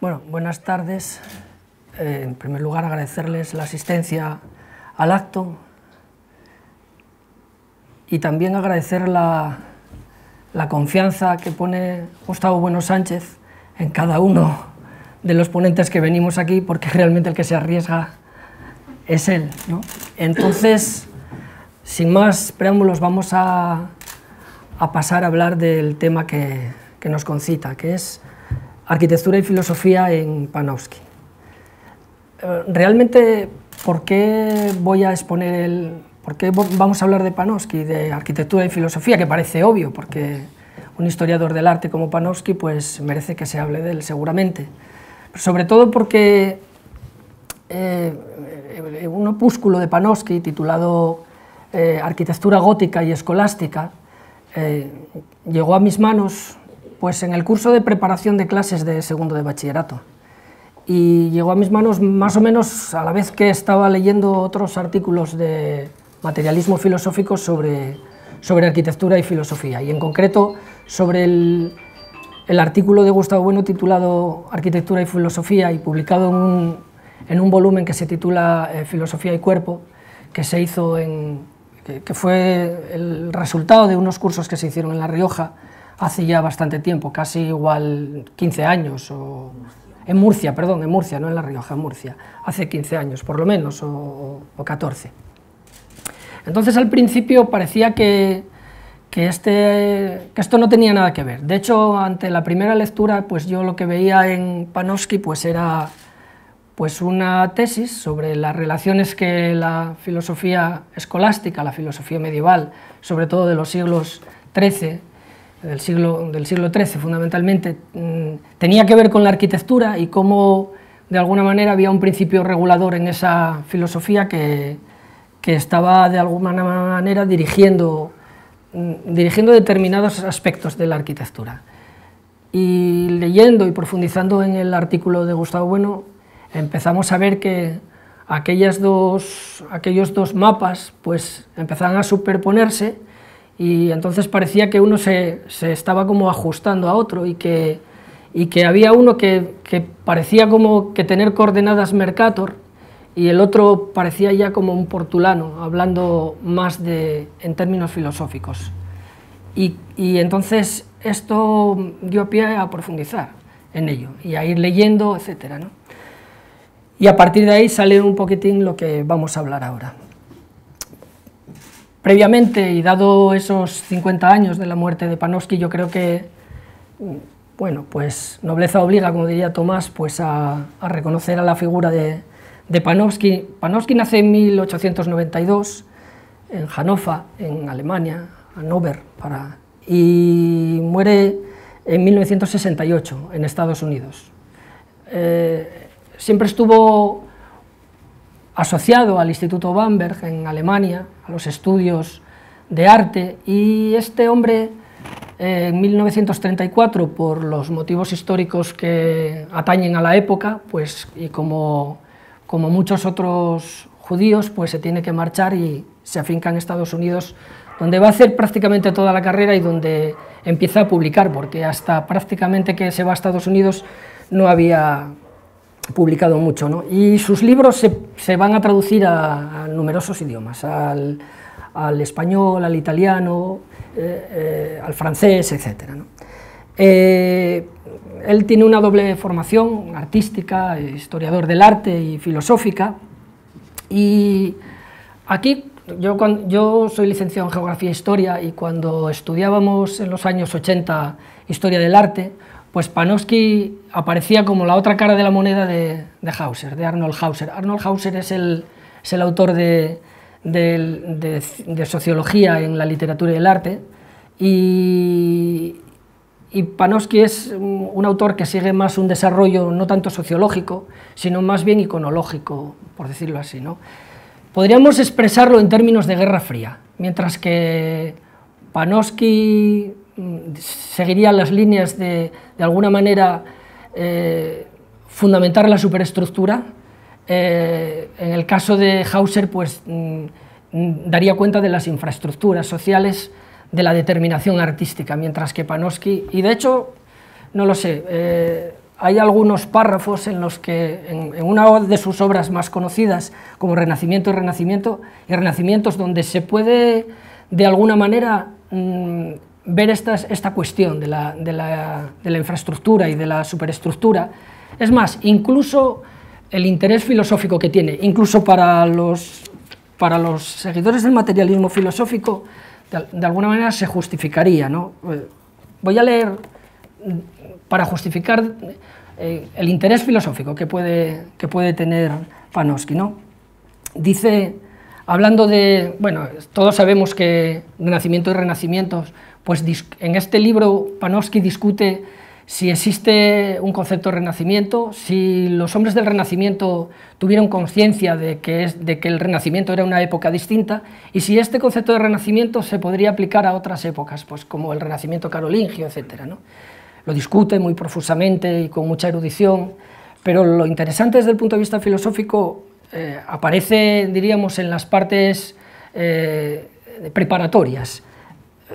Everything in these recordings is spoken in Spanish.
Bueno, buenas tardes. Eh, en primer lugar, agradecerles la asistencia al acto y también agradecer la, la confianza que pone Gustavo Bueno Sánchez en cada uno de los ponentes que venimos aquí, porque realmente el que se arriesga es él. Entonces, sin más preámbulos, vamos a, pasar a hablar del tema que nos concita, que es Arquitectura y filosofía en Panofsky. Eh, realmente, ¿por qué voy a exponer el... ¿Por qué vamos a hablar de Panofsky, de arquitectura y filosofía? Que parece obvio, porque un historiador del arte como Panofsky pues merece que se hable de él seguramente. sobre todo porque eh, un opúsculo de Panofsky titulado eh, Arquitectura gótica y escolástica llegó a mis manos pues en el curso de preparación de clases de segundo de bachillerato. Y llegó a mis manos más o menos a la vez que estaba leyendo otros artículos de materialismo filosófico sobre, arquitectura y filosofía, y en concreto sobre el, artículo de Gustavo Bueno titulado Arquitectura y Filosofía y publicado en un, volumen que se titula eh, Filosofía y Cuerpo, que se hizo que, fue el resultado de unos cursos que se hicieron en La Rioja hace ya bastante tiempo, casi igual 15 años, o en Murcia, perdón, en Murcia, no en La Rioja, en Murcia, hace 15 años por lo menos, o, 14. Entonces al principio parecía que, que, este, que esto no tenía nada que ver. De hecho, ante la primera lectura, pues yo lo que veía en Panofsky pues era pues una tesis sobre las relaciones que la filosofía escolástica, la filosofía medieval, sobre todo de los siglos XIII, del siglo, del siglo XIII fundamentalmente, mm, tenía que ver con la arquitectura y cómo de alguna manera había un principio regulador en esa filosofía que, que estaba de alguna manera dirigiendo, mm, dirigiendo determinados aspectos de la arquitectura. Y leyendo y profundizando en el artículo de Gustavo Bueno, empezamos a ver que aquellas dos, aquellos dos mapas pues empezaban a superponerse y entonces parecía que uno se, se estaba como ajustando a otro y que, y que había uno que, que, parecía como que tener coordenadas Mercator y el otro parecía ya como un portulano, hablando más de, en términos filosóficos. Y, y entonces esto dio pie a profundizar en ello y a ir leyendo, etcétera, ¿no? Y a partir de ahí sale un poquitín lo que vamos a hablar ahora. Previamente, y dado esos 50 años de la muerte de Panofsky, yo creo que, bueno, pues nobleza obliga, como diría Tomás, pues a, reconocer a la figura de, de Panofsky. Panofsky nace en 1892 en Hannover, en Alemania, Hannover, para, y muere en 1968 en Estados Unidos. Eh, siempre estuvo asociado al Instituto Bamberg en Alemania, a los estudios de arte, y este hombre eh, en 1934, por los motivos históricos que atañen a la época, pues, y como, como muchos otros judíos, pues se tiene que marchar y se afinca en Estados Unidos, donde va a hacer prácticamente toda la carrera y donde empieza a publicar, porque hasta prácticamente que se va a Estados Unidos no había publicado mucho. Y sus libros se, van a traducir a, numerosos idiomas, al, español, al italiano, eh, eh, al francés, etc. Eh, él tiene una doble formación artística, historiador del arte y filosófica. Y aquí yo, yo soy licenciado en Geografía e Historia y cuando estudiábamos en los años 80 Historia del Arte, pues Panosky aparecía como la otra cara de la moneda de, Hauser, de Arnold Hauser. Arnold Hauser es el, autor de, sociología en la literatura y el arte, y, Panosky es un autor que sigue más un desarrollo no tanto sociológico, sino más bien iconológico, por decirlo así. ¿no? Podríamos expresarlo en términos de Guerra Fría, mientras que Panosky... Mm, seguirían las líneas de, de alguna manera, eh, fundamentar la superestructura. Eh, en el caso de Hauser, pues mm, mm, daría cuenta de las infraestructuras sociales, de la determinación artística, mientras que Panoski y de hecho, no lo sé, eh, hay algunos párrafos en los que, en, una de sus obras más conocidas, como Renacimiento y Renacimiento, y Renacimientos, donde se puede, de alguna manera, ver esta, esta cuestión de la, infraestructura y de la superestructura. Es más, incluso el interés filosófico que tiene, incluso para los, para los seguidores del materialismo filosófico, de, alguna manera se justificaría. ¿no? Eh, voy a leer, mm, para justificar eh, el interés filosófico que puede, que puede tener Panofsky, ¿no? dice, hablando de, bueno, todos sabemos que nacimiento y renacimientos, pues en este libro Panofsky discute si existe un concepto de renacimiento, si los hombres del renacimiento tuvieron conciencia de, que el renacimiento era una época distinta y si este concepto de renacimiento se podría aplicar a otras épocas, pues como el renacimiento carolingio, etc. Lo discute muy profusamente y con mucha erudición, pero lo interesante desde el punto de vista filosófico eh, aparece, diríamos, en las partes eh, preparatorias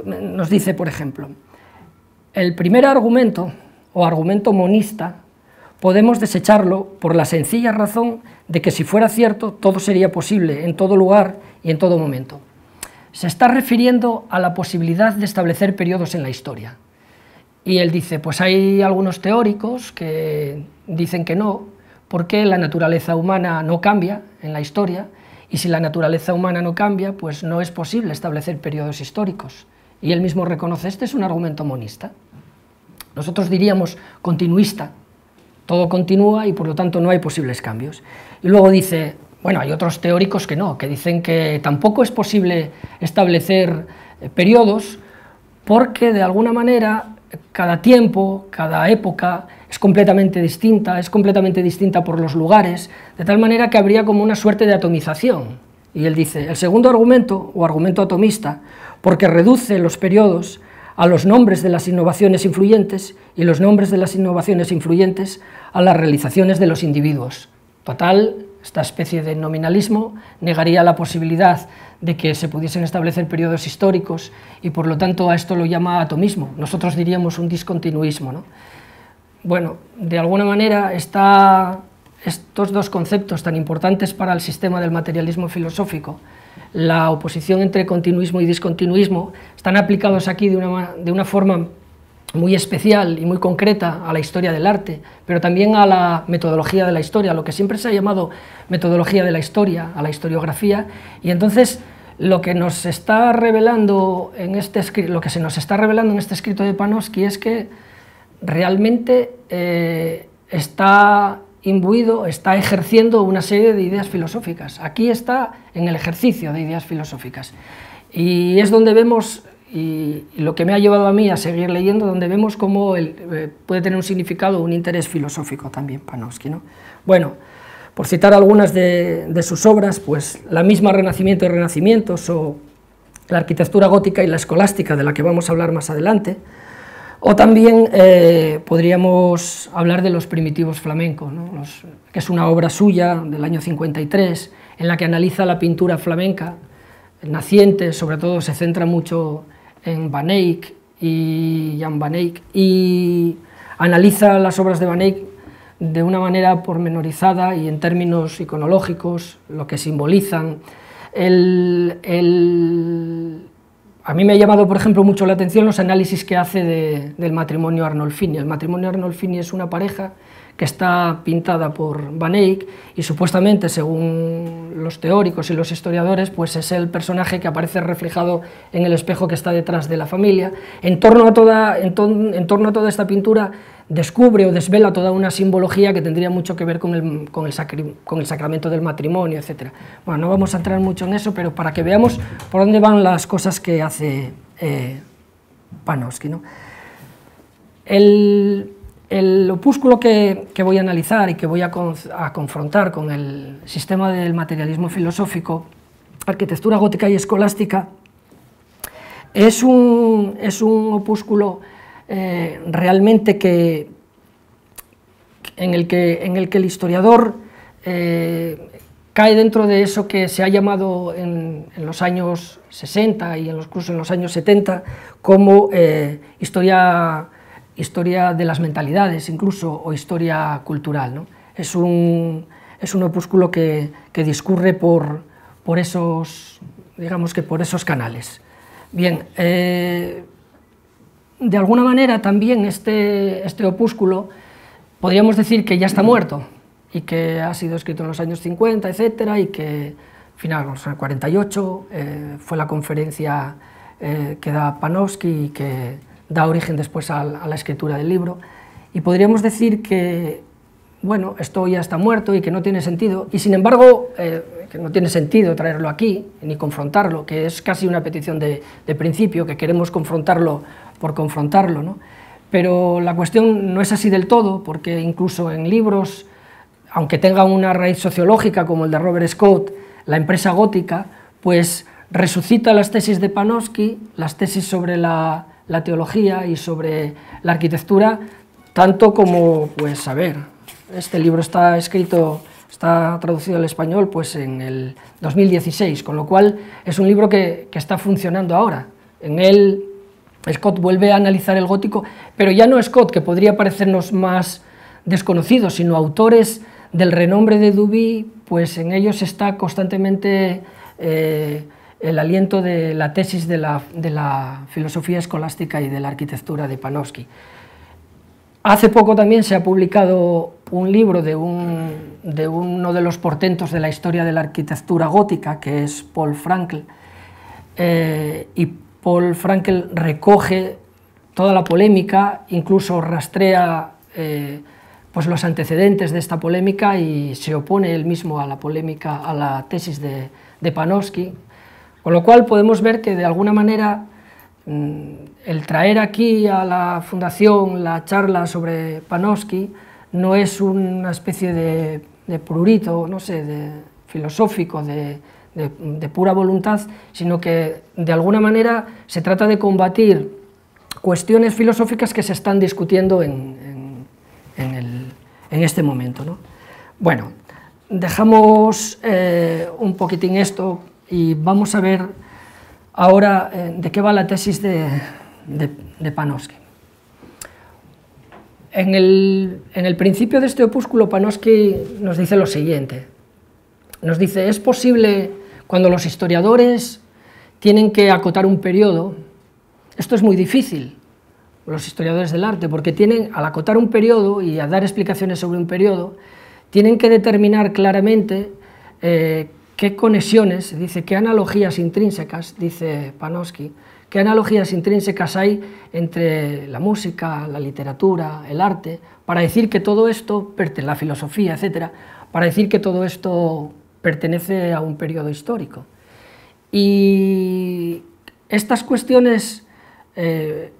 nos dice, por ejemplo, el primer argumento o argumento monista podemos desecharlo por la sencilla razón de que si fuera cierto todo sería posible en todo lugar y en todo momento. Se está refiriendo a la posibilidad de establecer periodos en la historia. Y él dice, pues hay algunos teóricos que dicen que no, porque la naturaleza humana no cambia en la historia, y si la naturaleza humana no cambia, pues no es posible establecer periodos históricos y él mismo reconoce, este es un argumento monista. Nosotros diríamos continuista, todo continúa y por lo tanto no hay posibles cambios. Y luego dice, bueno, hay otros teóricos que no, que dicen que tampoco es posible establecer eh, periodos porque de alguna manera cada tiempo, cada época es completamente distinta, es completamente distinta por los lugares, de tal manera que habría como una suerte de atomización. Y él dice, el segundo argumento, o argumento atomista, porque reduce los periodos a los nombres de las innovaciones influyentes y los nombres de las innovaciones influyentes a las realizaciones de los individuos. Total, esta especie de nominalismo negaría la posibilidad de que se pudiesen establecer periodos históricos y por lo tanto a esto lo llama atomismo. Nosotros diríamos un discontinuismo. ¿no? Bueno, de alguna manera está estos dos conceptos tan importantes para el sistema del materialismo filosófico, la oposición entre continuismo y discontinuismo están aplicados aquí de una, forma muy especial y muy concreta a la historia del arte, pero también a la metodología de la historia, a lo que siempre se ha llamado metodología de la historia, a la historiografía, y entonces lo que nos está revelando en este lo que se nos está revelando en este escrito de Panofsky es que realmente eh, está imbuido, está ejerciendo una serie de ideas filosóficas. Aquí está en el ejercicio de ideas filosóficas. Y es donde vemos, y lo que me ha llevado a mí a seguir leyendo, donde vemos cómo eh, puede tener un significado, un interés filosófico también Panofsky. Bueno, por citar algunas de, de, sus obras, pues la misma Renacimiento y Renacimientos, o la arquitectura gótica y la escolástica, de la que vamos a hablar más adelante, o también eh, podríamos hablar de los primitivos flamencos, que es una obra suya del año 53, en la que analiza la pintura flamenca naciente, sobre todo se centra mucho en Van Eyck y Jan Van Eyck, y analiza las obras de Van Eyck de una manera pormenorizada y en términos iconológicos, lo que simbolizan, el, a mí me ha llamado, por ejemplo, mucho la atención los análisis que hace del matrimonio Arnolfini. El matrimonio Arnolfini es una pareja que está pintada por Van Eyck y supuestamente, según los teóricos y los historiadores, pues es el personaje que aparece reflejado en el espejo que está detrás de la familia. En torno a toda, en torno a toda esta pintura descubre o desvela toda una simbología que tendría mucho que ver con el, con el, sacramento del matrimonio, etc. Bueno, no vamos a entrar mucho en eso, pero para que veamos por dónde van las cosas que hace eh, Panofsky. ¿no? El, opúsculo que, voy a analizar y que voy a, confrontar con el sistema del materialismo filosófico, arquitectura gótica y escolástica, es un, es un opúsculo eh, realmente que en el que, en el, que el historiador eh, cae dentro de eso que se ha llamado en, los años 60 y en los cursos en los años 70 como eh, historia, historia de las mentalidades incluso o historia cultural. Es, un, es un opúsculo que, discurre por, por esos digamos que por esos canales. Bien, de alguna manera también este, este, opúsculo podríamos decir que ya está muerto y que ha sido escrito en los años 50, etcétera, y que finalmente final, en el 48, fue la conferencia eh, que da Panofsky y que da origen después a la escritura del libro. Y podríamos decir que bueno, esto ya está muerto y que no tiene sentido, y sin embargo, eh, que no tiene sentido traerlo aquí ni confrontarlo, que es casi una petición de, principio, que queremos confrontarlo por confrontarlo, ¿no? Pero la cuestión no es así del todo, porque incluso en libros, aunque tenga una raíz sociológica como el de Robert Scott, La empresa gótica, pues resucita las tesis de Panosky, las tesis sobre la, teología y sobre la arquitectura, tanto como, pues, a ver, este libro está escrito, está traducido al español pues en el 2016, con lo cual es un libro que, está funcionando ahora. En él Scott vuelve a analizar el gótico, pero ya no Scott, que podría parecernos más desconocido, sino autores del renombre de Duby, pues en ellos está constantemente eh, el aliento de la tesis de la, de la, filosofía escolástica y de la arquitectura de Panofsky. Hace poco también se ha publicado un libro de, uno de los portentos de la historia de la arquitectura gótica, que es Paul Frankl, eh, y Paul Frankl recoge toda la polémica, incluso rastrea eh, pues los antecedentes de esta polémica y se opone él mismo a la polémica, a la tesis de, de Panofsky, con lo cual podemos ver que de alguna manera mm, el traer aquí a la fundación la charla sobre Panofsky no es una especie de, prurito, no sé, de filosófico, de, pura voluntad, sino que de alguna manera se trata de combatir cuestiones filosóficas que se están discutiendo en, este momento. Bueno, dejamos eh, un poquitín esto y vamos a ver ahora eh, de qué va la tesis de, de, de Panofsky. En el, principio de este opúsculo, Panosky nos dice lo siguiente. Nos dice, es posible, cuando los historiadores tienen que acotar un periodo, esto es muy difícil, los historiadores del arte, porque tienen, al acotar un periodo y a dar explicaciones sobre un periodo, tienen que determinar claramente eh, qué conexiones, dice, qué analogías intrínsecas, dice Panosky, ¿Qué analogías intrínsecas hay entre la música, la literatura, el arte, para decir que todo esto, la filosofía, etcétera, para decir que todo esto pertenece a un periodo histórico? Y estas cuestiones, eh,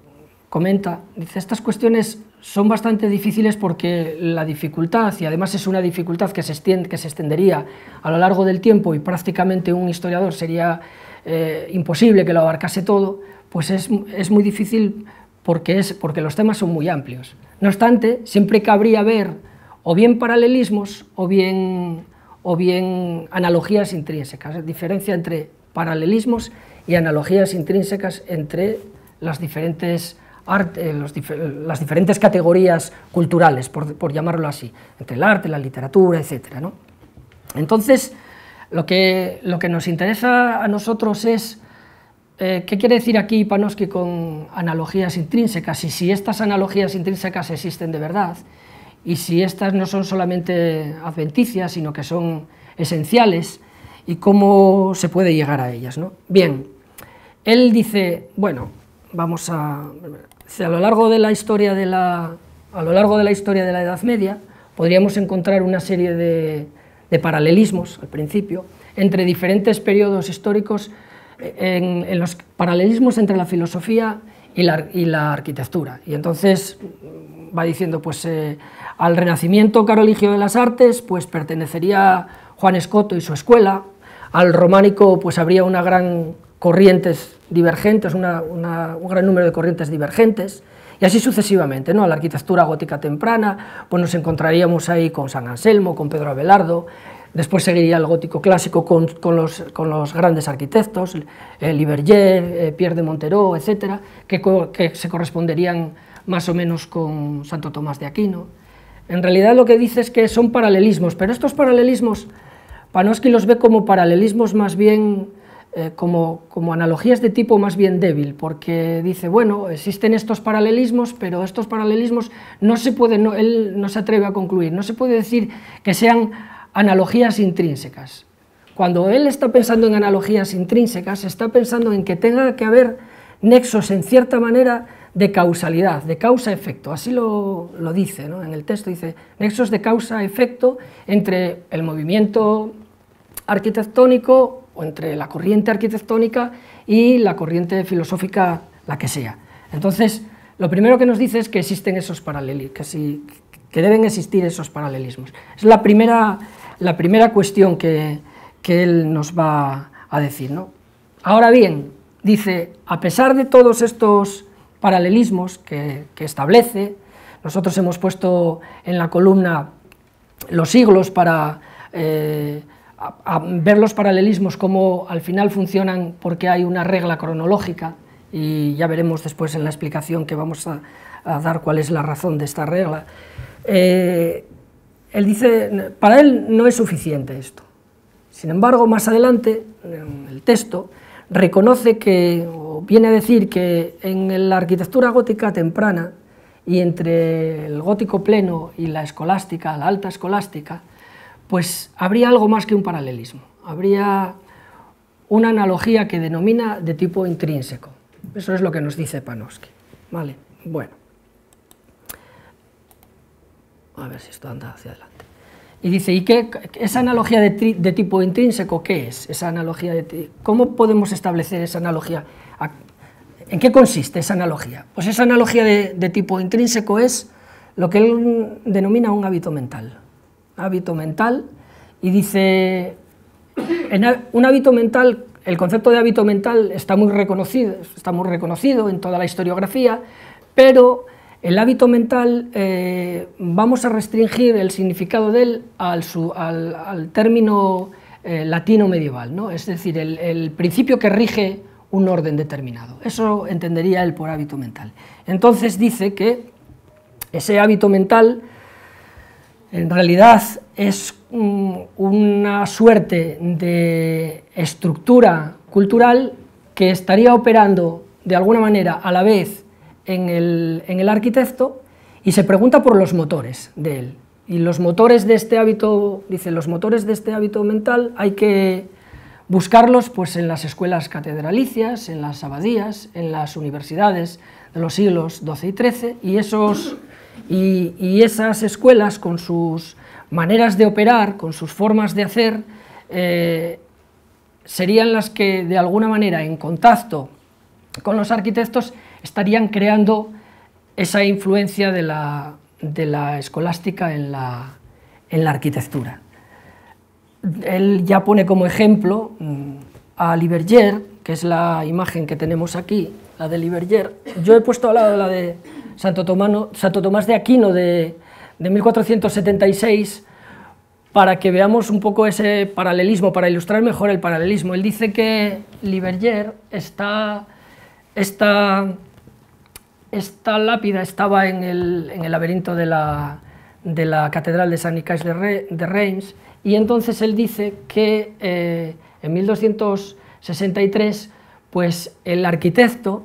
comenta, dice, estas cuestiones son bastante difíciles porque la dificultad, y además es una dificultad que se, extiende, que se extendería a lo largo del tiempo y prácticamente un historiador sería eh, imposible que lo abarcase todo, pues es, es muy difícil porque, es, porque los temas son muy amplios. No obstante, siempre cabría ver o bien paralelismos o bien, o bien analogías intrínsecas, diferencia entre paralelismos y analogías intrínsecas entre las diferentes, eh, las diferentes categorías culturales, por, por, llamarlo así, entre el arte, la literatura, etc. ¿no? Entonces, lo que, lo que nos interesa a nosotros es eh, qué quiere decir aquí Panosky con analogías intrínsecas y si estas analogías intrínsecas existen de verdad y si estas no son solamente adventicias, sino que son esenciales y cómo se puede llegar a ellas. Bien, él dice, bueno, vamos a... A lo, largo de la historia de la, a lo largo de la historia de la Edad Media podríamos encontrar una serie de, de paralelismos al principio, entre diferentes periodos históricos, eh, en, los paralelismos entre la filosofía y la, arquitectura. Y entonces mm, va diciendo, pues eh, al Renacimiento Carolingio de las Artes, pues pertenecería Juan Escoto y su escuela, al románico pues habría una gran corrientes divergentes, un gran número de corrientes divergentes, y así sucesivamente, ¿no? A la arquitectura gótica temprana, pues nos encontraríamos ahí con San Anselmo, con Pedro Abelardo, después seguiría el gótico clásico con, los, con los, grandes arquitectos, eh, Liberger, eh, Pierre de Montero, etcétera, que, se corresponderían más o menos con Santo Tomás de Aquino. En realidad lo que dice es que son paralelismos, pero estos paralelismos Panosky los ve como paralelismos más bien eh, como, como analogías de tipo más bien débil, porque dice, bueno, existen estos paralelismos, pero estos paralelismos no se pueden, él no se atreve a concluir, no se puede decir que sean analogías intrínsecas. Cuando él está pensando en analogías intrínsecas, está pensando en que tenga que haber nexos en cierta manera de causalidad, de causa-efecto, así lo, lo dice ¿no? en el texto, dice nexos de causa-efecto entre el movimiento arquitectónico entre la corriente arquitectónica y la corriente filosófica, la que sea. Entonces, lo primero que nos dice es que existen esos paralelismos, que, deben existir esos paralelismos. Es la primera, la primera cuestión que, él nos va a decir. Ahora bien, dice, a pesar de todos estos paralelismos que, establece, nosotros hemos puesto en la columna los siglos para eh, a, ver los paralelismos, cómo al final funcionan porque hay una regla cronológica y ya veremos después en la explicación que vamos a, dar cuál es la razón de esta regla. Eh, él dice, para él no es suficiente esto. Sin embargo, más adelante, el texto, reconoce que, o viene a decir que en la arquitectura gótica temprana y entre el gótico pleno y la escolástica, la alta escolástica, pues habría algo más que un paralelismo, habría una analogía que denomina de tipo intrínseco. Eso es lo que nos dice Panoski. Vale, bueno. A ver si esto anda hacia adelante. Y dice, ¿y qué, esa analogía de, tipo intrínseco qué es? Esa analogía de, ¿Cómo podemos establecer esa analogía? ¿En qué consiste esa analogía? Pues esa analogía de tipo intrínseco es lo que él denomina un hábito mental hábito mental, y dice, en un hábito mental, el concepto de hábito mental está muy reconocido, está muy reconocido en toda la historiografía, pero el hábito mental eh, vamos a restringir el significado de él al, término eh, latino medieval, ¿no? es decir, el, el principio que rige un orden determinado. Eso entendería él por hábito mental. Entonces dice que ese hábito mental en realidad es mm, una suerte de estructura cultural que estaría operando de alguna manera a la vez en el, arquitecto y se pregunta por los motores de él. Y los motores de este hábito, dice, los motores de este hábito mental hay que buscarlos pues, en las escuelas catedralicias, en las abadías, en las universidades de los siglos XII y XIII, y esos y, esas escuelas, con sus maneras de operar, con sus formas de hacer, eh, serían las que de alguna manera en contacto con los arquitectos estarían creando esa influencia de la, de la escolástica en la, en la arquitectura. Él ya pone como ejemplo mm, a Liberger, que es la imagen que tenemos aquí, la de Liberger. Yo he puesto al lado la de Santo, Tomás de Aquino de, 1476 para que veamos un poco ese paralelismo, para ilustrar mejor el paralelismo. Él dice que Liberger está, esta lápida estaba en el, laberinto de la, Catedral de San Nicás de, Reims y entonces él dice que eh, en 1263 pues el arquitecto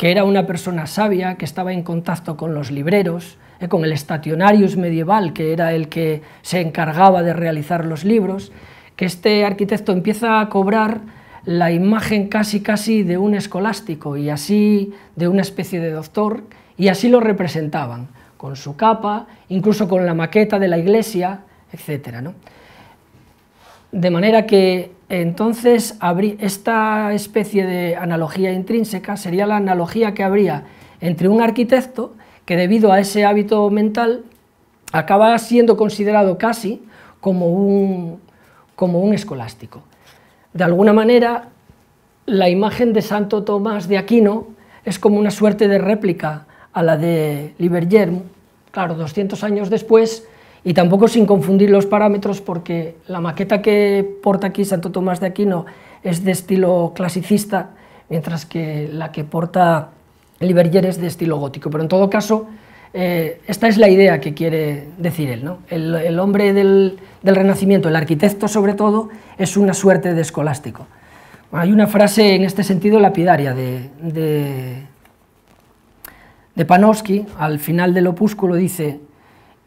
que era una persona sabia, que estaba en contacto con los libreros, eh, con el stationarius medieval, que era el que se encargaba de realizar los libros, que este arquitecto empieza a cobrar la imagen casi casi de un escolástico y así de una especie de doctor, y así lo representaban, con su capa, incluso con la maqueta de la iglesia, etc. ¿no? De manera que entonces, esta especie de analogía intrínseca sería la analogía que habría entre un arquitecto que debido a ese hábito mental acaba siendo considerado casi como un, como un escolástico. De alguna manera, la imagen de Santo Tomás de Aquino es como una suerte de réplica a la de Libergerm. Claro, 200 años después y tampoco sin confundir los parámetros porque la maqueta que porta aquí Santo Tomás de Aquino es de estilo clasicista, mientras que la que porta Liberger es de estilo gótico. Pero en todo caso, eh, esta es la idea que quiere decir él. ¿no? El, hombre del, Renacimiento, el arquitecto sobre todo, es una suerte de escolástico. hay una frase en este sentido lapidaria de, de, de Panofsky, al final del opúsculo dice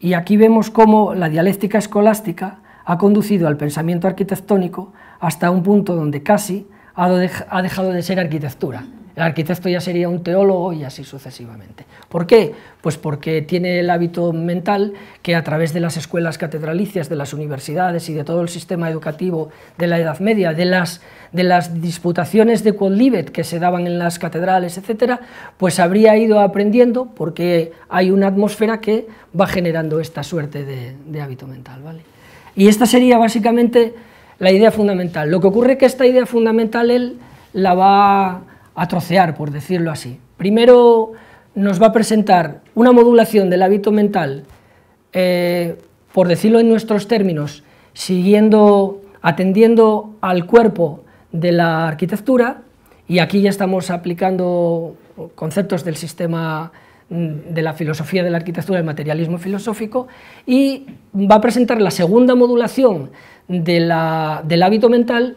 y aquí vemos cómo la dialéctica escolástica ha conducido al pensamiento arquitectónico hasta un punto donde casi ha dejado de ser arquitectura. El arquitecto ya sería un teólogo y así sucesivamente. ¿Por qué? Pues porque tiene el hábito mental que a través de las escuelas catedralicias, de las universidades y de todo el sistema educativo de la Edad Media, de las, de las disputaciones de quodlibet que se daban en las catedrales, etc., pues habría ido aprendiendo porque hay una atmósfera que va generando esta suerte de, hábito mental. ¿vale? Y esta sería básicamente la idea fundamental. Lo que ocurre es que esta idea fundamental él la va a trocear, por decirlo así. Primero nos va a presentar una modulación del hábito mental, eh, por decirlo en nuestros términos, siguiendo, atendiendo al cuerpo de la arquitectura, y aquí ya estamos aplicando conceptos del sistema mm, de la filosofía de la arquitectura, el materialismo filosófico, y va a presentar la segunda modulación del hábito mental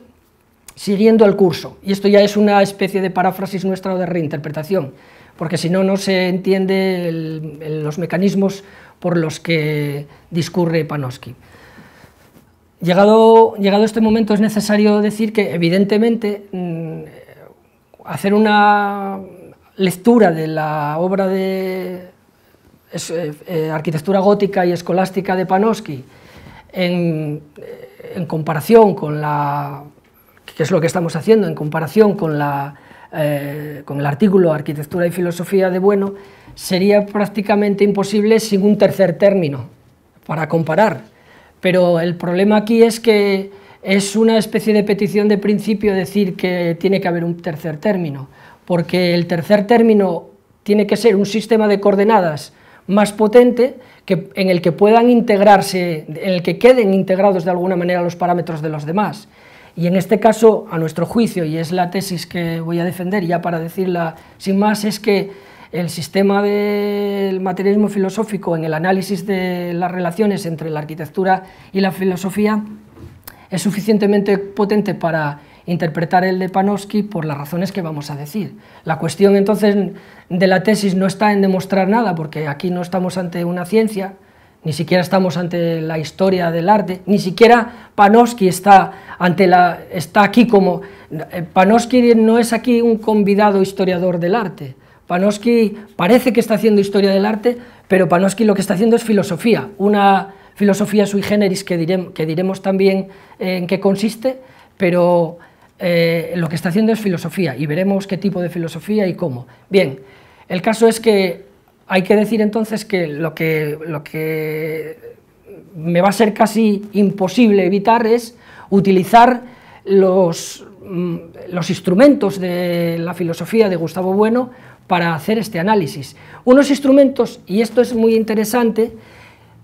siguiendo el curso. Y esto ya es una especie de paráfrasis nuestra o de reinterpretación, porque si no, no se entiende los mecanismos por los que discurre Panofsky. Llegado, llegado este momento es necesario decir que evidentemente mm, hacer una lectura de la obra de eh, eh, arquitectura gótica y escolástica de Panofsky en eh, comparación con la que es lo que estamos haciendo en comparación con, la, eh, con el artículo Arquitectura y Filosofía de Bueno, sería prácticamente imposible sin un tercer término para comparar. Pero el problema aquí es que es una especie de petición de principio decir que tiene que haber un tercer término, porque el tercer término tiene que ser un sistema de coordenadas más potente que, en el que puedan integrarse, en el que queden integrados de alguna manera los parámetros de los demás. Y en este caso, a nuestro juicio, y es la tesis que voy a defender, ya para decirla sin más, es que el sistema del materialismo filosófico en el análisis de las relaciones entre la arquitectura y la filosofía es suficientemente potente para interpretar el de Panofsky por las razones que vamos a decir. La cuestión entonces de la tesis no está en demostrar nada, porque aquí no estamos ante una ciencia, ni siquiera estamos ante la historia del arte, ni siquiera Panofsky está, ante la, está aquí como... Eh, Panofsky no es aquí un convidado historiador del arte. Panofsky parece que está haciendo historia del arte, pero Panofsky lo que está haciendo es filosofía, una filosofía sui generis que, diremos, que diremos también eh, en qué consiste, pero eh, lo que está haciendo es filosofía y veremos qué tipo de filosofía y cómo. Bien, el caso es que hay que decir entonces que lo que, me va a ser casi imposible evitar es utilizar mm, los, instrumentos de la filosofía de Gustavo Bueno para hacer este análisis. Unos instrumentos, y esto es muy interesante,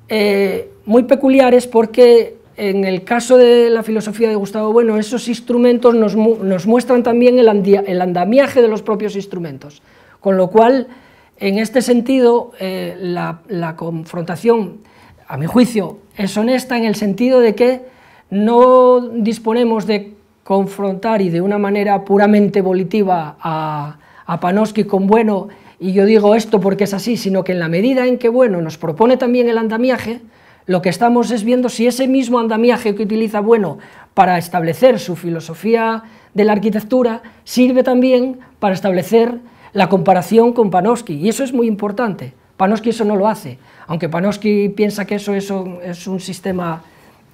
eh, muy peculiares porque en el caso de la filosofía de Gustavo Bueno, esos instrumentos nos, muestran también el, el andamiaje de los propios instrumentos, con lo cual en este sentido, eh, la, confrontación, a mi juicio, es honesta en el sentido de que no disponemos de confrontar y de una manera puramente volitiva a, Panoski con Bueno, y yo digo esto porque es así, sino que en la medida en que Bueno nos propone también el andamiaje, lo que estamos es viendo si ese mismo andamiaje que utiliza Bueno para establecer su filosofía de la arquitectura sirve también para establecer la comparación con Panofsky, y eso es muy importante. Panofsky eso no lo hace, aunque Panofsky piensa que eso, es un sistema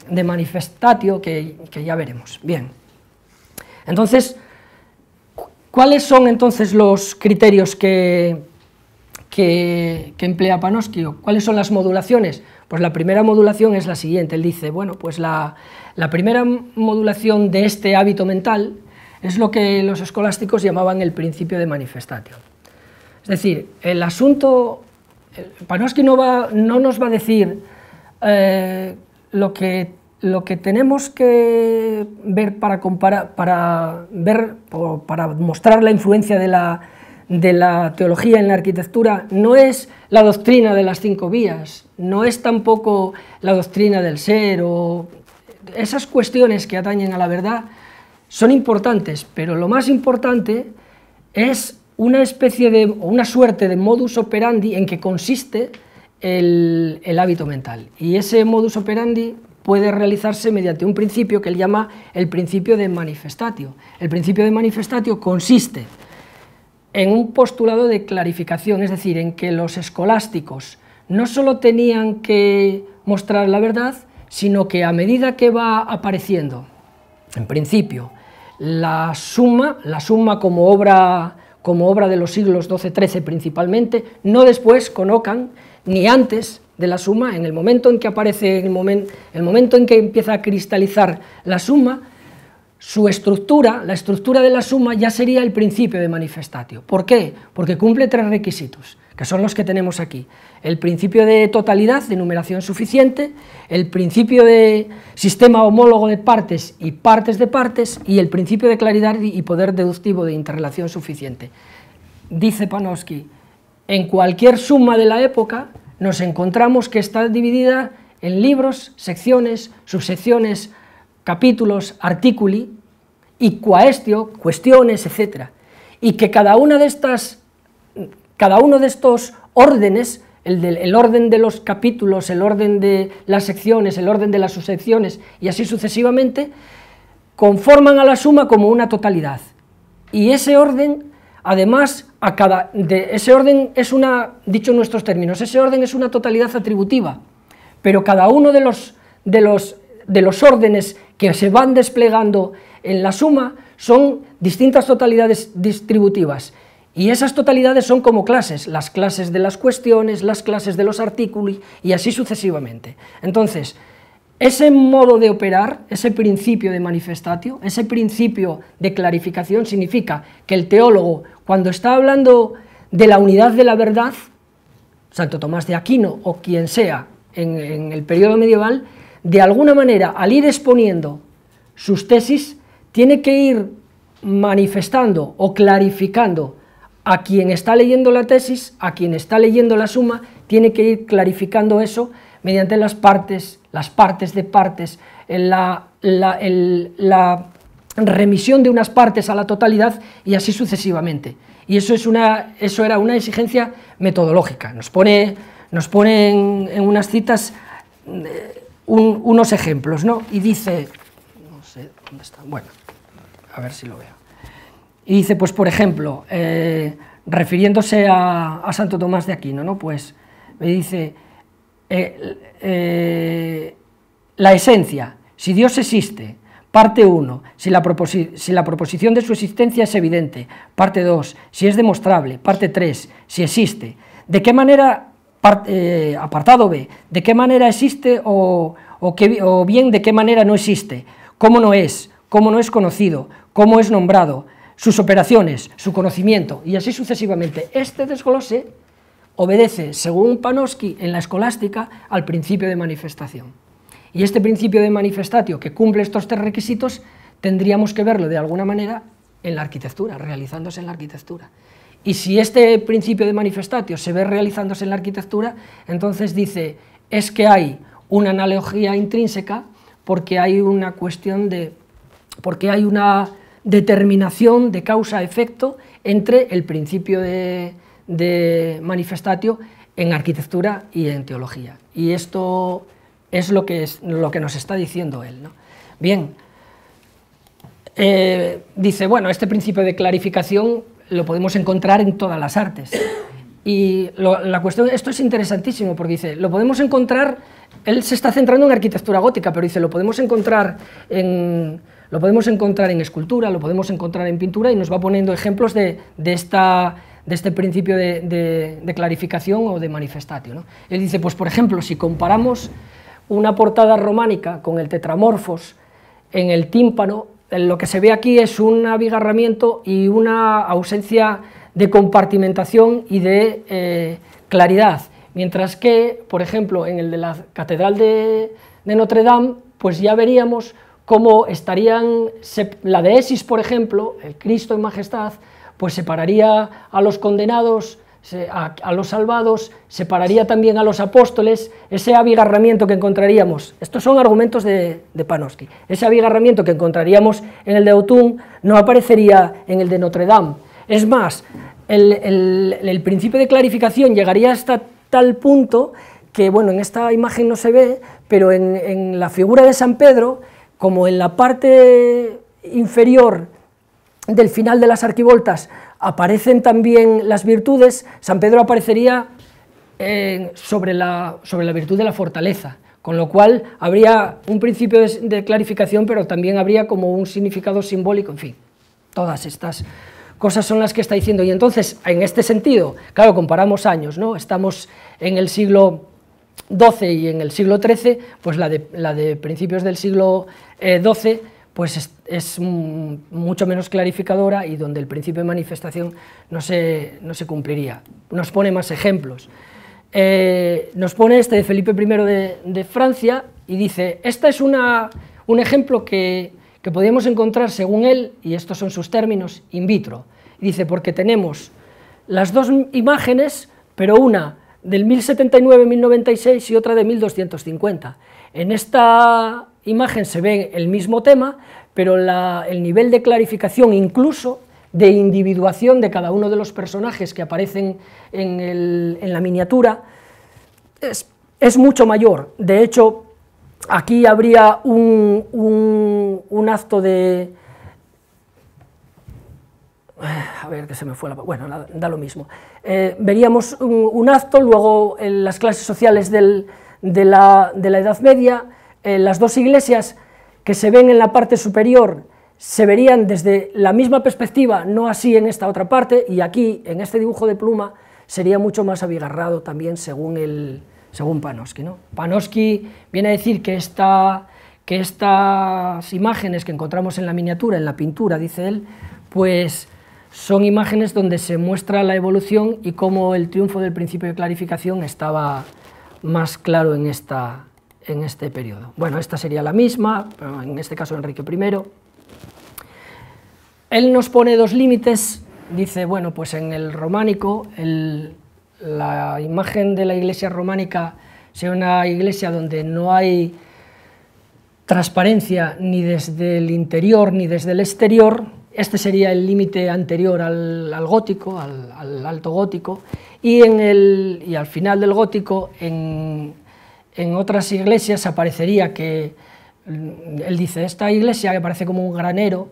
de manifestatio que, ya veremos. Bien, entonces, ¿cuáles son entonces los criterios que, que, emplea Panosky?, ¿Cuáles son las modulaciones? Pues la primera modulación es la siguiente, él dice, bueno, pues la, la primera modulación de este hábito mental es lo que los escolásticos llamaban el principio de manifestatio. Es decir, el asunto, Panofsky no, no nos va a decir eh, lo, que, lo que tenemos que ver para, para, ver, para mostrar la influencia de la, de la teología en la arquitectura no es la doctrina de las cinco vías, no es tampoco la doctrina del ser o esas cuestiones que atañen a la verdad, son importantes, pero lo más importante es una especie de, o una suerte de modus operandi en que consiste el, hábito mental. Y ese modus operandi puede realizarse mediante un principio que él llama el principio de manifestatio. El principio de manifestatio consiste en un postulado de clarificación, es decir, en que los escolásticos no solo tenían que mostrar la verdad, sino que a medida que va apareciendo, en principio, la suma, la suma como obra, como obra de los siglos XII-XIII principalmente, no después con ni antes de la suma, en el momento en que aparece, el, el momento en que empieza a cristalizar la suma, su estructura, la estructura de la suma ya sería el principio de manifestatio. ¿Por qué? Porque cumple tres requisitos que son los que tenemos aquí. El principio de totalidad, de numeración suficiente, el principio de sistema homólogo de partes y partes de partes, y el principio de claridad y poder deductivo de interrelación suficiente. Dice Panofsky, en cualquier suma de la época nos encontramos que está dividida en libros, secciones, subsecciones, capítulos, artículos, y quaestio cuestiones, etc. Y que cada una de estas cada uno de estos órdenes, el, orden de los capítulos, el orden de las secciones, el orden de las subsecciones y así sucesivamente, conforman a la suma como una totalidad. Y ese orden, además, a de, ese orden es una, dicho nuestros términos, ese orden es una totalidad atributiva, pero cada uno de los, de los, de los órdenes que se van desplegando en la suma son distintas totalidades distributivas y esas totalidades son como clases, las clases de las cuestiones, las clases de los artículos y así sucesivamente. Entonces, ese modo de operar, ese principio de manifestatio, ese principio de clarificación significa que el teólogo, cuando está hablando de la unidad de la verdad, Santo Tomás de Aquino o quien sea en, el periodo medieval, de alguna manera, al ir exponiendo sus tesis, tiene que ir manifestando o clarificando a quien está leyendo la tesis, a quien está leyendo la suma, tiene que ir clarificando eso mediante las partes, las partes de partes, la, remisión de unas partes a la totalidad y así sucesivamente. Y eso, es una, eso era una exigencia metodológica. Nos pone, nos pone en, unas citas eh, unos ejemplos, ¿no? Y dice, no sé dónde está, bueno, a ver si lo veo. Y dice, pues por ejemplo, eh, refiriéndose a, Santo Tomás de Aquino, ¿no? pues me dice, eh, eh, la esencia, si Dios existe, parte 1, si, si, la proposición de su existencia es evidente, parte 2, si es demostrable, parte 3, si existe, de qué manera, apartado B, de qué manera existe o, o, o bien de qué manera no existe, cómo no es, cómo no es conocido, cómo es nombrado, sus operaciones, su conocimiento y así sucesivamente. Este desglose obedece, según Panofsky en la escolástica, al principio de manifestación. Y este principio de manifestatio que cumple estos tres requisitos tendríamos que verlo de alguna manera en la arquitectura, realizándose en la arquitectura. Y si este principio de manifestatio se ve realizándose en la arquitectura, entonces dice, es que hay una analogía intrínseca porque hay una cuestión de, porque hay una determinación de causa-efecto entre el principio de, manifestatio en arquitectura y en teología. Y esto es lo que, es, lo que nos está diciendo él. ¿no? Bien, eh, dice, bueno, este principio de clarificación lo podemos encontrar en todas las artes. Y la cuestión, esto es interesantísimo, porque dice, lo podemos encontrar, él se está centrando en arquitectura gótica, pero dice, lo podemos encontrar en lo podemos encontrar en escultura, lo podemos encontrar en pintura y nos va poniendo ejemplos de, esta, de este principio de, clarificación o de manifestatio. Él dice, pues por ejemplo, si comparamos una portada románica con el tetramorfos en el tímpano, lo que se ve aquí es un abigarramiento y una ausencia de compartimentación y de eh, claridad, mientras que, por ejemplo, en el de la Catedral de, de Notre Dame, pues ya veríamos cómo estarían la deesis, por ejemplo, el Cristo en majestad, pues separaría a los condenados, a, los salvados, separaría también a los apóstoles, ese abigarramiento que encontraríamos, estos son argumentos de, Panosky, ese abigarramiento que encontraríamos en el de Otún no aparecería en el de Notre Dame. Es más, el, principio de clarificación llegaría hasta tal punto que, bueno, en esta imagen no se ve, pero en la figura de San Pedro como en la parte inferior del final de las arquivoltas aparecen también las virtudes, San Pedro aparecería eh, sobre, la, sobre la virtud de la fortaleza, con lo cual habría un principio de, de clarificación, pero también habría como un significado simbólico, en fin, todas estas cosas son las que está diciendo. Y entonces, en este sentido, claro, comparamos años, ¿no? Estamos en el siglo XII y en el siglo XIII, pues la de, principios del siglo XII eh, pues es, mm, mucho menos clarificadora y donde el principio de manifestación no se, cumpliría. Nos pone más ejemplos. Eh, nos pone este de Felipe I de, Francia y dice, este es un ejemplo que, que encontrar, según él, y estos son sus términos, in vitro. dice, porque tenemos las dos imágenes, pero una del 1079-1096 y otra de 1250. En esta imagen se ve el mismo tema, pero el nivel de clarificación incluso de individuación de cada uno de los personajes que aparecen en, la miniatura es, mucho mayor. De hecho, aquí habría un acto de, a ver, que se me fue la... Bueno, da lo mismo. Eh, veríamos un, acto, luego en las clases sociales del, de, la, Edad Media, eh, las dos iglesias que se ven en la parte superior se verían desde la misma perspectiva, no así en esta otra parte, y aquí, en este dibujo de pluma, sería mucho más abigarrado también según, el, según ¿no? viene a decir que, esta, que estas imágenes que encontramos en la miniatura, en la pintura, dice él, pues son imágenes donde se muestra la evolución y cómo el triunfo del principio de clarificación estaba más claro en, esta, en este periodo. Bueno, esta sería la misma, en este caso Enrique I. Él nos pone dos límites, dice, bueno, pues en el románico, la imagen de la iglesia románica sea una iglesia donde no hay transparencia ni desde el interior ni desde el exterior, este sería el límite anterior al, gótico, al, alto gótico, y, en el, al final del gótico, en, otras iglesias aparecería que, mm, él dice, esta iglesia que parece como un granero,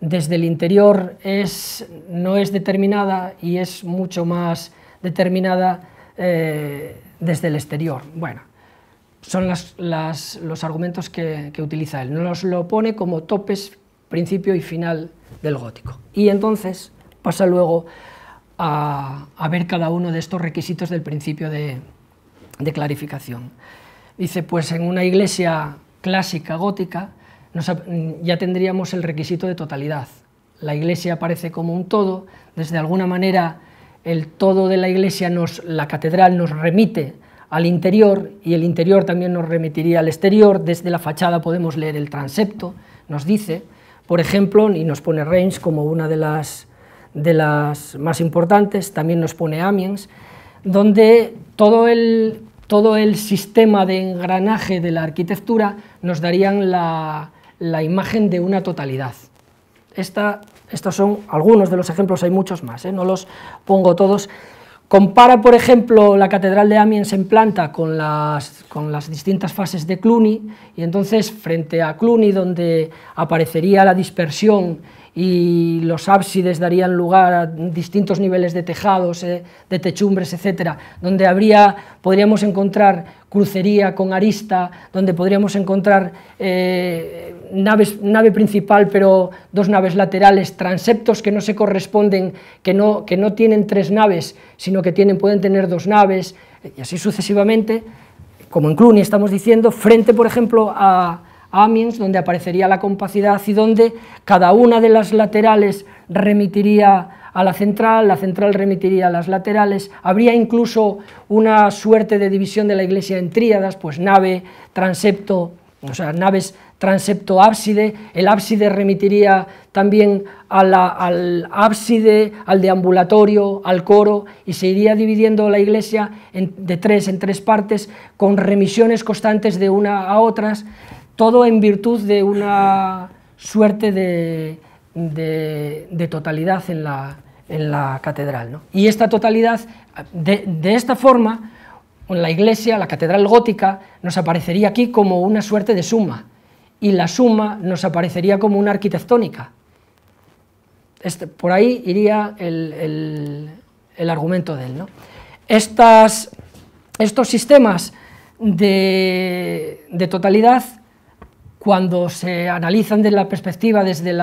desde el interior es, no es determinada y es mucho más determinada eh, desde el exterior. Bueno, son los argumentos que, que utiliza él. Nos lo pone como topes principio y final del gótico. Y entonces pasa luego a, ver cada uno de estos requisitos del principio de, de clarificación. Dice, pues en una iglesia clásica gótica ya tendríamos el requisito de totalidad. La iglesia aparece como un todo, desde alguna manera el todo de la iglesia, nos, la catedral nos remite al interior y el interior también nos remitiría al exterior, desde la fachada podemos leer el transepto, nos dice, por ejemplo, y nos pone Reims como una de las, de las más importantes, también nos pone Amiens, donde todo el, todo el sistema de engranaje de la arquitectura nos darían la, imagen de una totalidad. Esta, estos son algunos de los ejemplos, hay muchos más, ¿eh? no los pongo todos. Compara, por ejemplo, la Catedral de Amiens en planta con las, con las distintas fases de Cluny, y entonces frente a Cluny, donde aparecería la dispersión y los ábsides darían lugar a distintos niveles de tejados, eh, de techumbres, etc., donde habría, podríamos encontrar crucería con arista, donde podríamos encontrar eh, nave principal pero dos naves laterales, transeptos que no se corresponden, que no, que no tienen tres naves, sino que tienen, pueden tener dos naves, y así sucesivamente, como en Cluny estamos diciendo, frente, por ejemplo, a, Amiens, donde aparecería la compacidad y donde cada una de las laterales remitiría a la central, la central remitiría a las laterales, habría incluso una suerte de división de la iglesia en tríadas, pues nave, transepto, o sea, naves transepto ábside, el ábside remitiría también al ábside, al deambulatorio, al coro, y se iría dividiendo la iglesia en, de tres en tres partes, con remisiones constantes de una a otras, todo en virtud de una suerte de, totalidad en la, en la catedral. Y esta totalidad, de, de esta forma, la iglesia, la catedral gótica, nos aparecería aquí como una suerte de suma, y la suma nos aparecería como una arquitectónica. Este, por ahí iría el, argumento de él. ¿no? Estas, estos sistemas de, totalidad, cuando se analizan desde la perspectiva, desde,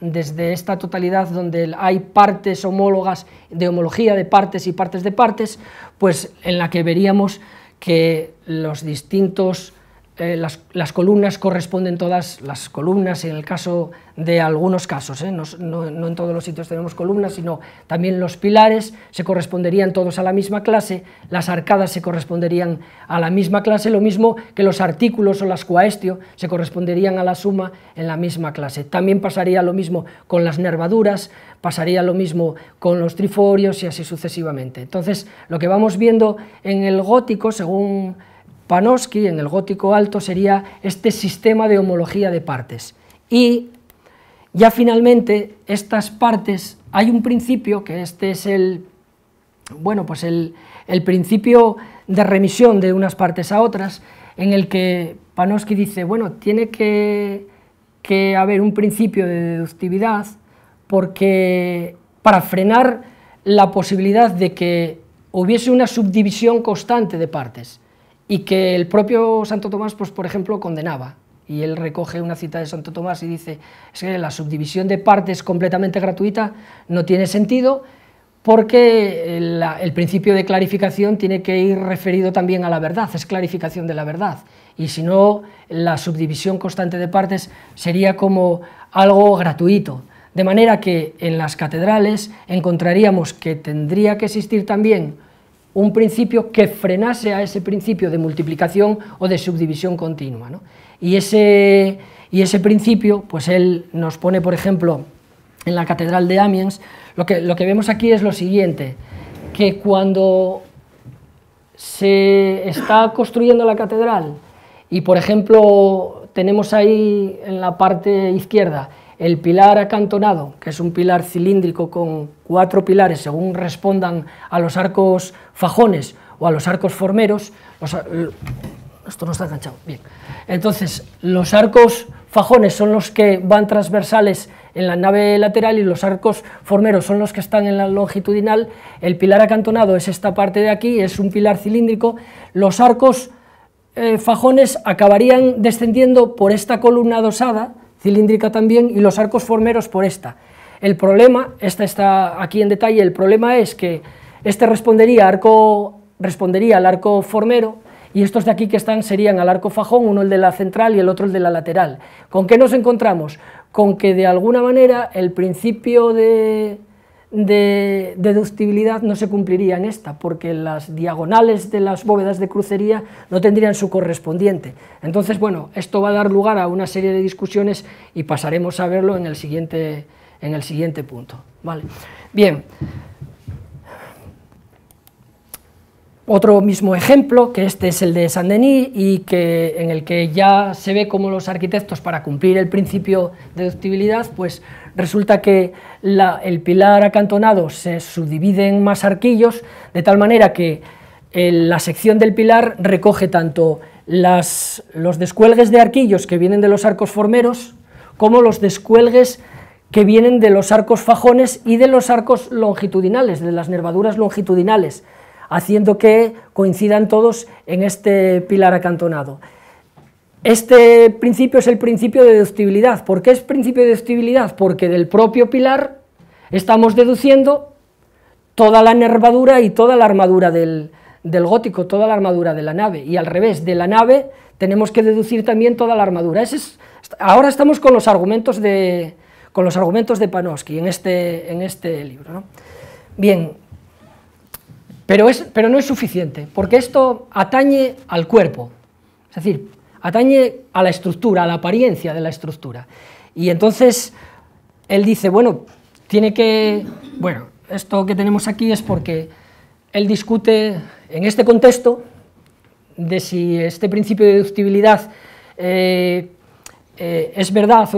desde esta totalidad donde hay partes homólogas de homología de partes y partes de partes, pues en la que veríamos que los distintos eh, las, columnas corresponden todas, las columnas en el caso de algunos casos, eh, no, en todos los sitios tenemos columnas, sino también los pilares se corresponderían todos a la misma clase, las arcadas se corresponderían a la misma clase, lo mismo que los artículos o las coaestio se corresponderían a la suma en la misma clase. También pasaría lo mismo con las nervaduras, pasaría lo mismo con los triforios y así sucesivamente. Entonces, lo que vamos viendo en el gótico, según Panosky, en el gótico alto sería este sistema de homología de partes. Y ya finalmente estas partes, hay un principio que este es el, bueno, pues el, el principio de remisión de unas partes a otras, en el que Panofsky dice, bueno, tiene que, que haber un principio de deductividad porque para frenar la posibilidad de que hubiese una subdivisión constante de partes y que el propio Santo Tomás, pues, por ejemplo, condenaba. Y él recoge una cita de Santo Tomás y dice, es que la subdivisión de partes completamente gratuita no tiene sentido porque el, el principio de clarificación tiene que ir referido también a la verdad, es clarificación de la verdad. Y si no, la subdivisión constante de partes sería como algo gratuito. De manera que en las catedrales encontraríamos que tendría que existir también un principio que frenase a ese principio de multiplicación o de subdivisión continua. Y, ese, principio, pues él nos pone, por ejemplo, en la Catedral de Amiens, lo que, lo que vemos aquí es lo siguiente, que cuando se está construyendo la catedral y, por ejemplo, tenemos ahí en la parte izquierda el pilar acantonado, que es un pilar cilíndrico con cuatro pilares según respondan a los arcos fajones o a los arcos formeros, los, esto no está enganchado, bien. Entonces, los arcos fajones son los que van transversales en la nave lateral y los arcos formeros son los que están en la longitudinal. El pilar acantonado es esta parte de aquí, es un pilar cilíndrico. Los arcos eh, fajones acabarían descendiendo por esta columna dosada, cilíndrica también, y los arcos formeros por esta. El problema, esta está aquí en detalle, el problema es que este respondería, arco, respondería al arco formero y estos de aquí que están serían al arco fajón, uno el de la central y el otro el de la lateral. ¿Con qué nos encontramos? Con que de alguna manera el principio de, de deductibilidad no se cumpliría en esta, porque las diagonales de las bóvedas de crucería no tendrían su correspondiente. Entonces, bueno, esto va a dar lugar a una serie de discusiones y pasaremos a verlo en el siguiente, en el siguiente punto. Vale. Bien. Otro mismo ejemplo, que este es el de Saint-Denis y que, en el que ya se ve cómo los arquitectos, para cumplir el principio de deductibilidad, pues resulta que el pilar acantonado se subdivide en más arquillos, de tal manera que la sección del pilar recoge tanto los descuelgues de arquillos que vienen de los arcos formeros, como los descuelgues que vienen de los arcos fajones y de los arcos longitudinales, de las nervaduras longitudinales, haciendo que coincidan todos en este pilar acantonado. Este principio es el principio de deductibilidad. ¿Por qué es principio de deductibilidad? Porque del propio pilar estamos deduciendo toda la nervadura y toda la armadura del, gótico, toda la armadura de la nave, y al revés, de la nave tenemos que deducir también toda la armadura. ahora estamos con los argumentos de, con los argumentos de en este, en este libro. Bien, pero, es, pero no es suficiente, porque esto atañe al cuerpo, es decir, atañe a la estructura, a la apariencia de la estructura. Y entonces él dice, bueno, tiene que, bueno, esto que tenemos aquí es porque él discute en este contexto de si este principio de deductibilidad eh, eh, es verdad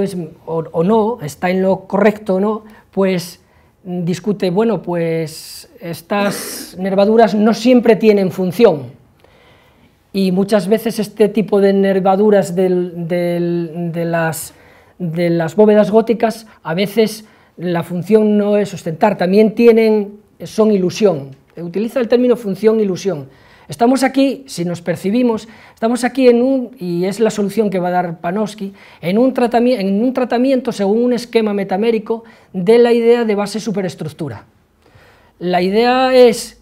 o, o, no, está en lo correcto o no, pues discute, bueno, pues estas nervaduras no siempre tienen función, y muchas veces este tipo de nervaduras de, las, bóvedas góticas a veces la función no es sustentar, también tienen, son ilusión. Eh, utiliza el término función ilusión. Estamos aquí, si nos percibimos, estamos aquí en un, y es la solución que va a dar Panofsky, en un, tratamiento, en un tratamiento según un esquema metamérico de la idea de base superestructura. La idea es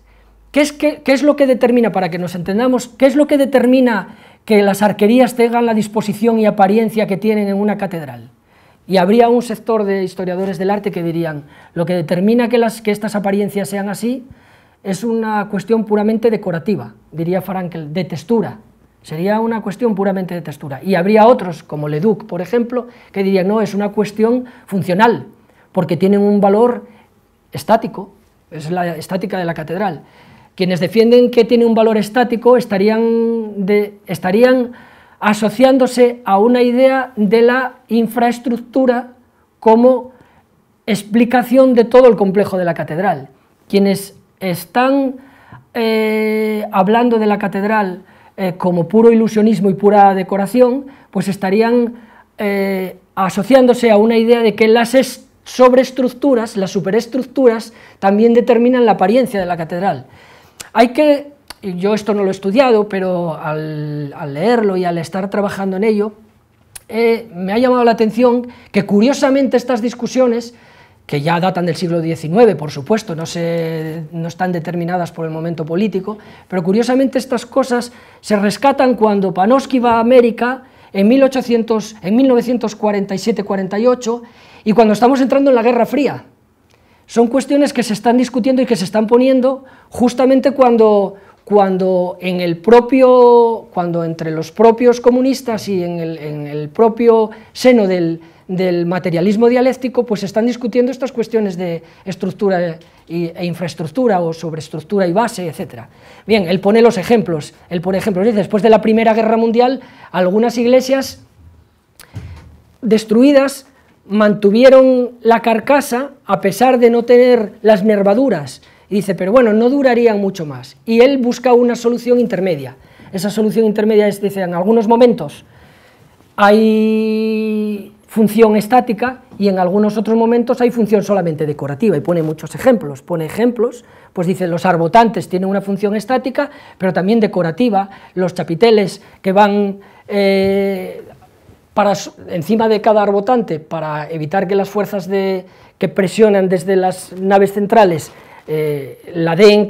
¿Qué es, lo que determina, para que nos entendamos, qué es lo que determina que las arquerías tengan la disposición y apariencia que tienen en una catedral? Y habría un sector de historiadores del arte que dirían, lo que determina que, que estas apariencias sean así es una cuestión puramente decorativa, diría Frankel, de textura. Sería una cuestión puramente de textura. Y habría otros, como Leduc, por ejemplo, que dirían, no, es una cuestión funcional, porque tienen un valor estático, es la estática de la catedral. Quienes defienden que tiene un valor estático estarían, asociándose a una idea de la infraestructura como explicación de todo el complejo de la catedral. Quienes están eh, hablando de la catedral eh, como puro ilusionismo y pura decoración, pues estarían eh, asociándose a una idea de que las sobreestructuras, las superestructuras, también determinan la apariencia de la catedral. Hay que, yo esto no lo he estudiado, pero al, leerlo y al estar trabajando en ello, eh, me ha llamado la atención que curiosamente estas discusiones que ya datan del siglo XIX, por supuesto, no, no están determinadas por el momento político, pero curiosamente estas cosas se rescatan cuando Panofsky va a América en, en 1947-48 y cuando estamos entrando en la Guerra Fría. Son cuestiones que se están discutiendo y que se están poniendo justamente cuando, cuando, en el propio, cuando entre los propios comunistas y en el, propio seno del, materialismo dialéctico, pues están discutiendo estas cuestiones de estructura e infraestructura o sobre estructura y base, etc. Bien, él pone los ejemplos. Él por ejemplo Dice, después de la Primera Guerra Mundial, algunas iglesias destruidas mantuvieron la carcasa a pesar de no tener las nervaduras. Y dice, pero bueno, no durarían mucho más. Y él busca una solución intermedia. Esa solución intermedia es, dice, en algunos momentos hay función estática y en algunos otros momentos hay función solamente decorativa y pone muchos ejemplos, pone ejemplos, pues dice los arbotantes tienen una función estática pero también decorativa, los chapiteles que van eh, encima de cada arbotante para evitar que las fuerzas de, que presionan desde las naves centrales eh, la den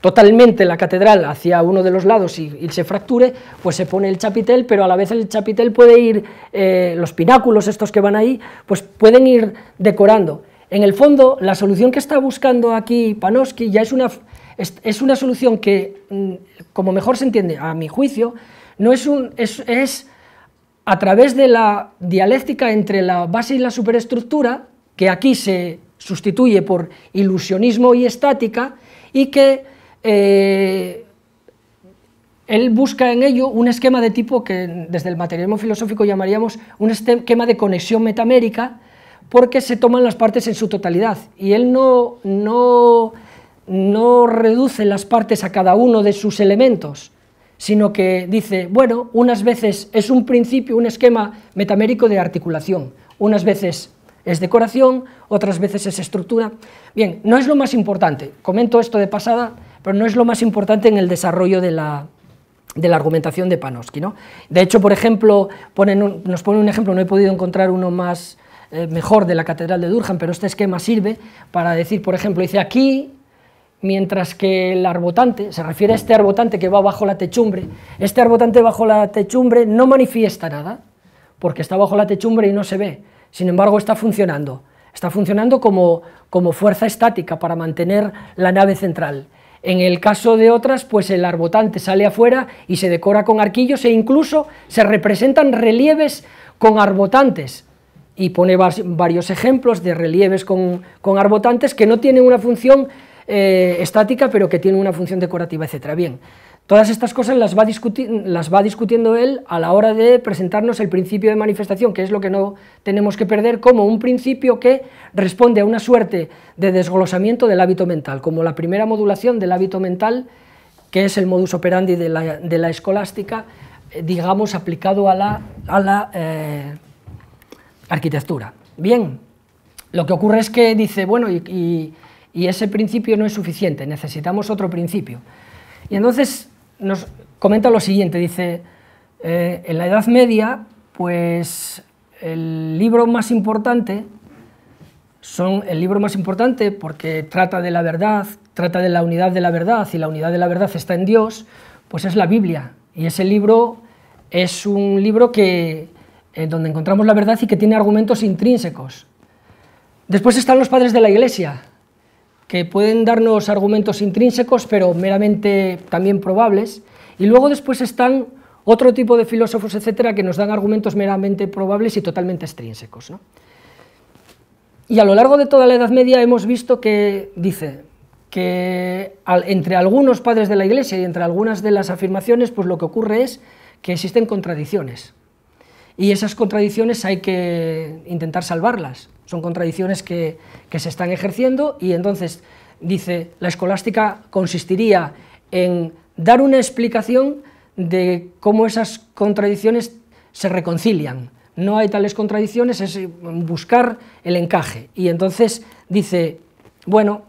totalmente la catedral hacia uno de los lados y, se fracture, pues se pone el chapitel, pero a la vez el chapitel puede ir, eh, los pináculos estos que van ahí, pues pueden ir decorando. En el fondo, la solución que está buscando aquí Panosky, ya es una, es, una solución que, mm, como mejor se entiende, a mi juicio, no es un... es a través de la dialéctica entre la base y la superestructura, que aquí se sustituye por ilusionismo y estática, y que eh, él busca en ello un esquema de tipo que desde el materialismo filosófico llamaríamos un esquema de conexión metamérica, porque se toman las partes en su totalidad, y él no, no reduce las partes a cada uno de sus elementos, sino que dice, bueno, unas veces es un principio, un esquema metamérico de articulación, unas veces es decoración, otras veces es estructura. Bien, no es lo más importante, comento esto de pasada, pero no es lo más importante en el desarrollo de la, argumentación de Panofsky. De hecho, por ejemplo, nos pone un ejemplo, no he podido encontrar uno más eh, mejor de la Catedral de Durham, pero este esquema sirve para decir, por ejemplo, dice aquí mientras que el arbotante, se refiere a este arbotante que va bajo la techumbre, este arbotante bajo la techumbre no manifiesta nada, porque está bajo la techumbre y no se ve, sin embargo está funcionando, está funcionando como, como fuerza estática para mantener la nave central. En el caso de otras, pues el arbotante sale afuera y se decora con arquillos e incluso se representan relieves con arbotantes, y pone varios ejemplos de relieves con, con arbotantes que no tienen una función eh, estática, pero que tiene una función decorativa, etcétera. Bien, todas estas cosas las va, las va discutiendo él a la hora de presentarnos el principio de manifestación, que es lo que no tenemos que perder, como un principio que responde a una suerte de desglosamiento del hábito mental, como la primera modulación del hábito mental, que es el modus operandi de la, de la escolástica, eh, digamos, aplicado a la, a la eh, arquitectura. Bien, lo que ocurre es que dice, bueno, y y ese principio no es suficiente, necesitamos otro principio. Y entonces nos comenta lo siguiente, dice, eh, en la Edad Media, pues el libro más importante son el libro más importante porque trata de la verdad, trata de la unidad de la verdad y la unidad de la verdad está en Dios, pues es la Biblia. Y ese libro es un libro que, eh, donde encontramos la verdad y que tiene argumentos intrínsecos. Después están los padres de la Iglesia, que pueden darnos argumentos intrínsecos, pero meramente también probables. Y luego después están otro tipo de filósofos, etcétera, que nos dan argumentos meramente probables y totalmente extrínsecos. Y a lo largo de toda la Edad Media hemos visto que dice que entre algunos padres de la Iglesia y entre algunas de las afirmaciones, pues lo que ocurre es que existen contradicciones. Y esas contradicciones hay que intentar salvarlas. Son contradicciones que, se están ejerciendo y entonces dice, la escolástica consistiría en dar una explicación de cómo esas contradicciones se reconcilian. No hay tales contradicciones, es eh, buscar el encaje. Y entonces dice, bueno,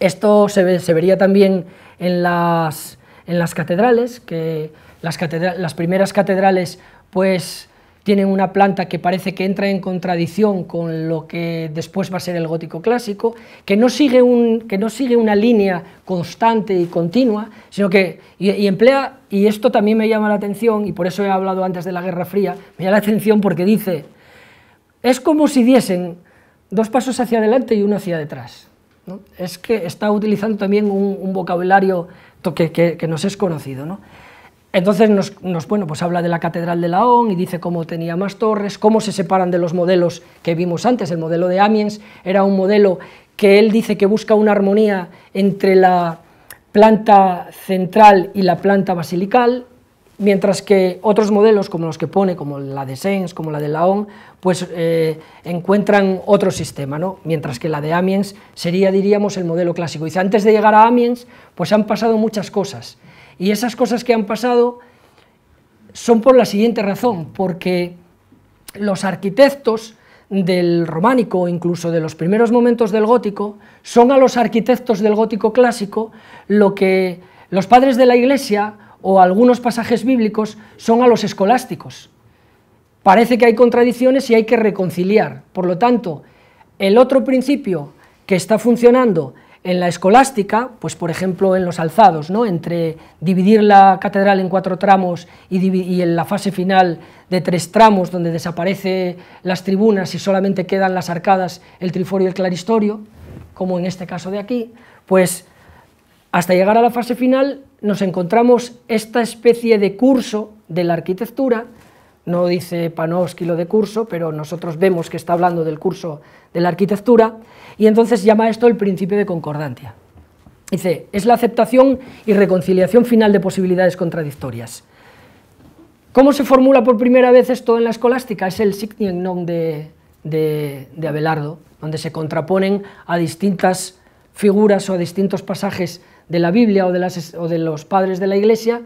esto se, vería también en las, en las catedrales, que las, las primeras catedrales pues tienen una planta que parece que entra en contradicción con lo que después va a ser el gótico clásico, que no sigue, que no sigue una línea constante y continua, sino que y, emplea, y esto también me llama la atención, y por eso he hablado antes de la Guerra Fría, me llama la atención porque dice, es como si diesen dos pasos hacia adelante y uno hacia detrás. Es que está utilizando también un, vocabulario que, nos es conocido. Entonces nos, pues habla de la Catedral de Laon y dice cómo tenía más torres, cómo se separan de los modelos que vimos antes. El modelo de Amiens era un modelo que él dice que busca una armonía entre la planta central y la planta basilical, mientras que otros modelos como los que pone, como la de Sens, como la de Laon, pues eh, encuentran otro sistema, ¿no? mientras que la de Amiens sería, diríamos, el modelo clásico. Dice, antes de llegar a Amiens, pues han pasado muchas cosas y esas cosas que han pasado son por la siguiente razón, porque los arquitectos del románico, incluso de los primeros momentos del gótico, son a los arquitectos del gótico clásico lo que los padres de la iglesia o algunos pasajes bíblicos son a los escolásticos. Parece que hay contradicciones y hay que reconciliar. Por lo tanto, el otro principio que está funcionando en la escolástica, pues por ejemplo en los alzados, ¿no? entre dividir la catedral en cuatro tramos y, en la fase final de tres tramos donde desaparecen las tribunas y solamente quedan las arcadas, el triforio y el claristorio, como en este caso de aquí, pues hasta llegar a la fase final nos encontramos esta especie de curso de la arquitectura, no dice Panofsky lo de curso, pero nosotros vemos que está hablando del curso de la arquitectura, y entonces llama esto el principio de concordancia. Dice, es la aceptación y reconciliación final de posibilidades contradictorias. ¿Cómo se formula por primera vez esto en la escolástica? Es el signum de, de, Abelardo, donde se contraponen a distintas figuras o a distintos pasajes de la Biblia o de, las, o de los padres de la Iglesia,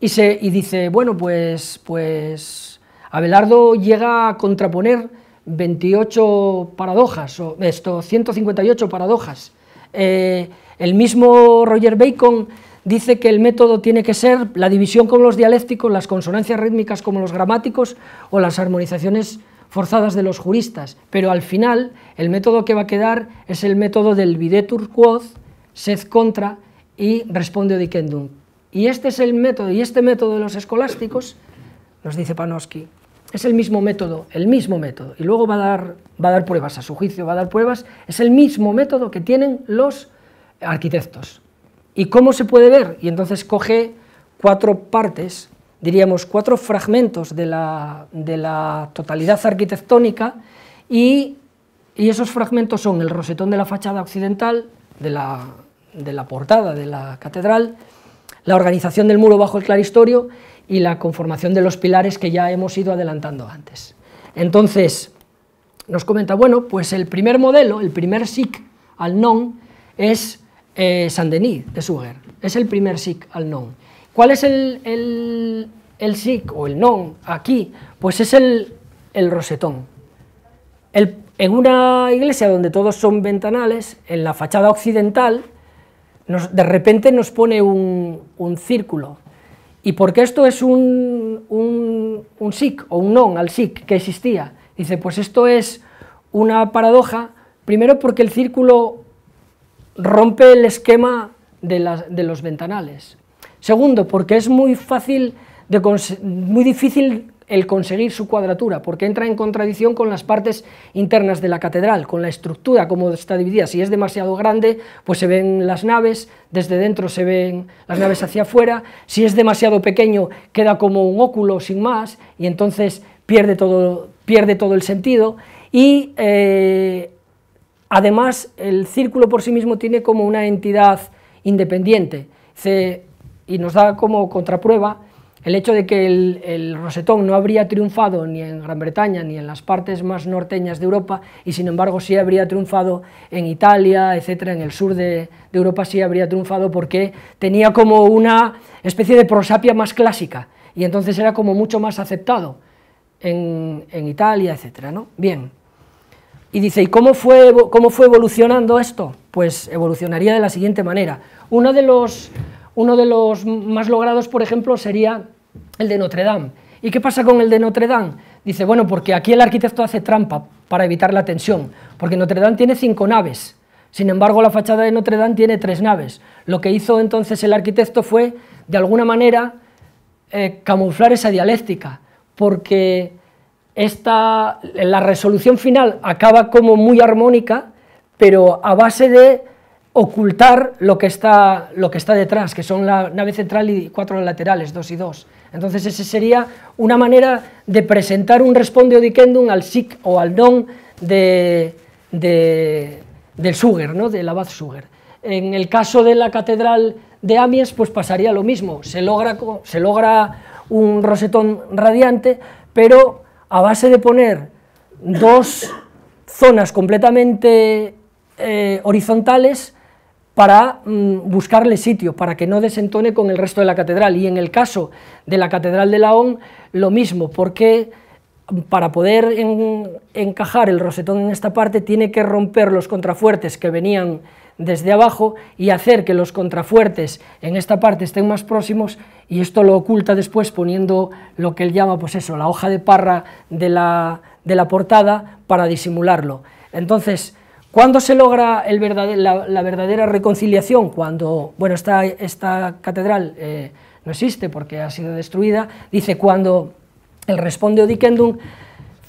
y, se, y dice, bueno, pues, pues Abelardo llega a contraponer 28 paradojas, o esto, 158 paradojas. Eh, el mismo Roger Bacon dice que el método tiene que ser la división con los dialécticos, las consonancias rítmicas como los gramáticos o las armonizaciones forzadas de los juristas, pero al final el método que va a quedar es el método del videtur quod, sed contra y responde dicendum. Y este es el método, y este método de los escolásticos, nos dice Panosky, es el mismo método, el mismo método. Y luego va a dar, va a dar pruebas, a su juicio va a dar pruebas, es el mismo método que tienen los arquitectos. ¿Y cómo se puede ver? Y entonces coge cuatro partes, diríamos cuatro fragmentos de la, totalidad arquitectónica y, y, esos fragmentos son el rosetón de la fachada occidental, de la, de la portada de la catedral, la organización del muro bajo el claristorio y la conformación de los pilares que ya hemos ido adelantando antes. Entonces, nos comenta, bueno, pues el primer modelo, el primer SIC al non, es eh, Saint-Denis de Suger, es el primer SIC al non. ¿Cuál es el, el, o el non aquí? Pues es el, el rosetón. en una iglesia donde todos son ventanales, en la fachada occidental, de repente nos pone un, un círculo y porque esto es un, un, SIC o un non al SIC que existía. Dice, pues esto es una paradoja, primero porque el círculo rompe el esquema de, de los ventanales. Segundo, porque es muy fácil de muy difícil el conseguir su cuadratura, porque entra en contradicción con las partes internas de la catedral, con la estructura, como está dividida. Si es demasiado grande, pues se ven las naves, desde dentro se ven las naves hacia afuera, si es demasiado pequeño queda como un óculo sin más, y entonces pierde todo, pierde todo el sentido, y eh, además el círculo por sí mismo tiene como una entidad independiente, y nos da como contraprueba el hecho de que el, rosetón no habría triunfado ni en Gran Bretaña ni en las partes más norteñas de Europa y sin embargo sí habría triunfado en Italia, etcétera, en el sur de, Europa sí habría triunfado porque tenía como una especie de prosapia más clásica y entonces era como mucho más aceptado en, Italia, etcétera, ¿no? Bien. Y dice, ¿y cómo fue, cómo fue evolucionando esto? Pues evolucionaría de la siguiente manera. Uno de los uno de los más logrados, por ejemplo, sería el de Notre Dame. ¿Y qué pasa con el de Notre Dame? Dice, bueno, porque aquí el arquitecto hace trampa para evitar la tensión, porque Notre Dame tiene cinco naves, sin embargo la fachada de Notre Dame tiene tres naves. Lo que hizo entonces el arquitecto fue, de alguna manera, eh, camuflar esa dialéctica, porque esta, la resolución final acaba como muy armónica, pero a base de ocultar lo que está, lo que está detrás, que son la nave central y cuatro laterales, dos y dos. Entonces esa sería una manera de presentar un respondio dicendum al sic o al DON de, de, del Suger, ¿no? del abad Suger. En el caso de la catedral de amiens pues pasaría lo mismo, se logra, un rosetón radiante, pero a base de poner dos zonas completamente eh, horizontales, para mm, buscarle sitio, para que no desentone con el resto de la catedral. Y en el caso de la Catedral de Laón, lo mismo, porque mm, para poder encajar el rosetón en esta parte, tiene que romper los contrafuertes que venían desde abajo y hacer que los contrafuertes en esta parte estén más próximos y esto lo oculta después poniendo lo que él llama, pues eso, la hoja de parra de la, de la portada para disimularlo. Entonces, ¿Cuándo se logra el la, verdadera reconciliación? Cuando, bueno, esta, esta catedral eh, no existe porque ha sido destruida, dice cuando el responde Odikendum,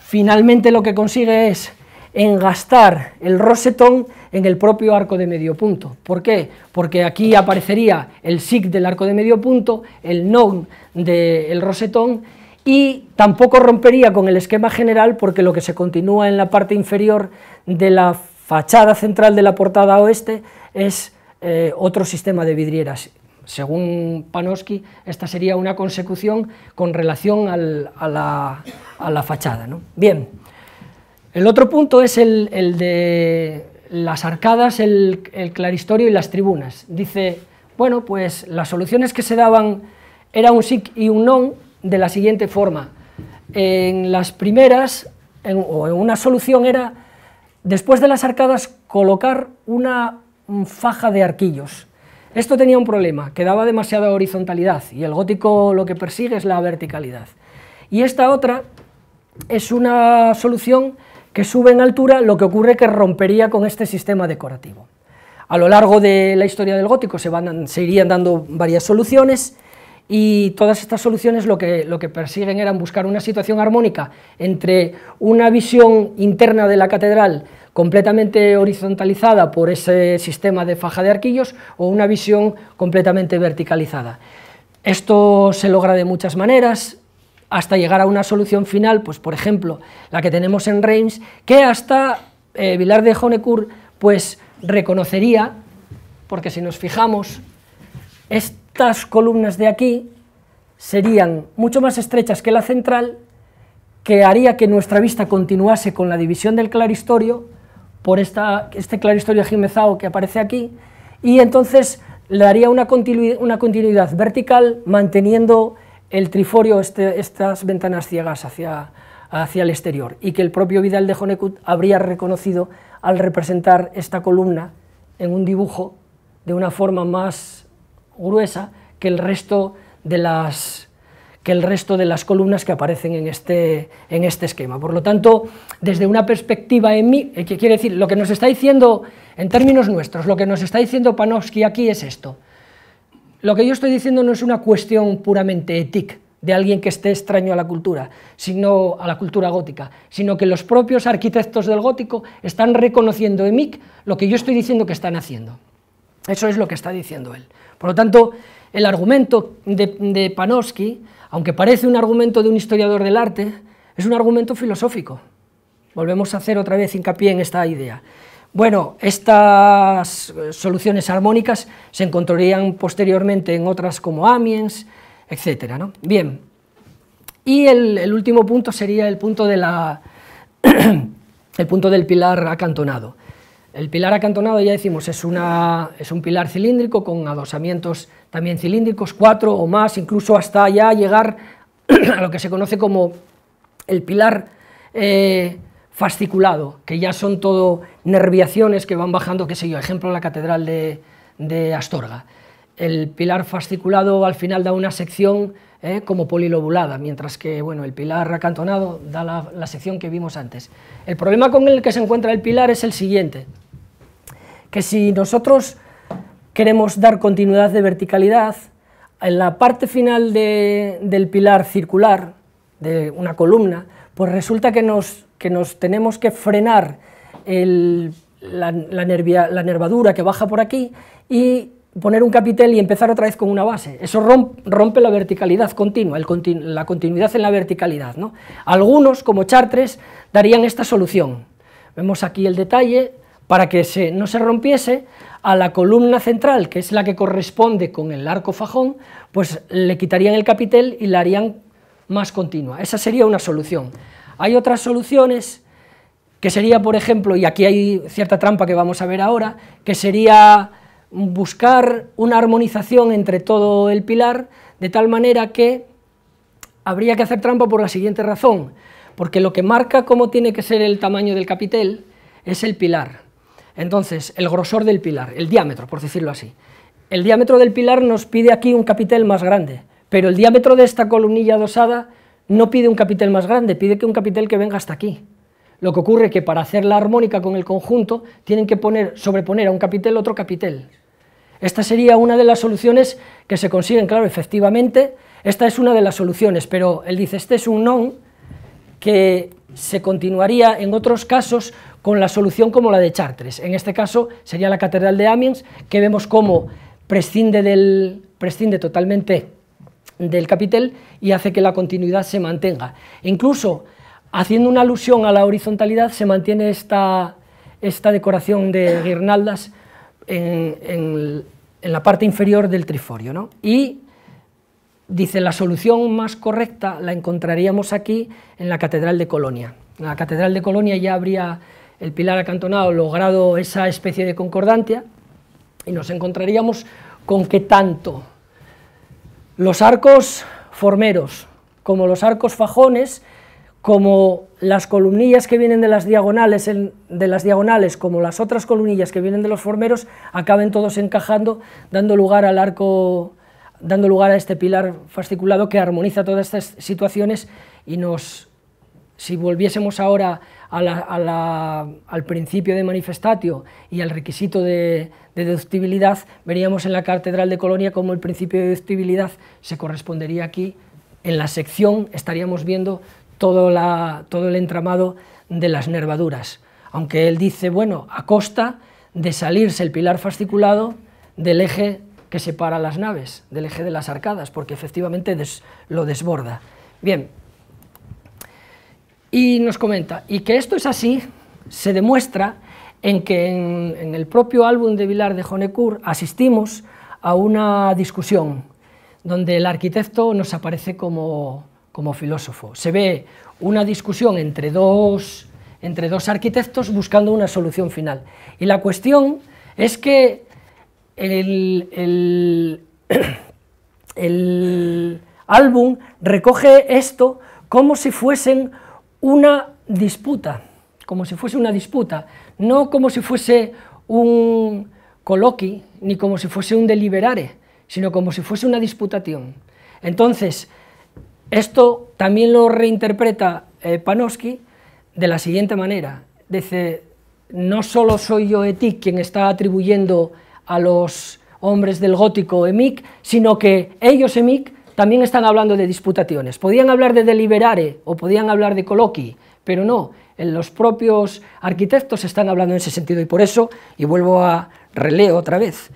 finalmente lo que consigue es engastar el rosetón en el propio arco de medio punto. ¿Por qué? Porque aquí aparecería el sig del arco de medio punto, el non del rosetón, y tampoco rompería con el esquema general porque lo que se continúa en la parte inferior de la fachada central de la portada oeste es eh, otro sistema de vidrieras. Según panowski esta sería una consecución con relación a, la, fachada. Bien, el otro punto es el, de las arcadas, el, claristorio y las tribunas. Dice, bueno, pues las soluciones que se daban era un sí y un no de la siguiente forma. En las primeras, o en una solución era Después de las arcadas, colocar una faja de arquillos. Esto tenía un problema, que daba demasiada horizontalidad, y el gótico lo que persigue es la verticalidad. Y esta otra es una solución que sube en altura, lo que ocurre que rompería con este sistema decorativo. A lo largo de la historia del gótico se, van, se irían dando varias soluciones, y todas estas soluciones lo que, lo que persiguen eran buscar una situación armónica entre una visión interna de la catedral completamente horizontalizada por ese sistema de faja de arquillos o una visión completamente verticalizada. Esto se logra de muchas maneras, hasta llegar a una solución final, pues por ejemplo, la que tenemos en Reims, que hasta eh, Vilar de Honecourt pues reconocería, porque si nos fijamos, es estas columnas de aquí serían mucho más estrechas que la central, que haría que nuestra vista continuase con la división del claristorio por esta, este claristorio jimezao que aparece aquí, y entonces le daría una, continuidad vertical manteniendo el triforio, este, estas ventanas ciegas hacia, hacia el exterior, y que el propio Vidal de Honecut habría reconocido al representar esta columna en un dibujo de una forma más gruesa que el resto de las que el resto de las columnas que aparecen en este, este esquema. Por lo tanto, desde una perspectiva en mí, eh, que quiere decir, lo que nos está diciendo, en términos nuestros, lo que nos está diciendo Panofsky aquí es esto. Lo que yo estoy diciendo no es una cuestión puramente ética de alguien que esté extraño a la cultura, sino a la cultura gótica, sino que los propios arquitectos del gótico están reconociendo en mí lo que yo estoy diciendo que están haciendo. Eso es lo que está diciendo él. Por lo tanto, el argumento de, de Panofsky, aunque parece un argumento de un historiador del arte, es un argumento filosófico. Volvemos a hacer otra vez hincapié en esta idea. Bueno, estas eh, soluciones armónicas se encontrarían posteriormente en otras como Amiens, etc. Bien, y el, el, último punto sería el punto, de la el punto del pilar acantonado. El pilar acantonado, ya decimos, es, una, es un pilar cilíndrico con adosamientos también cilíndricos, cuatro o más, incluso hasta ya llegar a lo que se conoce como el pilar eh, fasciculado, que ya son todo nerviaciones que van bajando, qué sé yo, ejemplo la catedral de, Astorga. El pilar fasciculado al final da una sección eh, como polilobulada, mientras que bueno, el pilar acantonado da la sección que vimos antes. El problema con el que se encuentra el pilar es el siguiente, que si nosotros queremos dar continuidad de verticalidad, en la parte final del pilar circular, de una columna, pues resulta que nos, que nos tenemos que frenar la, nervadura que baja por aquí y poner un capitel y empezar otra vez con una base. Eso rompe la verticalidad continua, la continuidad en la verticalidad. Algunos, como Chartres, darían esta solución. Vemos aquí el detalle, para que no se rompiese, a la columna central, que es la que corresponde con el arco fajón, pues le quitarían el capitel y la harían más continua. Esa sería una solución. Hay otras soluciones que sería, por ejemplo, y aquí hay cierta trampa que vamos a ver ahora, que sería buscar una armonización entre todo el pilar, de tal manera que habría que hacer trampa por la siguiente razón, porque lo que marca cómo tiene que ser el tamaño del capitel es el pilar. Entonces, el grosor del pilar, el diámetro, por decirlo así. El diámetro del pilar nos pide aquí un capitel más grande, pero el diámetro de esta columnilla dosada no pide un capitel más grande, pide que un capitel que venga hasta aquí. Lo que ocurre que para hacer la armónica con el conjunto tienen que poner, sobreponer a un capitel otro capitel. Esta sería una de las soluciones que se consiguen, claro, efectivamente, esta es una de las soluciones, pero él dice, este es un non, que se continuaría en otros casos con la solución como la de Chartres. En este caso sería la Catedral de Amiens, que vemos cómo prescinde, del, prescinde totalmente del capitel y hace que la continuidad se mantenga. Incluso, haciendo una alusión a la horizontalidad, se mantiene esta, esta decoración de guirnaldas en, la parte inferior del triforio. ¿no? Dice, la solución más correcta la encontraríamos aquí en la Catedral de Colonia. En la Catedral de Colonia ya habría el pilar acantonado logrado esa especie de concordancia y nos encontraríamos con que tanto los arcos formeros como los arcos fajones, como las columnillas que vienen de las diagonales, de las diagonales como las otras columnillas que vienen de los formeros, acaben todos encajando, dando lugar al arco dando lugar a este pilar fasciculado que armoniza todas estas situaciones y nos, si volviésemos ahora al principio de manifestatio y al requisito de, deductibilidad, veríamos en la Catedral de Colonia cómo el principio de deductibilidad se correspondería aquí. En la sección estaríamos viendo todo el entramado de las nervaduras, aunque él dice, bueno, a costa de salirse el pilar fasciculado del eje que separa las naves del eje de las arcadas, porque efectivamente lo desborda. Bien, y nos comenta, y que esto es así, se demuestra en que en, el propio álbum de Vilar de Jonecur asistimos a una discusión donde el arquitecto nos aparece como, filósofo. Se ve una discusión entre dos, entre dos arquitectos buscando una solución final. Y la cuestión es que el, álbum recoge esto como si fuesen una disputa, como si fuese una disputa, no como si fuese un coloqui, ni como si fuese un deliberare, sino como si fuese una disputación. Entonces, esto también lo reinterpreta eh, de la siguiente manera, dice, no solo soy yo etic quien está atribuyendo a los hombres del gótico EMIC, sino que ellos EMIC también están hablando de disputaciones. Podían hablar de deliberare o podían hablar de coloqui, pero no, los propios arquitectos están hablando en ese sentido y por eso, y vuelvo a releo otra vez,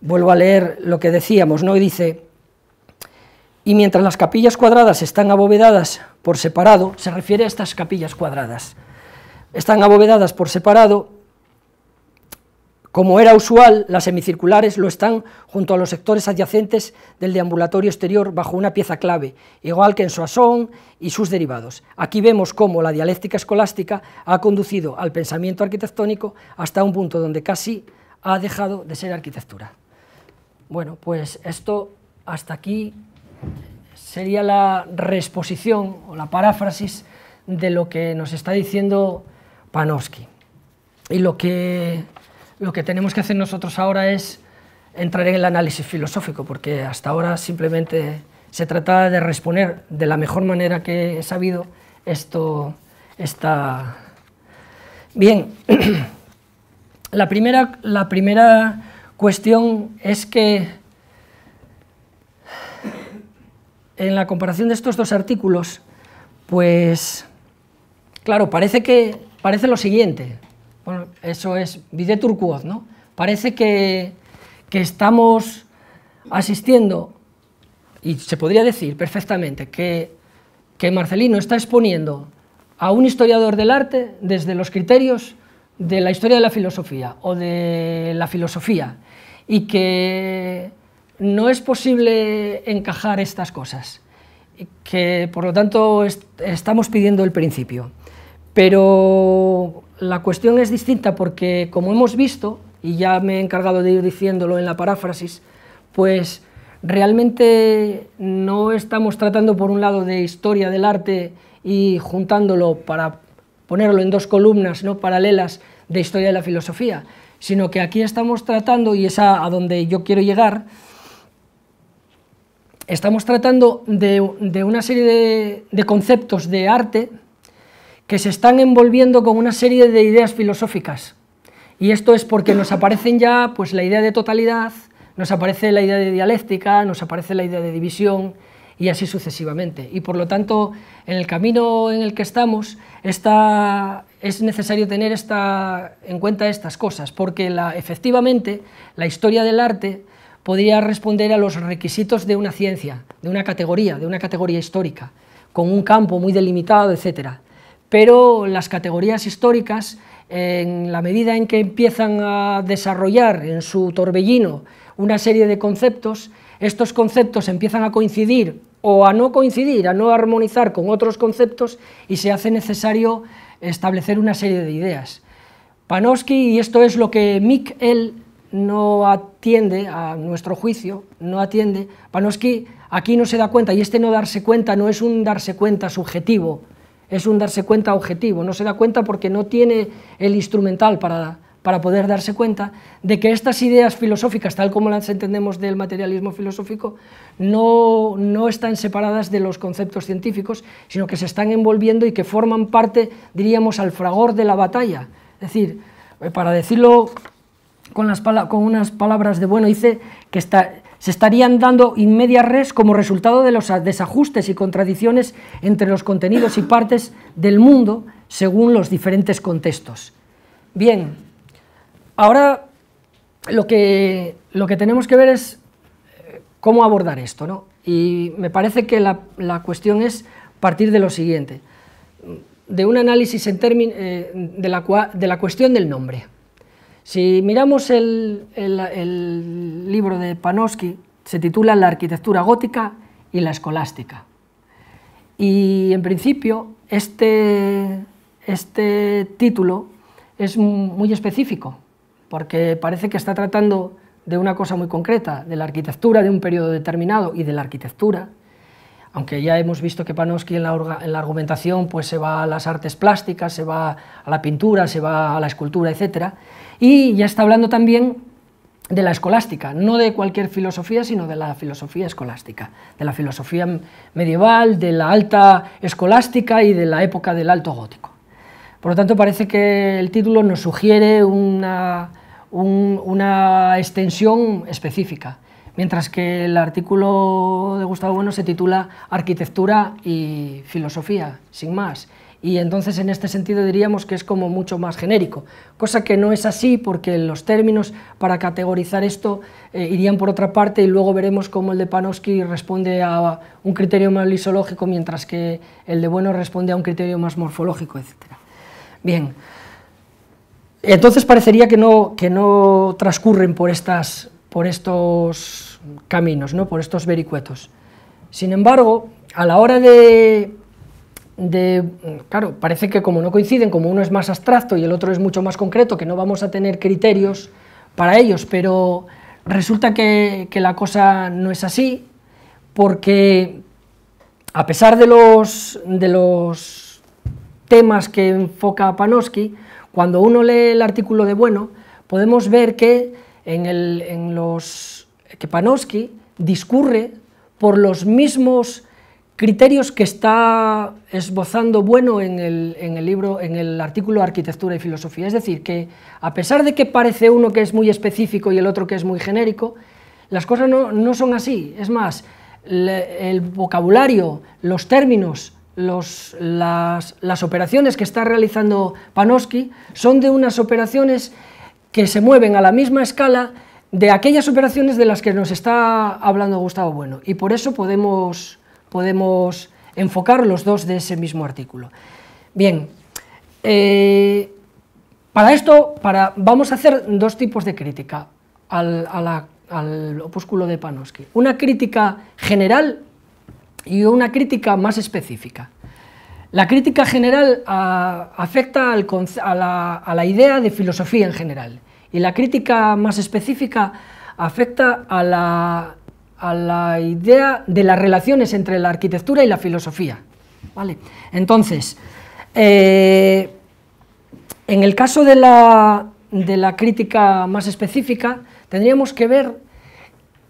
vuelvo a leer lo que decíamos, ¿no? Y dice, y mientras las capillas cuadradas están abovedadas por separado, se refiere a estas capillas cuadradas, están abovedadas por separado como era usual, las semicirculares lo están junto a los sectores adyacentes del deambulatorio exterior bajo una pieza clave, igual que en Soissons y sus derivados. Aquí vemos cómo la dialéctica escolástica ha conducido al pensamiento arquitectónico hasta un punto donde casi ha dejado de ser arquitectura. Bueno, pues esto hasta aquí sería la reexposición o la paráfrasis de lo que nos está diciendo Panofsky y lo que lo que tenemos que hacer nosotros ahora es entrar en el análisis filosófico, porque hasta ahora simplemente se trataba de responder de la mejor manera que he sabido esto está bien. la, primera, la primera cuestión es que en la comparación de estos dos artículos, pues claro, parece que parece lo siguiente. Bueno, eso es Vidé Turquoise, ¿no? Parece que, estamos asistiendo, y se podría decir perfectamente, que, Marcelino está exponiendo a un historiador del arte desde los criterios de la historia de la filosofía o de la filosofía y que no es posible encajar estas cosas, que por lo tanto estamos pidiendo el principio. Pero la cuestión es distinta porque, como hemos visto, y ya me he encargado de ir diciéndolo en la paráfrasis, pues realmente no estamos tratando por un lado de historia del arte y juntándolo para ponerlo en dos columnas no paralelas de historia de la filosofía, sino que aquí estamos tratando, y es a, donde yo quiero llegar, estamos tratando de, una serie de conceptos de arte que se están envolviendo con una serie de ideas filosóficas. Y esto es porque nos aparecen ya pues, la idea de totalidad, nos aparece la idea de dialéctica, nos aparece la idea de división y así sucesivamente. Y por lo tanto, en el camino en el que estamos, es necesario tener esta, en cuenta estas cosas, porque la, efectivamente la historia del arte podría responder a los requisitos de una ciencia, de una categoría, de una categoría histórica, con un campo muy delimitado, etcétera pero las categorías históricas, en la medida en que empiezan a desarrollar en su torbellino una serie de conceptos, estos conceptos empiezan a coincidir o a no coincidir, a no armonizar con otros conceptos y se hace necesario establecer una serie de ideas. Panofsky, y esto es lo que Mick él no atiende, a nuestro juicio, no atiende, Panofsky aquí no se da cuenta, y este no darse cuenta no es un darse cuenta subjetivo, es un darse cuenta objetivo, no se da cuenta porque no tiene el instrumental para, para poder darse cuenta de que estas ideas filosóficas, tal como las entendemos del materialismo filosófico, no, no están separadas de los conceptos científicos, sino que se están envolviendo y que forman parte, diríamos, al fragor de la batalla. Es decir, eh, para decirlo con, las, con unas palabras de bueno, dice que está, se estarían dando in res como resultado de los desajustes y contradicciones entre los contenidos y partes del mundo según los diferentes contextos. Bien, ahora lo que, lo que tenemos que ver es eh, cómo abordar esto, Y me parece que la, cuestión es partir de lo siguiente, de un análisis en eh, de la cuestión del nombre. Si miramos el, libro de Panosky, se titula La arquitectura gótica y la escolástica. Y en principio este, este título es muy específico, porque parece que está tratando de una cosa muy concreta, de la arquitectura de un periodo determinado y de la arquitectura aunque ya hemos visto que Panofsky en la, argumentación pues se va a las artes plásticas, se va a la pintura, se va a la escultura, etc. Y ya está hablando también de la escolástica, no de cualquier filosofía, sino de la filosofía escolástica, de la filosofía medieval, de la alta escolástica y de la época del alto gótico. Por lo tanto, parece que el título nos sugiere una extensión específica mientras que el artículo de Gustavo Bueno se titula Arquitectura y Filosofía, sin más. Y entonces en este sentido diríamos que es como mucho más genérico, cosa que no es así porque los términos para categorizar esto eh, irían por otra parte y luego veremos cómo el de Panofsky responde a un criterio más lisológico mientras que el de Bueno responde a un criterio más morfológico, etc. Bien, entonces parecería que no, que no transcurren por estas por estos caminos, ¿no? por estos vericuetos. Sin embargo, a la hora de, Claro, parece que como no coinciden, como uno es más abstracto y el otro es mucho más concreto, que no vamos a tener criterios para ellos, pero resulta que, la cosa no es así, porque a pesar de los, de los temas que enfoca Panosky, cuando uno lee el artículo de Bueno, podemos ver que en, el, los que Panofsky discurre por los mismos criterios que está esbozando bueno en el, libro, en el artículo Arquitectura y Filosofía. Es decir, que a pesar de que parece uno que es muy específico y el otro que es muy genérico, las cosas no, son así. Es más, el vocabulario, los términos, las, operaciones que está realizando Panosky son de unas operaciones que se mueven a la misma escala de aquellas operaciones de las que nos está hablando Gustavo Bueno, y por eso podemos, podemos enfocar los dos de ese mismo artículo. Bien, eh, para esto para, vamos a hacer dos tipos de crítica al, opúsculo de Panosky. Una crítica general y una crítica más específica. La crítica general ah, afecta a, la, idea de filosofía en general y la crítica más específica afecta a la, idea de las relaciones entre la arquitectura y la filosofía. ¿vale? Entonces, eh, en el caso de la, crítica más específica, tendríamos que ver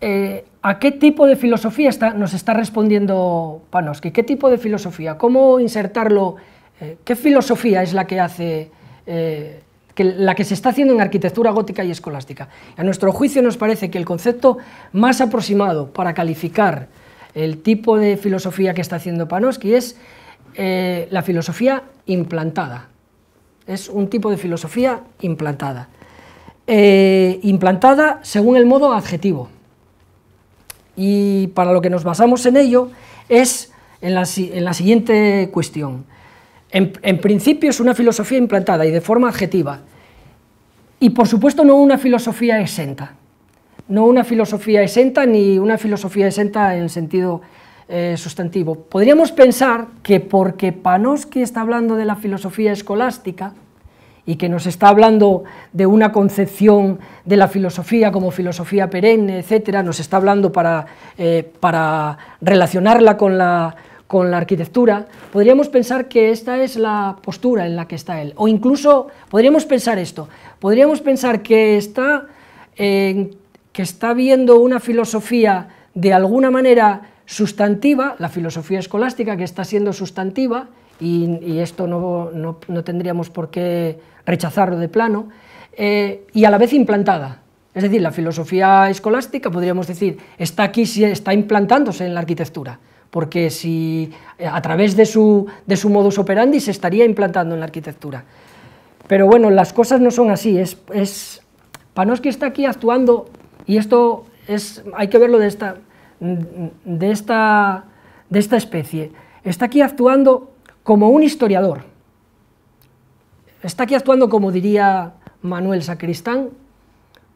eh, ¿A qué tipo de filosofía nos está respondiendo Panosky? ¿Qué tipo de filosofía? ¿Cómo insertarlo? Eh, ¿Qué filosofía es la que hace, eh, la que se está haciendo en arquitectura gótica y escolástica? A nuestro juicio nos parece que el concepto más aproximado para calificar el tipo de filosofía que está haciendo Panosky es eh, la filosofía implantada. Es un tipo de filosofía implantada. implantada según el modo adjetivo y para lo que nos basamos en ello es en la, siguiente cuestión. En, principio es una filosofía implantada y de forma adjetiva. Y por supuesto no una filosofía exenta. No una filosofía exenta ni una filosofía exenta en sentido eh, sustantivo. Podríamos pensar que porque Panoski está hablando de la filosofía escolástica, y que nos está hablando de una concepción de la filosofía como filosofía perenne, etcétera, nos está hablando para, eh, para relacionarla con la, arquitectura, podríamos pensar que esta es la postura en la que está él. O incluso podríamos pensar esto, podríamos pensar que está, eh, que está viendo una filosofía de alguna manera sustantiva, la filosofía escolástica que está siendo sustantiva, y, esto no, tendríamos por qué rechazarlo de plano, eh, y a la vez implantada. Es decir, la filosofía escolástica, podríamos decir, está aquí, está implantándose en la arquitectura, porque si a través de su, de su modus operandi se estaría implantando en la arquitectura. Pero bueno, las cosas no son así. Es, es, está aquí actuando, y esto es, hay que verlo de esta, de esta, de esta especie, está aquí actuando como un historiador. Está aquí actuando, como diría Manuel Sacristán,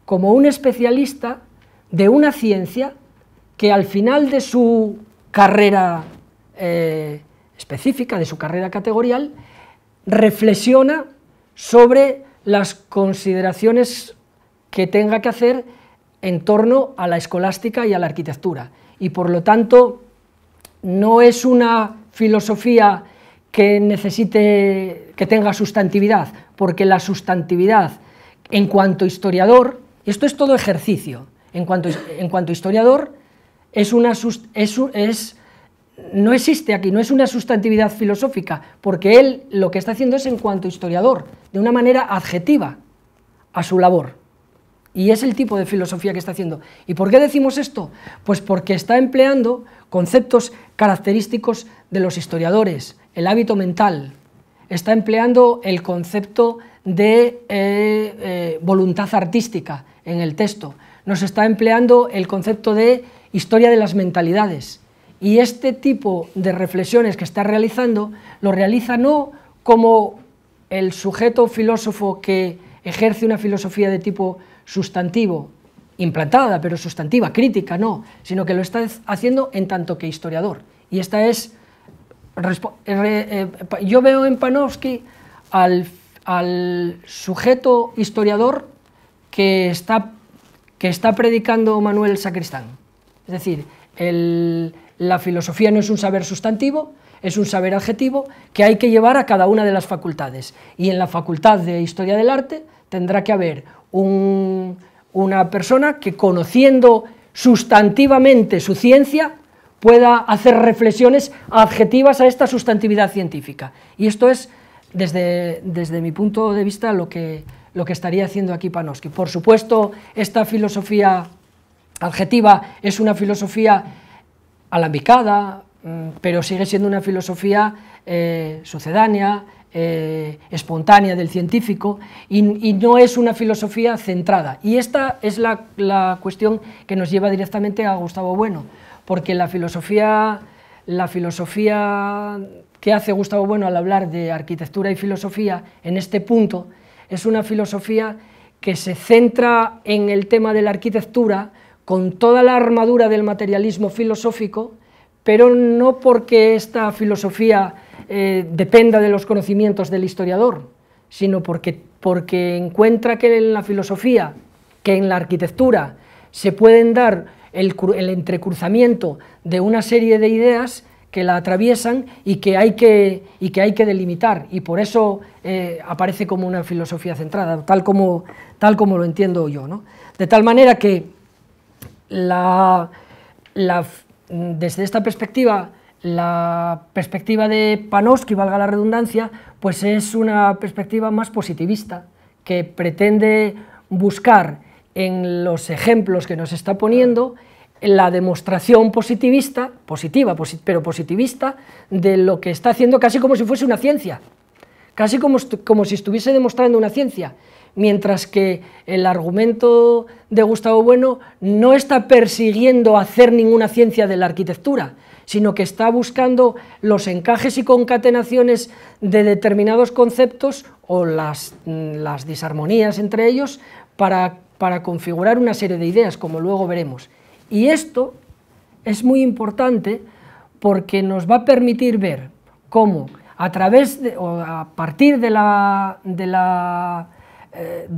como un especialista de una ciencia que al final de su carrera eh, específica, de su carrera categorial, reflexiona sobre las consideraciones que tenga que hacer en torno a la escolástica y a la arquitectura. Y por lo tanto, no es una filosofía que necesite, que tenga sustantividad, porque la sustantividad en cuanto historiador, esto es todo ejercicio, en cuanto, en cuanto historiador, es una, es, es, no existe aquí, no es una sustantividad filosófica, porque él lo que está haciendo es en cuanto historiador, de una manera adjetiva a su labor. Y es el tipo de filosofía que está haciendo. ¿Y por qué decimos esto? Pues porque está empleando conceptos característicos de los historiadores, el hábito mental, está empleando el concepto de eh, eh, voluntad artística en el texto, nos está empleando el concepto de historia de las mentalidades. Y este tipo de reflexiones que está realizando lo realiza no como el sujeto filósofo que ejerce una filosofía de tipo sustantivo, implantada, pero sustantiva, crítica, no, sino que lo está haciendo en tanto que historiador. Y esta es eh, eh, yo veo en Panofsky al, sujeto historiador que está, que está predicando Manuel Sacristán. Es decir, la filosofía no es un saber sustantivo, es un saber adjetivo que hay que llevar a cada una de las facultades. Y en la facultad de Historia del Arte tendrá que haber una persona que conociendo sustantivamente su ciencia pueda hacer reflexiones adjetivas a esta sustantividad científica. Y esto es, desde, mi punto de vista, lo que, estaría haciendo aquí Panosky. Por supuesto, esta filosofía adjetiva es una filosofía alambicada, mm, pero sigue siendo una filosofía eh, sucedánea, eh, espontánea del científico y, no es una filosofía centrada. Y esta es la cuestión que nos lleva directamente a Gustavo Bueno porque la filosofía, la filosofía que hace Gustavo Bueno al hablar de arquitectura y filosofía en este punto es una filosofía que se centra en el tema de la arquitectura con toda la armadura del materialismo filosófico, pero no porque esta filosofía eh, dependa de los conocimientos del historiador, sino porque, porque encuentra que en la filosofía, que en la arquitectura, se pueden dar el, entrecruzamiento de una serie de ideas que la atraviesan y que hay que, y que, hay que delimitar. Y por eso eh, aparece como una filosofía centrada, tal como, tal como lo entiendo yo. ¿no? De tal manera que desde esta perspectiva, la perspectiva de Panofsky, valga la redundancia, pues es una perspectiva más positivista, que pretende buscar en los ejemplos que nos está poniendo la demostración positivista, positiva, pero positivista, de lo que está haciendo casi como si fuese una ciencia, casi como, como si estuviese demostrando una ciencia, mientras que el argumento de Gustavo Bueno no está persiguiendo hacer ninguna ciencia de la arquitectura, sino que está buscando los encajes y concatenaciones de determinados conceptos o las, las disarmonías entre ellos para para configurar una serie de ideas, como luego veremos. Y esto es muy importante porque nos va a permitir ver cómo a través o a partir de la, eh,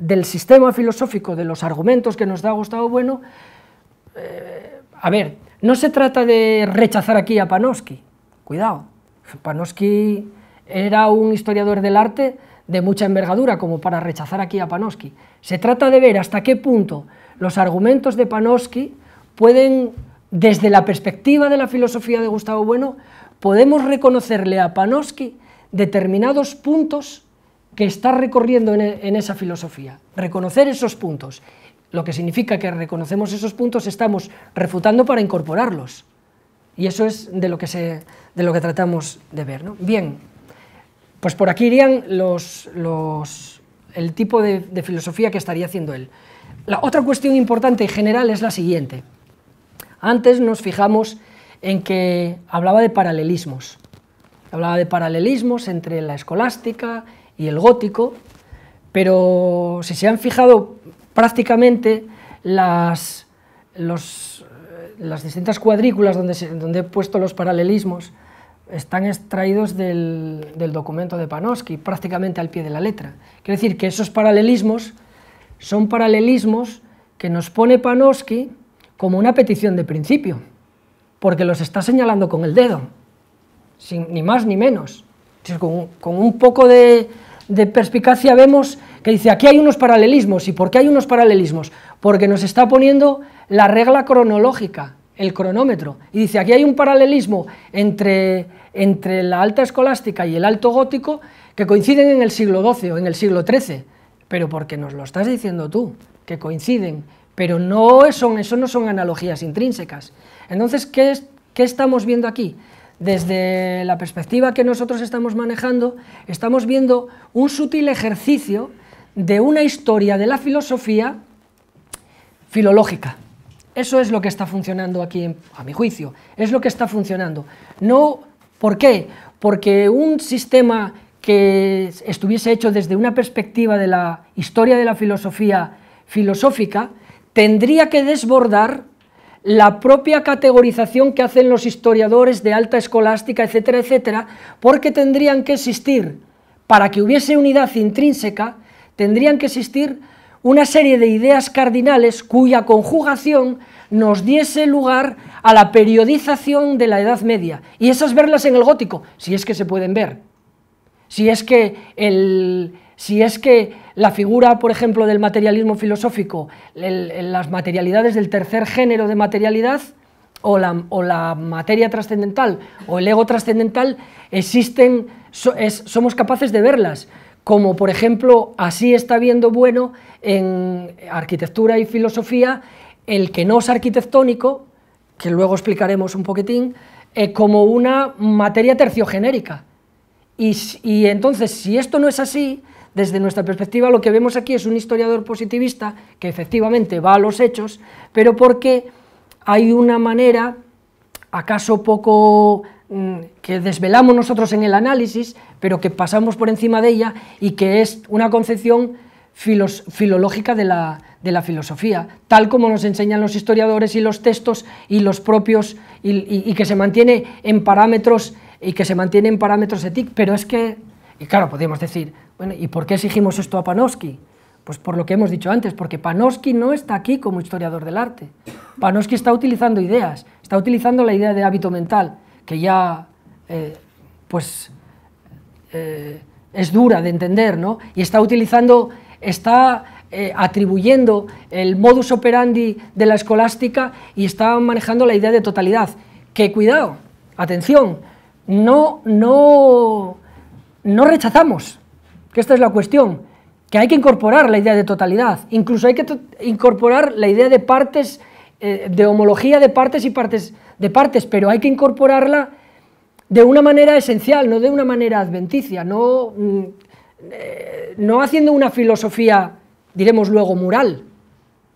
del sistema filosófico de los argumentos que nos da Gustavo Bueno, eh, a ver, no se trata de rechazar aquí a Panosky, cuidado, Panosky era un historiador del arte de mucha envergadura como para rechazar aquí a Panosky, Se trata de ver hasta qué punto los argumentos de Panosky pueden, desde la perspectiva de la filosofía de Gustavo Bueno, podemos reconocerle a Panosky determinados puntos que está recorriendo e, en, esa filosofía. Reconocer esos puntos, lo que significa que reconocemos esos puntos, estamos refutando para incorporarlos. Y eso es de lo que, se, de lo que tratamos de ver. ¿no? Bien. Pues por aquí irían el tipo de, filosofía que estaría haciendo él. La otra cuestión importante y general es la siguiente. Antes nos fijamos en que hablaba de paralelismos. Hablaba de paralelismos entre la escolástica y el gótico, pero si se han fijado prácticamente las, eh, distintas cuadrículas donde, donde he puesto los paralelismos, están extraídos del, documento de Panosky, prácticamente al pie de la letra. Quiere decir que esos paralelismos son paralelismos que nos pone Panosky como una petición de principio, porque los está señalando con el dedo, sin, ni más ni menos. Con, un poco de, de perspicacia vemos que dice, aquí hay unos paralelismos. ¿Y por qué hay unos paralelismos? Porque nos está poniendo la regla cronológica el cronómetro. Y dice, aquí hay un paralelismo entre, entre la alta escolástica y el alto gótico que coinciden en el siglo XII o en el siglo XIII, pero porque nos lo estás diciendo tú, que coinciden, pero no son, eso no son analogías intrínsecas. Entonces, ¿qué, ¿qué estamos viendo aquí? Desde la perspectiva que nosotros estamos manejando, estamos viendo un sutil ejercicio de una historia de la filosofía filológica. Eso es lo que está funcionando aquí, a mi juicio, es lo que está funcionando. No, ¿Por qué? Porque un sistema que estuviese hecho desde una perspectiva de la historia de la filosofía filosófica tendría que desbordar la propia categorización que hacen los historiadores de alta escolástica, etcétera, etcétera, porque tendrían que existir, para que hubiese unidad intrínseca, tendrían que existir una serie de ideas cardinales cuya conjugación nos diese lugar a la periodización de la Edad Media, y esas verlas en el gótico, si es que se pueden ver. Si es que, el, si es que la figura, por ejemplo, del materialismo filosófico, las materialidades del tercer género de materialidad, o la, o la materia trascendental, o el ego trascendental, existen, somos capaces de verlas como por ejemplo así está viendo bueno en arquitectura y filosofía el que no es arquitectónico, que luego explicaremos un poquitín, eh, como una materia terciogenérica. y entonces, si esto no es así, desde nuestra perspectiva lo que vemos aquí es un historiador positivista que efectivamente va a los hechos, pero porque hay una manera acaso poco Mm, que desvelamos nosotros en el análisis, pero que pasamos por encima de ella y que es una concepción filológica de la, filosofía, tal como nos enseñan los historiadores y los textos y los propios, y, que se mantiene en parámetros y que se mantiene en parámetros éticos, pero es que, y claro, podríamos decir, bueno, ¿y por qué exigimos esto a Panofsky? Pues por lo que hemos dicho antes, porque Panofsky no está aquí como historiador del arte. Panofsky está utilizando ideas, está utilizando la idea de hábito mental, que ya eh, pues, eh, es dura de entender, ¿no? Y está utilizando, está eh, atribuyendo el modus operandi de la escolástica y está manejando la idea de totalidad. Que cuidado, atención, no, no, no rechazamos, que esta es la cuestión, que hay que incorporar la idea de totalidad, incluso hay que incorporar la idea de partes, de homología de partes y partes de partes, pero hay que incorporarla de una manera esencial, no de una manera adventicia, no, mm, eh, no haciendo una filosofía, diremos luego, mural,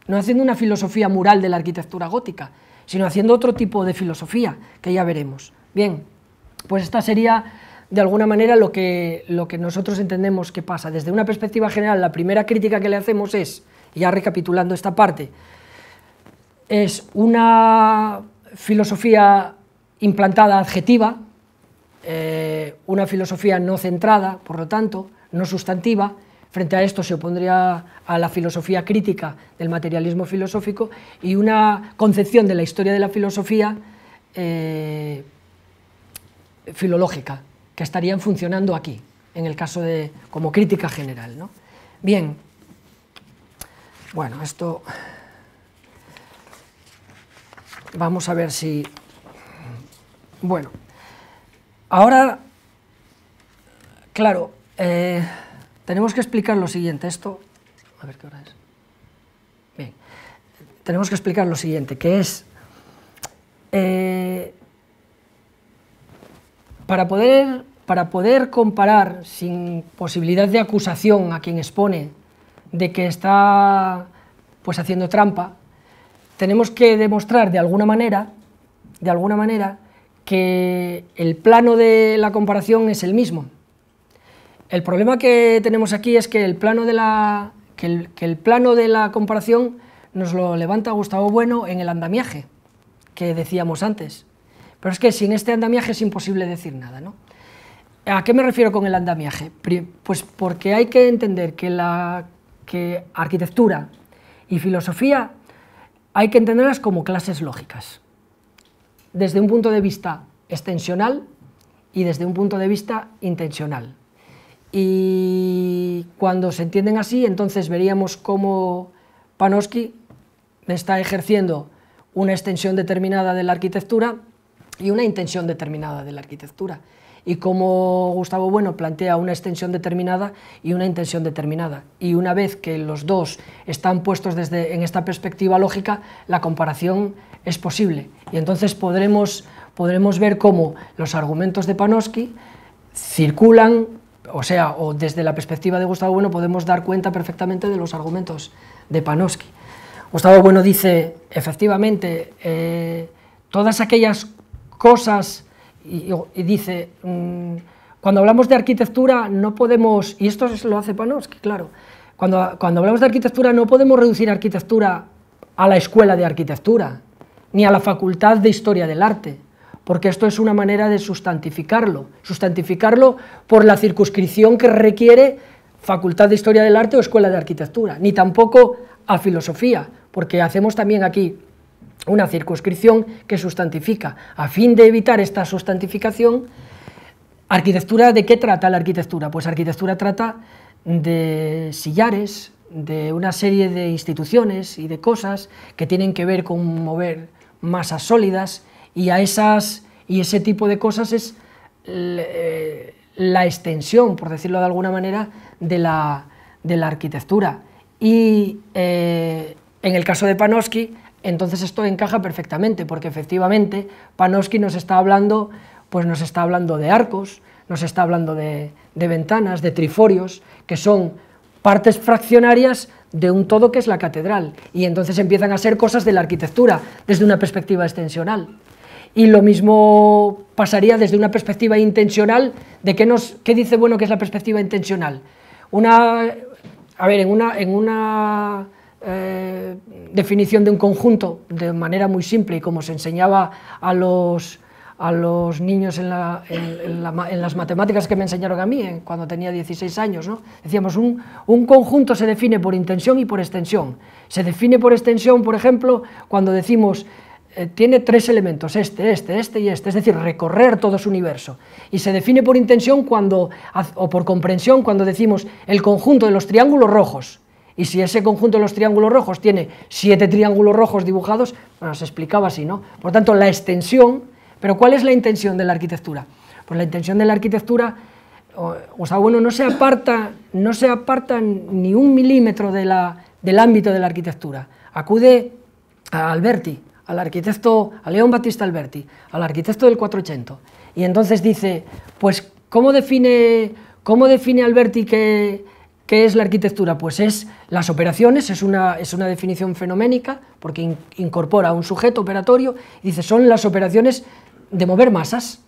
no haciendo una filosofía mural de la arquitectura gótica, sino haciendo otro tipo de filosofía, que ya veremos. Bien, pues esta sería de alguna manera lo que, lo que nosotros entendemos que pasa. Desde una perspectiva general, la primera crítica que le hacemos es, ya recapitulando esta parte, es una filosofía implantada adjetiva, eh, una filosofía no centrada, por lo tanto, no sustantiva. Frente a esto se opondría a la filosofía crítica del materialismo filosófico y una concepción de la historia de la filosofía eh, filológica, que estarían funcionando aquí, en el caso de como crítica general. ¿no? Bien, bueno, esto... Vamos a ver si... Bueno, ahora, claro, eh, tenemos que explicar lo siguiente. Esto, a ver qué hora es. Bien, tenemos que explicar lo siguiente, que es... Eh, para poder, para poder comparar sin posibilidad de acusación a quien expone de que está pues haciendo trampa, tenemos que demostrar de alguna manera, de alguna manera, que el plano de la comparación es el mismo. El problema que tenemos aquí es que el plano de la, el, plano de la comparación nos lo levanta Gustavo Bueno en el andamiaje que decíamos antes. Pero es que sin este andamiaje es imposible decir nada, ¿A qué me refiero con el andamiaje? Pues porque hay que entender que la que arquitectura y filosofía hay que entenderlas como clases lógicas, desde un punto de vista extensional y desde un punto de vista intencional. Y cuando se entienden así, entonces veríamos cómo Panosky está ejerciendo una extensión determinada de la arquitectura y una intención determinada de la arquitectura y como Gustavo Bueno plantea una extensión determinada y una intención determinada. Y una vez que los dos están puestos desde, en esta perspectiva lógica, la comparación es posible. Y entonces podremos, podremos ver cómo los argumentos de Panosky... circulan, o sea, o desde la perspectiva de Gustavo Bueno podemos dar cuenta perfectamente de los argumentos de Panosky... Gustavo Bueno dice, efectivamente, eh, todas aquellas cosas y, dice, mm, cuando hablamos de arquitectura no podemos, y esto es, lo hace Panofsky, claro, cuando, cuando hablamos de arquitectura no podemos reducir arquitectura a la escuela de arquitectura, ni a la facultad de historia del arte, porque esto es una manera de sustantificarlo, sustantificarlo por la circunscripción que requiere facultad de historia del arte o escuela de arquitectura, ni tampoco a filosofía, porque hacemos también aquí una circunscripción que sustantifica. A fin de evitar esta sustantificación, ¿arquitectura de qué trata la arquitectura? Pues arquitectura trata de sillares, de una serie de instituciones y de cosas que tienen que ver con mover masas sólidas y a esas y ese tipo de cosas es eh, la extensión, por decirlo de alguna manera, de la, de la arquitectura. Y eh, en el caso de Panosky... Entonces esto encaja perfectamente, porque efectivamente Panofsky nos está hablando, pues nos está hablando de arcos, nos está hablando de, ventanas, de triforios, que son partes fraccionarias de un todo que es la catedral, y entonces empiezan a ser cosas de la arquitectura, desde una perspectiva extensional. Y lo mismo pasaría desde una perspectiva intencional, de qué, nos, qué dice bueno que es la perspectiva intencional. Una, a ver, en una, en una eh, definición de un conjunto de manera muy simple y como se enseñaba a los, a los niños en, las matemáticas que me enseñaron a mí cuando tenía 16 años. Decíamos, un, conjunto se define por intención y por extensión. Se define por extensión, por ejemplo, cuando decimos, eh, tiene tres elementos, este, este, este y este, es decir, recorrer todo su universo. Y se define por intención cuando, o por comprensión cuando decimos el conjunto de los triángulos rojos y si ese conjunto de los triángulos rojos tiene siete triángulos rojos dibujados, nos se explicaba así, ¿no? Por lo tanto, la extensión, pero ¿cuál es la intención de la arquitectura? Pues la intención de la arquitectura, o, sea, bueno, no se aparta, no se aparta ni un milímetro del ámbito de la arquitectura. Acude a Alberti, al arquitecto, a León Batista Alberti, al arquitecto del 480, y entonces dice, pues, ¿cómo define, cómo define Alberti que ¿Qué es la arquitectura? Pues es las operaciones, es una, es una definición fenoménica, porque incorpora un sujeto operatorio, y dice, son las operaciones de mover masas.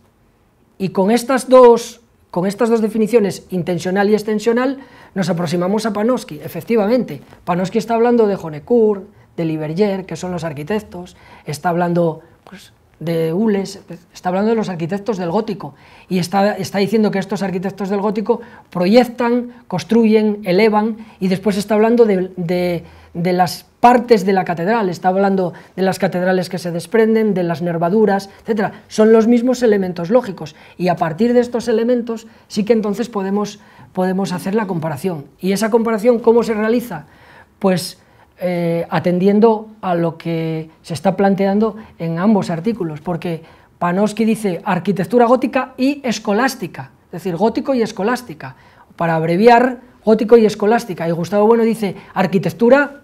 Y con estas dos, con estas dos definiciones, intencional y extensional, nos aproximamos a Panofsky, efectivamente. Panofsky está hablando de Honecourt, de Liberger, que son los arquitectos, está hablando pues, de Ules, está hablando de los arquitectos del gótico y está, diciendo que estos arquitectos del gótico proyectan, construyen, elevan y después está hablando de, las partes de la catedral, está hablando de las catedrales que se desprenden, de las nervaduras, etc. Son los mismos elementos lógicos y a partir de estos elementos sí que entonces podemos, podemos hacer la comparación. ¿Y esa comparación cómo se realiza? Pues eh, atendiendo a lo que se está planteando en ambos artículos, porque Panosky dice arquitectura gótica y escolástica, es decir, gótico y escolástica, para abreviar gótico y escolástica, y Gustavo Bueno dice arquitectura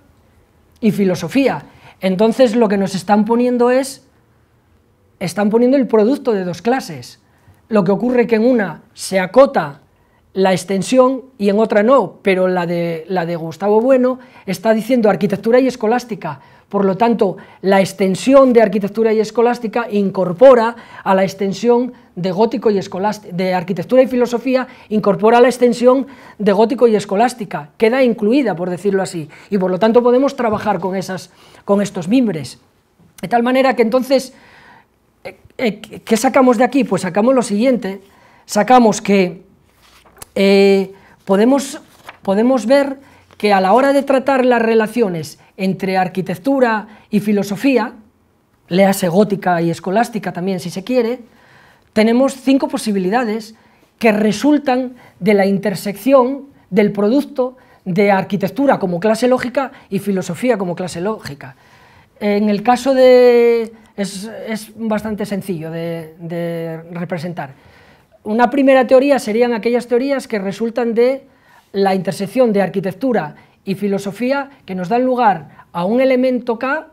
y filosofía. Entonces lo que nos están poniendo es, están poniendo el producto de dos clases. Lo que ocurre que en una se acota la extensión y en otra no, pero la de, la de Gustavo Bueno está diciendo arquitectura y escolástica. Por lo tanto, la extensión de arquitectura y escolástica incorpora a la extensión de gótico y de arquitectura y filosofía, incorpora a la extensión de gótico y escolástica, queda incluida, por decirlo así, y por lo tanto podemos trabajar con, esas, con estos mimbres. De tal manera que entonces, eh, eh, ¿qué sacamos de aquí? Pues sacamos lo siguiente, sacamos que eh, podemos, ver que a la hora de tratar las relaciones entre arquitectura y filosofía, léase gótica y escolástica también si se quiere, tenemos cinco posibilidades que resultan de la intersección del producto de arquitectura como clase lógica y filosofía como clase lógica. En el caso de... es, bastante sencillo de representar. Una primera teoría serían aquellas teorías que resultan de la intersección de arquitectura y filosofía que nos dan lugar a un elemento K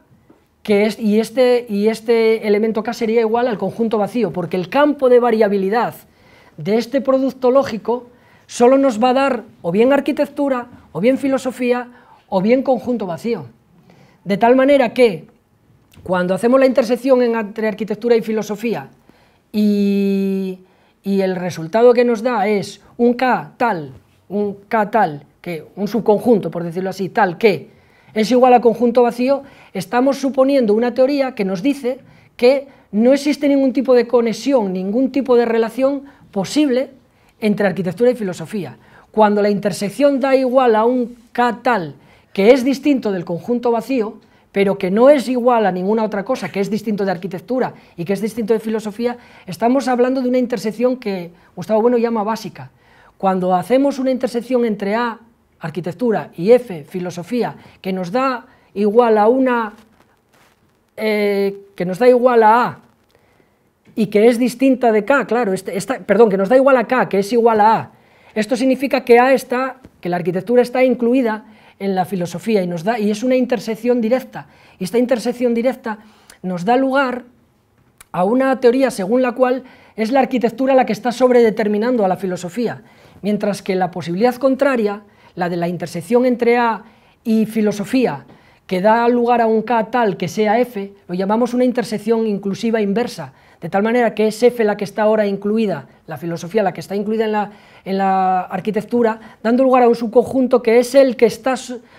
que es, y, este, y este elemento K sería igual al conjunto vacío, porque el campo de variabilidad de este producto lógico solo nos va a dar o bien arquitectura, o bien filosofía, o bien conjunto vacío. De tal manera que cuando hacemos la intersección entre arquitectura y filosofía y y el resultado que nos da es un K tal, un K tal, que un subconjunto, por decirlo así, tal que es igual a conjunto vacío, estamos suponiendo una teoría que nos dice que no existe ningún tipo de conexión, ningún tipo de relación posible entre arquitectura y filosofía. Cuando la intersección da igual a un K tal que es distinto del conjunto vacío, pero que no es igual a ninguna otra cosa, que es distinto de arquitectura y que es distinto de filosofía, estamos hablando de una intersección que Gustavo Bueno llama básica. Cuando hacemos una intersección entre A, arquitectura, y F, filosofía, que nos da igual a una... Eh, que nos da igual a A, y que es distinta de K, claro, este, perdón, que nos da igual a K, que es igual a A. Esto significa que A está, que la arquitectura está incluida en la filosofía y, nos da, y es una intersección directa. Y esta intersección directa nos da lugar a una teoría según la cual es la arquitectura la que está sobredeterminando a la filosofía, mientras que la posibilidad contraria, la de la intersección entre A y filosofía, que da lugar a un K tal que sea F, lo llamamos una intersección inclusiva inversa, de tal manera que es F la que está ahora incluida, la filosofía la que está incluida en la en la arquitectura, dando lugar a un subconjunto que es el que está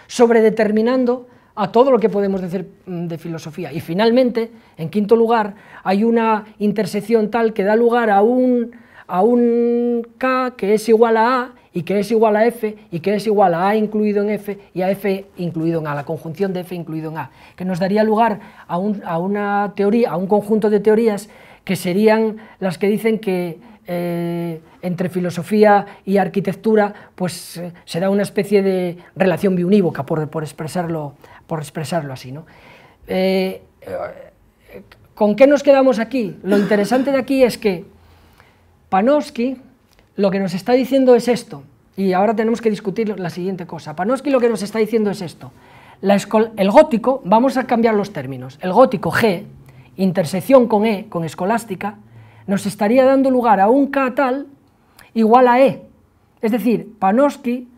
sobredeterminando a todo lo que podemos decir mm, de filosofía. Y finalmente, en quinto lugar, hay una intersección tal que da lugar a un, a un K que es igual a A y que es igual a F y que es igual a A incluido en F y a F incluido en A, la conjunción de F incluido en A, que nos daría lugar a, un, a una teoría, a un conjunto de teorías que serían las que dicen que eh, entre filosofía y arquitectura, pues se eh, será una especie de relación biunívoca, por, expresarlo, por expresarlo así. ¿no? Eh, ¿Con qué nos quedamos aquí? Lo interesante de aquí es que Panofsky lo que nos está diciendo es esto, y ahora tenemos que discutir la siguiente cosa. Panofsky lo que nos está diciendo es esto. el gótico, vamos a cambiar los términos, el gótico G, intersección con E, con escolástica, nos estaría dando lugar a un K tal igual a E. Es decir, Panofsky,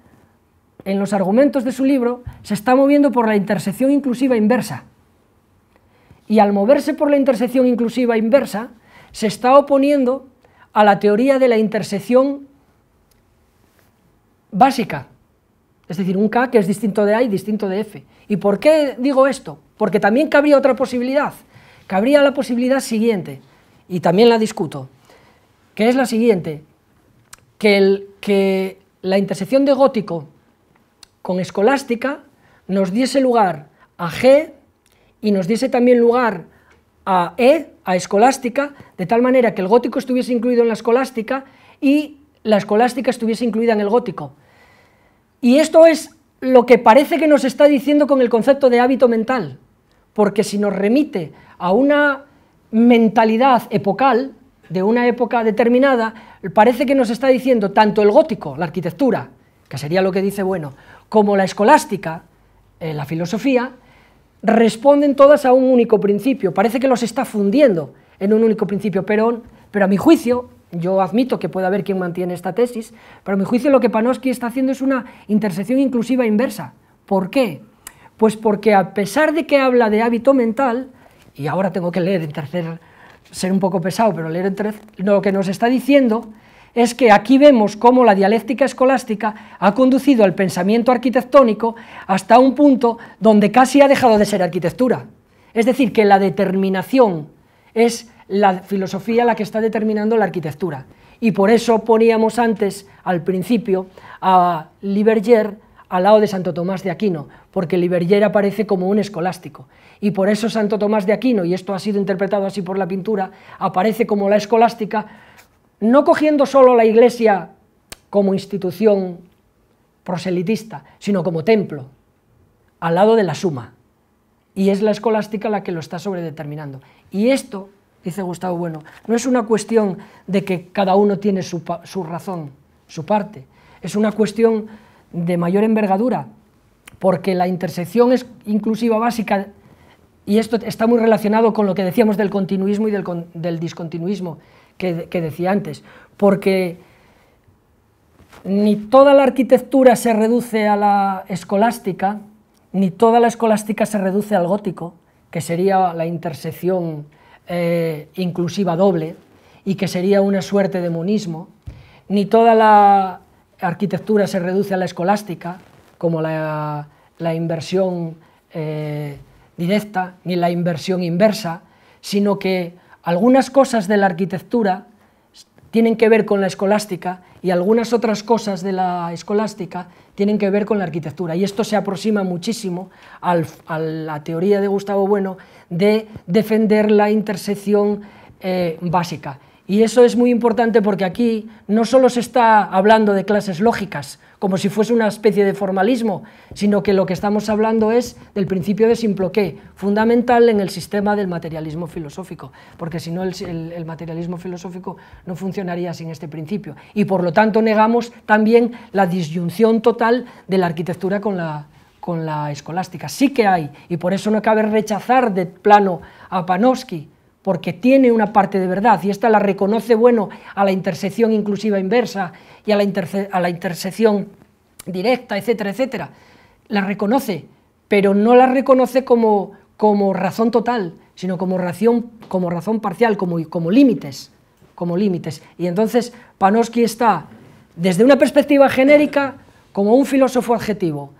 en los argumentos de su libro, se está moviendo por la intersección inclusiva inversa. Y al moverse por la intersección inclusiva inversa, se está oponiendo a la teoría de la intersección básica. Es decir, un K que es distinto de A y distinto de F. ¿Y por qué digo esto? Porque también cabría otra posibilidad. Cabría la posibilidad siguiente y también la discuto, que es la siguiente, que, el, que la intersección de gótico con escolástica nos diese lugar a G y nos diese también lugar a E, a escolástica, de tal manera que el gótico estuviese incluido en la escolástica y la escolástica estuviese incluida en el gótico. Y esto es lo que parece que nos está diciendo con el concepto de hábito mental, porque si nos remite a una mentalidad epocal de una época determinada, parece que nos está diciendo tanto el gótico, la arquitectura, que sería lo que dice bueno, como la escolástica, eh, la filosofía, responden todas a un único principio. Parece que los está fundiendo en un único principio, pero, pero a mi juicio, yo admito que puede haber quien mantiene esta tesis, pero a mi juicio lo que Panoski está haciendo es una intersección inclusiva inversa. ¿Por qué? Pues porque a pesar de que habla de hábito mental, y ahora tengo que leer en tercer, ser un poco pesado, pero leer en tercer, lo que nos está diciendo es que aquí vemos cómo la dialéctica escolástica ha conducido al pensamiento arquitectónico hasta un punto donde casi ha dejado de ser arquitectura. Es decir, que la determinación es la filosofía la que está determinando la arquitectura. Y por eso poníamos antes, al principio, a Liberger al lado de Santo Tomás de Aquino, porque Liberger aparece como un escolástico. Y por eso Santo Tomás de Aquino, y esto ha sido interpretado así por la pintura, aparece como la escolástica, no cogiendo solo la iglesia como institución proselitista, sino como templo, al lado de la suma. Y es la escolástica la que lo está sobredeterminando. Y esto, dice Gustavo Bueno, no es una cuestión de que cada uno tiene su, su razón, su parte. Es una cuestión de mayor envergadura, porque la intersección es inclusiva básica y esto está muy relacionado con lo que decíamos del continuismo y del, discontinuismo que, decía antes, porque ni toda la arquitectura se reduce a la escolástica, ni toda la escolástica se reduce al gótico, que sería la intersección eh, inclusiva doble y que sería una suerte de monismo, ni toda la arquitectura se reduce a la escolástica, como la, inversión eh, directa ni la inversión inversa, sino que algunas cosas de la arquitectura tienen que ver con la escolástica y algunas otras cosas de la escolástica tienen que ver con la arquitectura. Y esto se aproxima muchísimo a la teoría de Gustavo Bueno de defender la intersección eh, básica. Y eso es muy importante porque aquí no solo se está hablando de clases lógicas, como si fuese una especie de formalismo, sino que lo que estamos hablando es del principio de Simploqué, fundamental en el sistema del materialismo filosófico, porque si no el, materialismo filosófico no funcionaría sin este principio. Y por lo tanto negamos también la disyunción total de la arquitectura con la, con la escolástica. Sí que hay, y por eso no cabe rechazar de plano a Panofsky, porque tiene una parte de verdad y esta la reconoce, bueno, a la intersección inclusiva inversa y a la, a la intersección directa, etcétera, etcétera. La reconoce, pero no la reconoce como, razón total, sino como razón, como razón parcial, como, límites, como límites. Y entonces Panofsky está desde una perspectiva genérica como un filósofo adjetivo,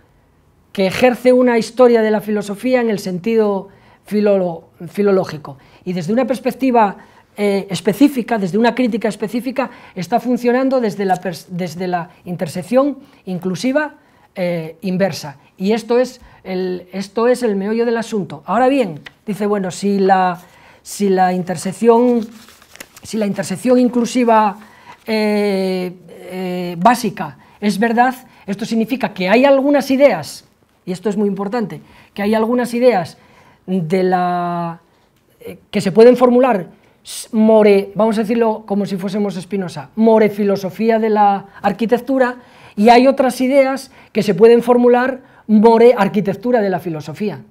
que ejerce una historia de la filosofía en el sentido filológico y desde una perspectiva eh, específica, desde una crítica específica, está funcionando desde la, desde la intersección inclusiva eh, inversa. Y esto es, el, esto es el meollo del asunto. Ahora bien, dice, bueno, si la, si la, intersección, si la intersección inclusiva eh, básica es verdad, esto significa que hay algunas ideas, y esto es muy importante, que hay algunas ideas de la eh, que se pueden formular more, vamos a decirlo como si fuésemos Spinoza, more filosofía de la arquitectura, y hay otras ideas que se pueden formular more arquitectura de la filosofía.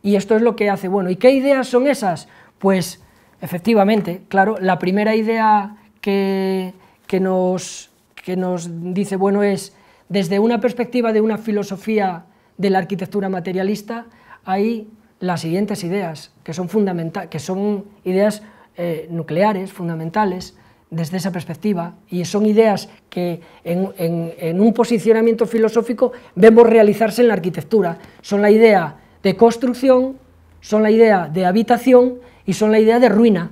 Y esto es lo que hace, bueno, ¿y qué ideas son esas? Pues, efectivamente, claro, la primera idea que, nos, que nos dice, bueno, es desde una perspectiva de una filosofía de la arquitectura materialista, hay las siguientes ideas, que son, que son ideas eh, nucleares, fundamentales, desde esa perspectiva, y son ideas que en, un posicionamiento filosófico vemos realizarse en la arquitectura. Son la idea de construcción, son la idea de habitación y son la idea de ruina.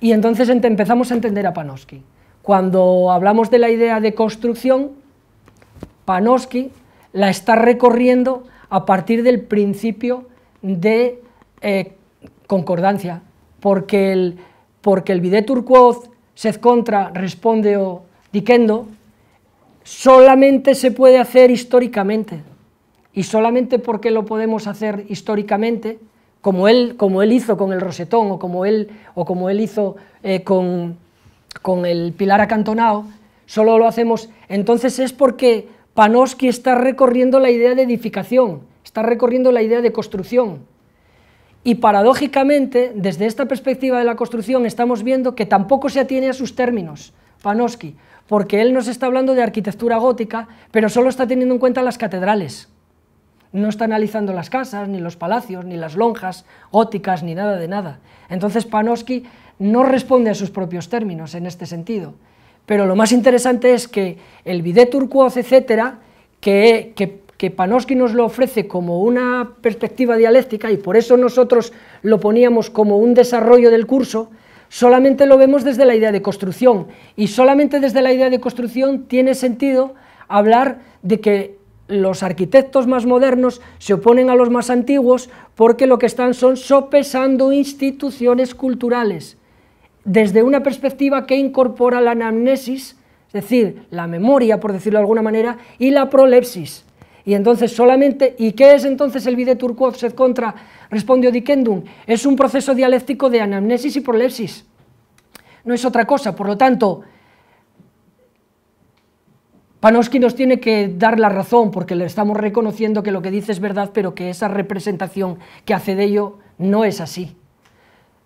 Y entonces empezamos a entender a Panofsky. Cuando hablamos de la idea de construcción, Panofsky la está recorriendo a partir del principio de eh, concordancia, porque el, porque el vide sed contra responde o diquendo, solamente se puede hacer históricamente, y solamente porque lo podemos hacer históricamente, como él, como él hizo con el rosetón, o como él, o como él hizo eh, con, el pilar acantonado, solo lo hacemos, entonces es porque Panoski está recorriendo la idea de edificación, está recorriendo la idea de construcción. Y paradójicamente, desde esta perspectiva de la construcción, estamos viendo que tampoco se atiene a sus términos, Panofsky, porque él nos está hablando de arquitectura gótica, pero solo está teniendo en cuenta las catedrales. No está analizando las casas, ni los palacios, ni las lonjas góticas, ni nada de nada. Entonces Panofsky no responde a sus propios términos en este sentido. Pero lo más interesante es que el bidet turquoise, etcétera, que que Panosky nos lo ofrece como una perspectiva dialéctica y por eso nosotros lo poníamos como un desarrollo del curso, solamente lo vemos desde la idea de construcción y solamente desde la idea de construcción tiene sentido hablar de que los arquitectos más modernos se oponen a los más antiguos porque lo que están son sopesando instituciones culturales desde una perspectiva que incorpora la anamnesis, es decir, la memoria, por decirlo de alguna manera, y la prolepsis, y entonces solamente, ¿y qué es entonces el vide turco contra? Respondió Dikendum, es un proceso dialéctico de anamnesis y prolepsis, no es otra cosa, por lo tanto, Panosky nos tiene que dar la razón porque le estamos reconociendo que lo que dice es verdad, pero que esa representación que hace de ello no es así.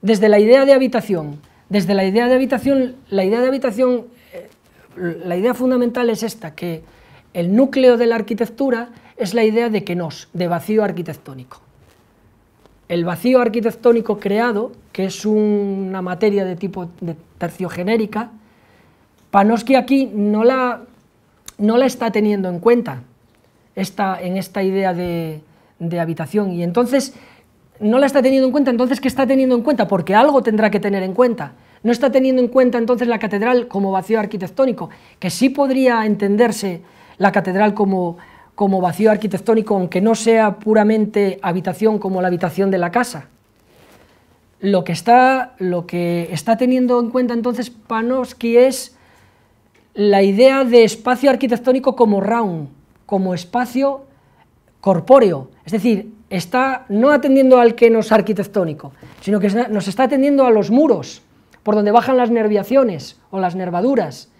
Desde la idea de habitación, desde la idea de habitación, la idea de habitación, eh, la idea fundamental es esta, que el núcleo de la arquitectura es la idea de que nos, de vacío arquitectónico. El vacío arquitectónico creado, que es una materia de tipo de terciogenérica, Panoski aquí no la, no la está teniendo en cuenta en esta idea de, de habitación. Y entonces no la está teniendo en cuenta, entonces ¿qué está teniendo en cuenta? Porque algo tendrá que tener en cuenta. No está teniendo en cuenta entonces la catedral como vacío arquitectónico, que sí podría entenderse la catedral como, como vacío arquitectónico, aunque no sea puramente habitación como la habitación de la casa. Lo que está, lo que está teniendo en cuenta entonces Panofsky es la idea de espacio arquitectónico como round, como espacio corpóreo, es decir, está no atendiendo al que no es arquitectónico, sino que nos está atendiendo a los muros, por donde bajan las nerviaciones o las nervaduras,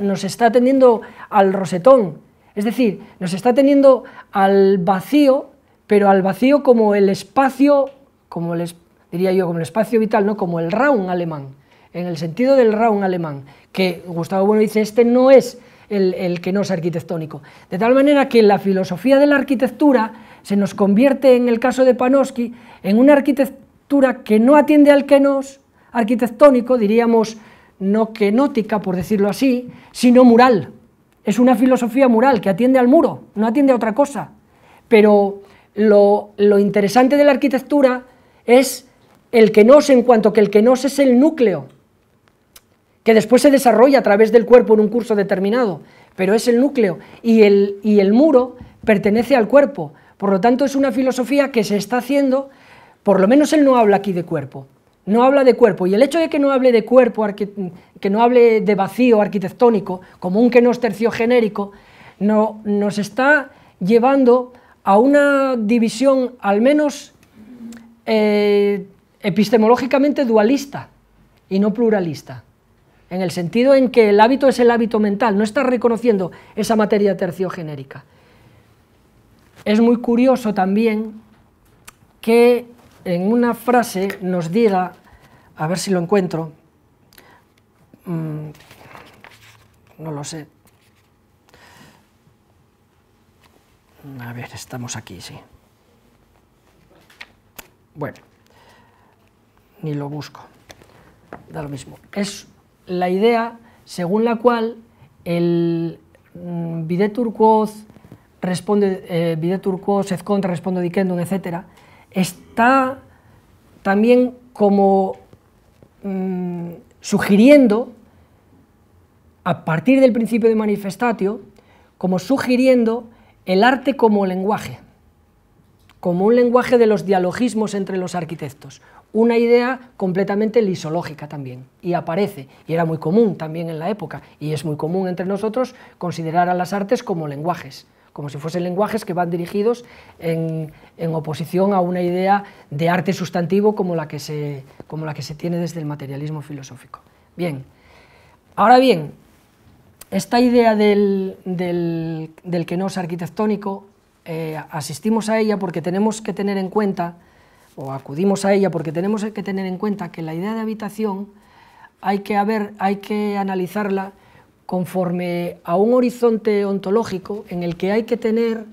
nos, está atendiendo al rosetón, es decir, nos está atendiendo al vacío, pero al vacío como el espacio, como les diría yo, como el espacio vital, no como el raun alemán, en el sentido del raun alemán, que Gustavo Bueno dice, este no es el, que no es arquitectónico. De tal manera que la filosofía de la arquitectura se nos convierte, en el caso de Panoski en una arquitectura que no atiende al que no es arquitectónico, diríamos no quenótica, por decirlo así, sino mural. Es una filosofía mural que atiende al muro, no atiende a otra cosa. Pero lo, interesante de la arquitectura es el que nos, en cuanto que el que nos es el núcleo, que después se desarrolla a través del cuerpo en un curso determinado, pero es el núcleo y el muro pertenece al cuerpo. Por lo tanto, es una filosofía que se está haciendo, por lo menos él no habla aquí de cuerpo, no habla de cuerpo. Y el hecho de que no hable de cuerpo, que no hable de vacío arquitectónico, como un que no es tercio genérico, no, nos está llevando a una división al menos eh, epistemológicamente dualista y no pluralista, en el sentido en que el hábito es el hábito mental, no está reconociendo esa materia terciogenérica. Es muy curioso también que en una frase nos diga, a ver si lo encuentro, mm, no lo sé, a ver, estamos aquí, sí. Bueno, ni lo busco, da lo mismo. Es la idea según la cual el videturquoz mm, responde, eh, ez contra, responde diciendo, etcétera, es está también como mm, sugiriendo, a partir del principio de manifestatio, como sugiriendo el arte como lenguaje, como un lenguaje de los dialogismos entre los arquitectos, una idea completamente lisológica también, y aparece, y era muy común también en la época, y es muy común entre nosotros considerar a las artes como lenguajes, como si fuesen lenguajes que van dirigidos en, oposición a una idea de arte sustantivo como la, que se, como la que se tiene desde el materialismo filosófico. Bien, ahora bien, esta idea del, que no es arquitectónico, eh, asistimos a ella porque tenemos que tener en cuenta, o acudimos a ella porque tenemos que tener en cuenta que la idea de habitación hay que, haber, hay que analizarla conforme a un horizonte ontológico en el que hay que tener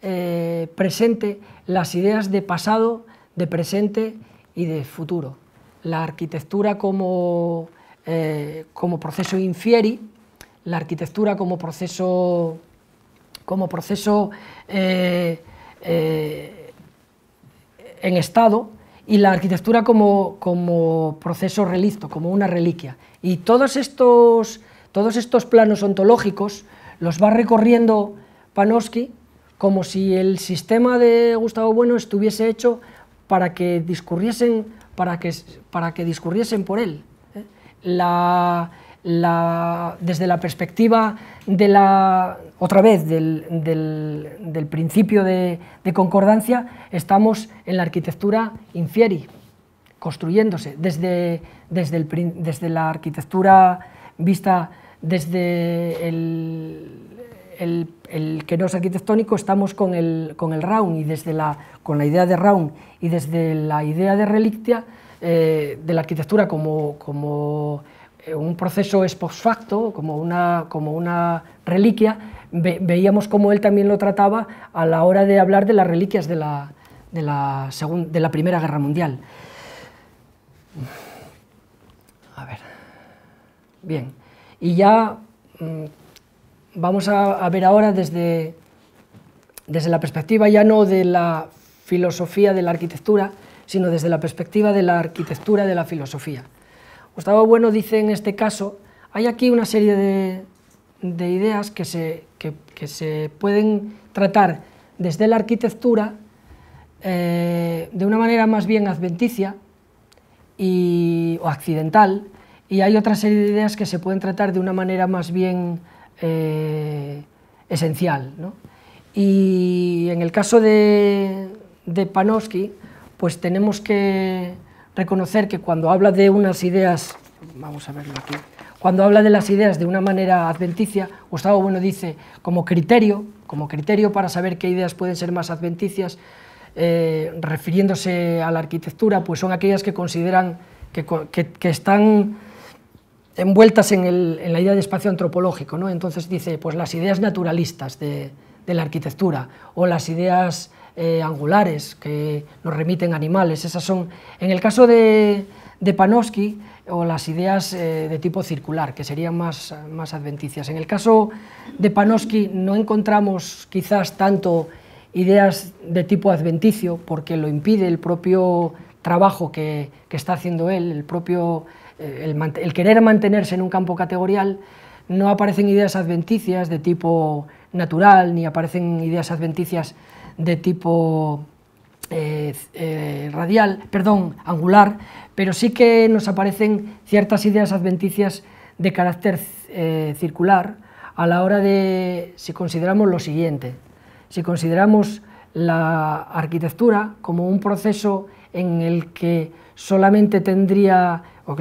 eh, presente las ideas de pasado, de presente y de futuro. La arquitectura como, eh, como proceso infieri, la arquitectura como proceso, como proceso eh, en estado y la arquitectura como, como proceso relicto, como una reliquia. Y todos estos todos estos planos ontológicos los va recorriendo Panofsky como si el sistema de Gustavo Bueno estuviese hecho para que discurriesen, para que, para que por él. ¿eh? desde la perspectiva de la, otra vez, del, principio de, concordancia, estamos en la arquitectura infieri, construyéndose, desde, desde, el, desde la arquitectura vista desde el, el, que no es arquitectónico estamos con el, con el round y desde la, con la idea de round y desde la idea de reliquia eh, de la arquitectura como, eh, un proceso ex post facto, como una, reliquia, veíamos cómo él también lo trataba a la hora de hablar de las reliquias de la, de la, de la Primera Guerra Mundial. A ver. Bien. Y ya mm, vamos a, ver ahora desde, desde la perspectiva ya no de la filosofía de la arquitectura, sino desde la perspectiva de la arquitectura de la filosofía. Gustavo Bueno dice en este caso, hay aquí una serie de, ideas que se, pueden tratar desde la arquitectura eh, de una manera más bien adventicia y, o accidental, y hay otra serie de ideas que se pueden tratar de una manera más bien eh, esencial. Y en el caso de, de Panofsky, pues tenemos que reconocer que cuando habla de unas ideas, vamos a verlo aquí, cuando habla de las ideas de una manera adventicia, Gustavo Bueno dice, como criterio, como criterio para saber qué ideas pueden ser más adventicias, eh, refiriéndose a la arquitectura, pues son aquellas que consideran que, que están envueltas en, la idea de espacio antropológico. ¿no? Entonces dice, pues las ideas naturalistas de, la arquitectura o las ideas eh, angulares que nos remiten animales, esas son, en el caso de, de o las ideas eh, de tipo circular, que serían más, adventicias. En el caso de Panofsky no encontramos quizás tanto ideas de tipo adventicio, porque lo impide el propio trabajo que está haciendo él, el propio eh, el, querer mantenerse en un campo categorial, no aparecen ideas adventicias de tipo natural, ni aparecen ideas adventicias de tipo eh, eh, radial, perdón, angular, pero sí que nos aparecen ciertas ideas adventicias de carácter circular a la hora de, si consideramos lo siguiente, si consideramos la arquitectura como un proceso en el que solamente tendría o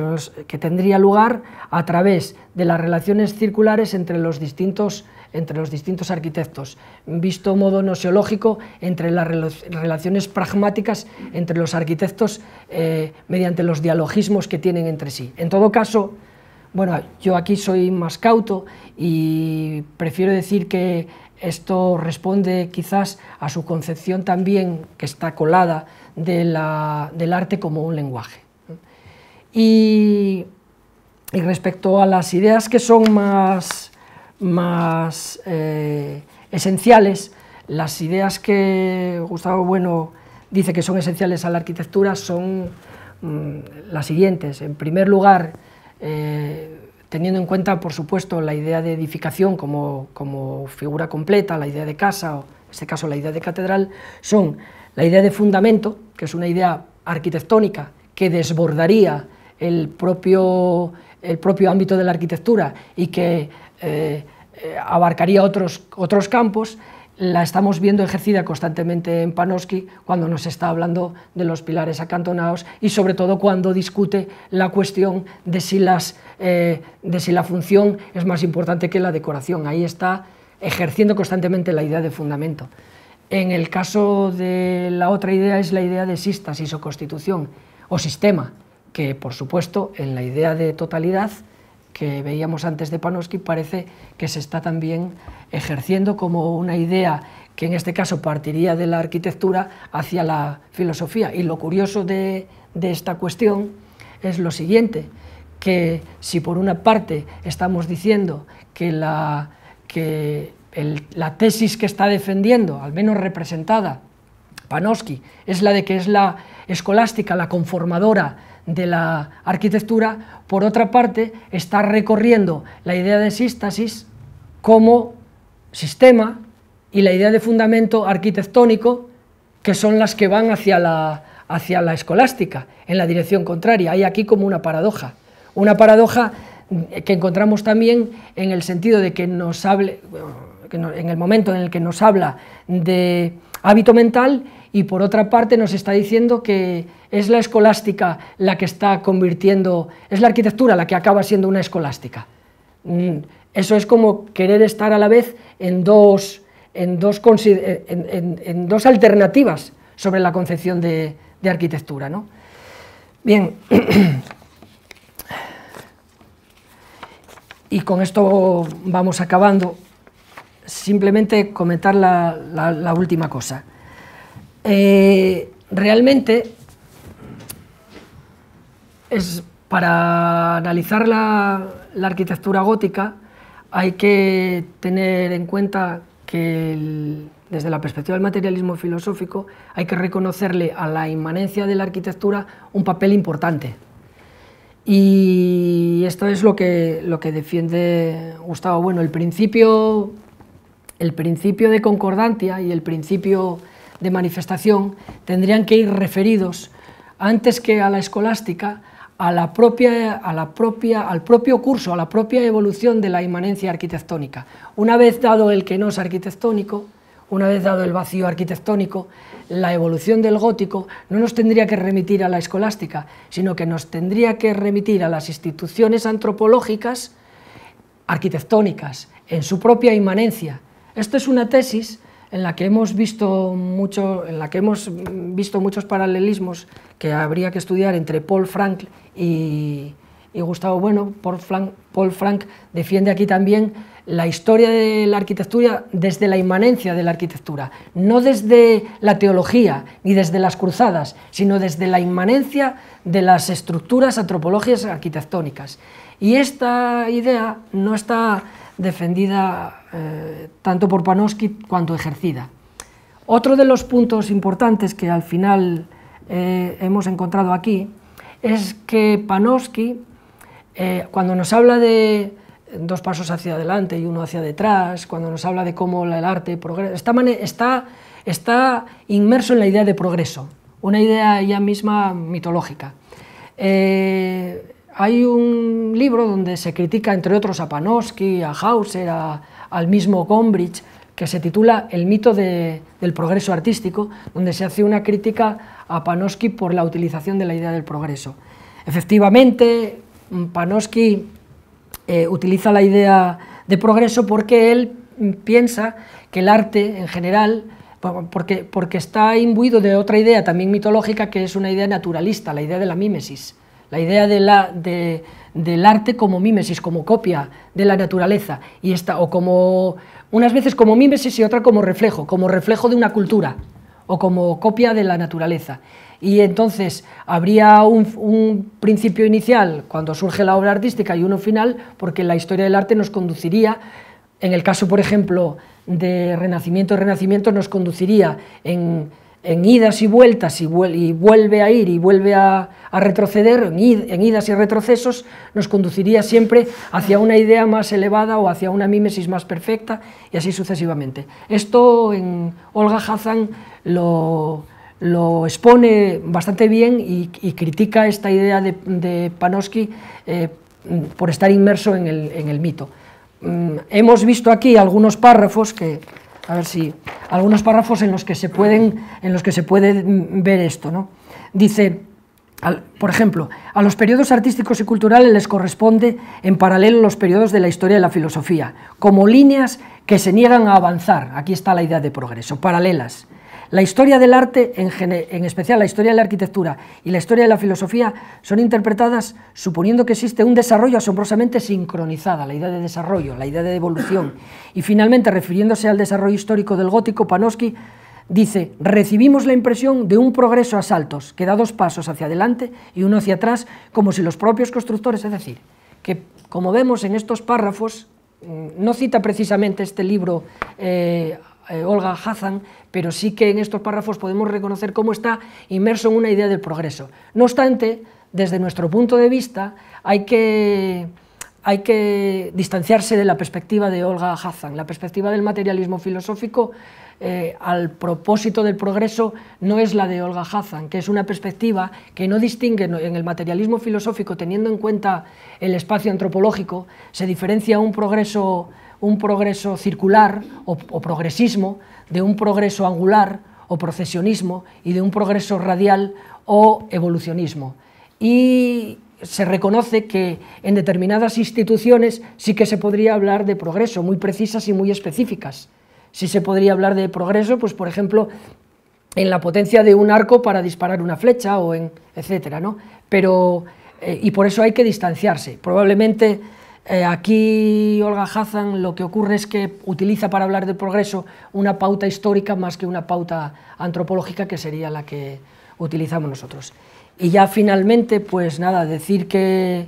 que, tendría lugar a través de las relaciones circulares entre los distintos, entre los distintos arquitectos, visto modo no seológico, entre las relaciones pragmáticas entre los arquitectos eh, mediante los dialogismos que tienen entre sí. En todo caso, bueno, yo aquí soy más cauto y prefiero decir que esto responde quizás a su concepción también, que está colada, del arte como un lenguaje. Y, respecto a las ideas que son más, más eh, esenciales, las ideas que Gustavo Bueno dice que son esenciales a la arquitectura son mm, las siguientes. En primer lugar, eh, teniendo en cuenta, por supuesto, la idea de edificación como, como figura completa, la idea de casa, o en este caso la idea de catedral, son la idea de fundamento, que es una idea arquitectónica que desbordaría el propio, ámbito de la arquitectura y que eh, eh, abarcaría otros, otros campos, la estamos viendo ejercida constantemente en Panosky cuando nos está hablando de los pilares acantonados y sobre todo cuando discute la cuestión de si, las, eh, de si la función es más importante que la decoración. Ahí está ejerciendo constantemente la idea de fundamento. En el caso de la otra idea es la idea de y o constitución o sistema que por supuesto en la idea de totalidad que veíamos antes de Panofsky parece que se está también ejerciendo como una idea que en este caso partiría de la arquitectura hacia la filosofía. Y lo curioso de, esta cuestión es lo siguiente, que si por una parte estamos diciendo que la, que la tesis que está defendiendo, al menos representada, Panofsky, es la de que es la escolástica, la conformadora de la arquitectura, por otra parte, está recorriendo la idea de sístasis como sistema y la idea de fundamento arquitectónico, que son las que van hacia la, hacia la escolástica, en la dirección contraria. Hay aquí como una paradoja, una paradoja mm, que encontramos también en el sentido de que nos hable, en el momento en el que nos habla de hábito mental y por otra parte nos está diciendo que es la escolástica la que está convirtiendo, es la arquitectura la que acaba siendo una escolástica. Mm, eso es como querer estar a la vez en dos, en dos, eh, alternativas sobre la concepción de, de arquitectura. ¿no? Bien, y con esto vamos acabando simplemente comentar la, última cosa. Eh, realmente es para analizar la, arquitectura gótica hay que tener en cuenta que desde la perspectiva del materialismo filosófico hay que reconocerle a la inmanencia de la arquitectura un papel importante. Y esto es lo que, lo que defiende Gustavo Bueno. El principio el principio de concordancia y el principio de manifestación tendrían que ir referidos antes que a la escolástica a la propia, a la al propio curso, a la propia evolución de la inmanencia arquitectónica. Una vez dado el que no es arquitectónico, una vez dado el vacío arquitectónico, la evolución del gótico no nos tendría que remitir a la escolástica, sino que nos tendría que remitir a las instituciones antropológicas arquitectónicas, en su propia inmanencia, esto es una tesis en la que hemos visto, mucho, en la que hemos visto muchos paralelismos que habría que estudiar entre Paul Frank y, Gustavo Bueno. Paul Frank, Paul Frank, defiende aquí también la historia de la arquitectura desde la inmanencia de la arquitectura, no desde la teología ni desde las cruzadas, sino desde la inmanencia de las estructuras antropológicas arquitectónicas. Y esta idea no está defendida eh, tanto por Panofsky cuanto ejercida. Otro de los puntos importantes que al final eh, hemos encontrado aquí es que Panofsky, eh, cuando nos habla de dos pasos hacia adelante y uno hacia detrás, cuando nos habla de cómo el arte progresa, está, está, está inmerso en la idea de progreso, una idea ya misma mitológica hay un libro donde se critica, entre otros, a Panosky, a Hauser, al mismo Gombrich, que se titula El mito del progreso artístico, donde se hace una crítica a Panosky por la utilización de la idea del progreso. Efectivamente, Panosky eh, utiliza la idea de progreso porque él piensa que el arte en general, porque, porque está imbuido de otra idea también mitológica que es una idea naturalista, la idea de la mímesis la idea del arte como mímesis, como copia de la naturaleza, y esta, o como unas veces como mímesis y otra como reflejo, como reflejo de una cultura, o como copia de la naturaleza. Y entonces habría un, principio inicial cuando surge la obra artística y uno final, porque la historia del arte nos conduciría en el caso, por ejemplo, de Renacimiento y Renacimiento nos conduciría en en idas y vueltas y, vuelve a ir y vuelve a, retroceder, en, idas y retrocesos, nos conduciría siempre hacia una idea más elevada o hacia una mímesis más perfecta y así sucesivamente. Esto en Olga Hazan lo, expone bastante bien y, critica esta idea de, Panosky eh, por estar inmerso en el, mito. Mm, hemos visto aquí algunos párrafos que a ver si algunos párrafos en los que se pueden en los que se puede ver esto, Dice por ejemplo, a los periodos artísticos y culturales les corresponde en paralelo los periodos de la historia de la filosofía, como líneas que se niegan a avanzar, aquí está la idea de progreso, paralelas, la historia del arte, en, especial la historia de la arquitectura y la historia de la filosofía, son interpretadas suponiendo que existe un desarrollo asombrosamente sincronizado, la idea de desarrollo, la idea de evolución. Y finalmente, refiriéndose al desarrollo histórico del gótico, Panoski dice, recibimos la impresión de un progreso a saltos, que da dos pasos hacia adelante y uno hacia atrás, como si los propios constructores, es decir, que como vemos en estos párrafos, mm, no cita precisamente este libro eh, eh, Olga Hazan, pero sí que en estos párrafos podemos reconocer cómo está inmerso en una idea del progreso. No obstante, desde nuestro punto de vista, hay que, hay que distanciarse de la perspectiva de Olga Hazan. La perspectiva del materialismo filosófico eh, al propósito del progreso no es la de Olga Hazan, que es una perspectiva que no distingue en el materialismo filosófico, teniendo en cuenta el espacio antropológico, se diferencia un progreso un progreso circular o, progresismo, de un progreso angular o procesionismo y de un progreso radial o evolucionismo. Y se reconoce que en determinadas instituciones sí que se podría hablar de progreso, muy precisas y muy específicas. Si se podría hablar de progreso, pues por ejemplo, en la potencia de un arco para disparar una flecha o en etcétera, ¿no? Pero eh, y por eso hay que distanciarse. Probablemente eh, aquí Olga Hazan lo que ocurre es que utiliza para hablar del progreso una pauta histórica más que una pauta antropológica que sería la que utilizamos nosotros. Y ya finalmente, pues nada, decir que,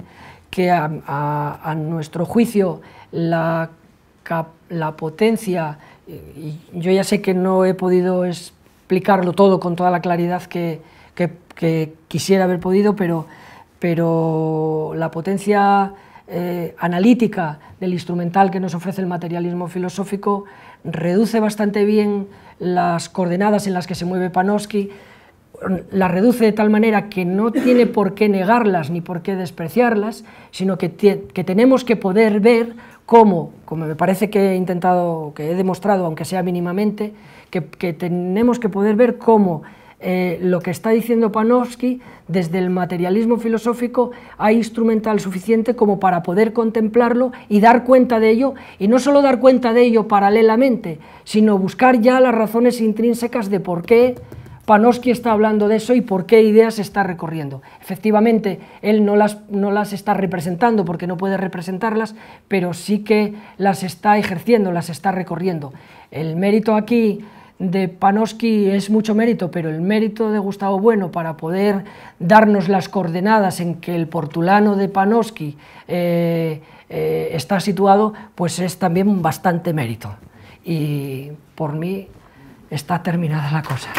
a, nuestro juicio la, potencia, yo ya sé que no he podido explicarlo todo con toda la claridad que, que quisiera haber podido, pero, pero la potencia eh, analítica del instrumental que nos ofrece el materialismo filosófico, reduce bastante bien las coordenadas en las que se mueve Panofsky, las reduce de tal manera que no tiene por qué negarlas ni por qué despreciarlas, sino que, tenemos que poder ver cómo, como me parece que he intentado, que he demostrado, aunque sea mínimamente, que, que tenemos que poder ver cómo eh, lo que está diciendo Panofsky, desde el materialismo filosófico hay instrumental suficiente como para poder contemplarlo y dar cuenta de ello, y no solo dar cuenta de ello paralelamente, sino buscar ya las razones intrínsecas de por qué Panofsky está hablando de eso y por qué ideas está recorriendo. Efectivamente, él no las, no las está representando porque no puede representarlas, pero sí que las está ejerciendo, las está recorriendo. El mérito aquí de Panoski es mucho mérito, pero el mérito de Gustavo Bueno para poder darnos las coordenadas en que el portulano de Panoski eh, eh, está situado, pues es también bastante mérito. Y por mí está terminada la cosa.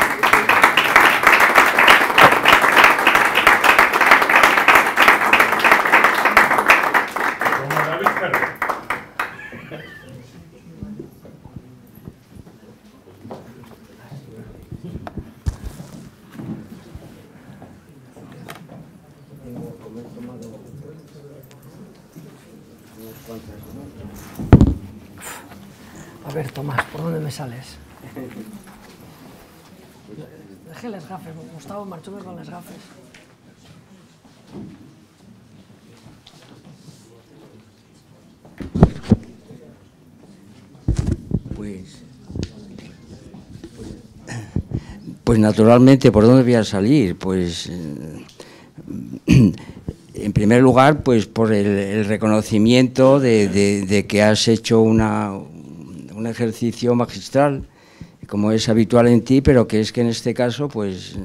me sales. Deje las gafas, Gustavo, marchóme con las gafas. Pues, pues naturalmente, ¿por dónde voy a salir? Pues eh, en primer lugar, pues por el, reconocimiento de, que has hecho una, ejercicio magistral, como es habitual en ti, pero que es que en este caso, pues,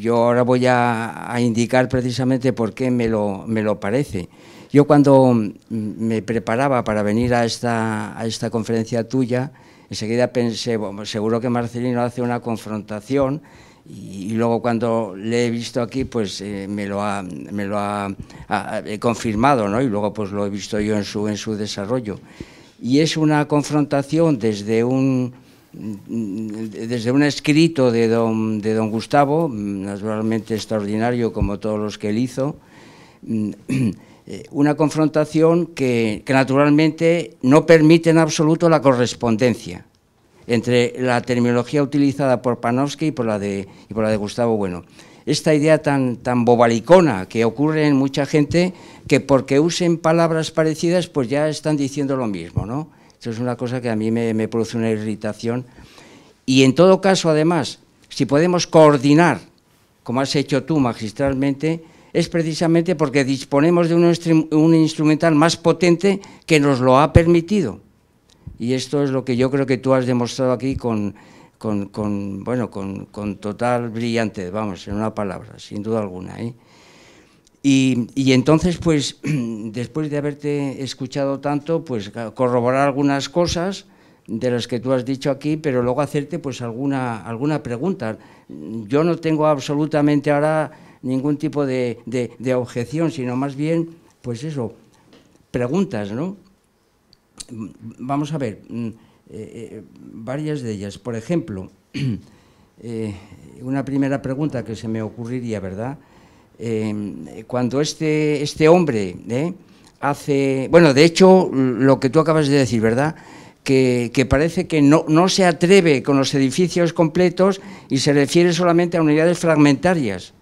yo ahora voy a, indicar precisamente por qué me lo, me lo parece. Yo cuando me preparaba para venir a esta, a esta conferencia tuya, enseguida pensé, seguro que Marcelino hace una confrontación y, luego cuando le he visto aquí, pues eh, me lo ha, confirmado, ¿no? Y luego pues lo he visto yo en su, desarrollo. Y es una confrontación desde un, desde un escrito de don, de Gustavo, naturalmente extraordinario como todos los que él hizo, eh, una confrontación que, que naturalmente no permite en absoluto la correspondencia entre la terminología utilizada por Panofsky y por la de, la de Gustavo Bueno. Esta idea tan, tan bobalicona que ocurre en mucha gente que porque usen palabras parecidas pues ya están diciendo lo mismo, ¿no? Esto es una cosa que a mí me, produce una irritación. Y en todo caso, además, si podemos coordinar, como has hecho tú magistralmente, es precisamente porque disponemos de un instrumental más potente que nos lo ha permitido. Y esto es lo que yo creo que tú has demostrado aquí con, bueno, con, total brillante, vamos, en una palabra, sin duda alguna. ¿eh? Y, entonces, pues, después de haberte escuchado tanto, pues corroborar algunas cosas de las que tú has dicho aquí, pero luego hacerte pues alguna, alguna pregunta. Yo no tengo absolutamente ahora ningún tipo de, de objeción, sino más bien, pues eso, preguntas, ¿no? vamos a ver, mm, eh, eh, varias de ellas. Por ejemplo, eh, una primera pregunta que se me ocurriría, ¿verdad? Em, cuando este, este hombre hace... Bueno, de hecho, lo que tú acabas de decir, ¿verdad? Que, parece que no, no se atreve con los edificios completos y se refiere solamente a unidades fragmentarias,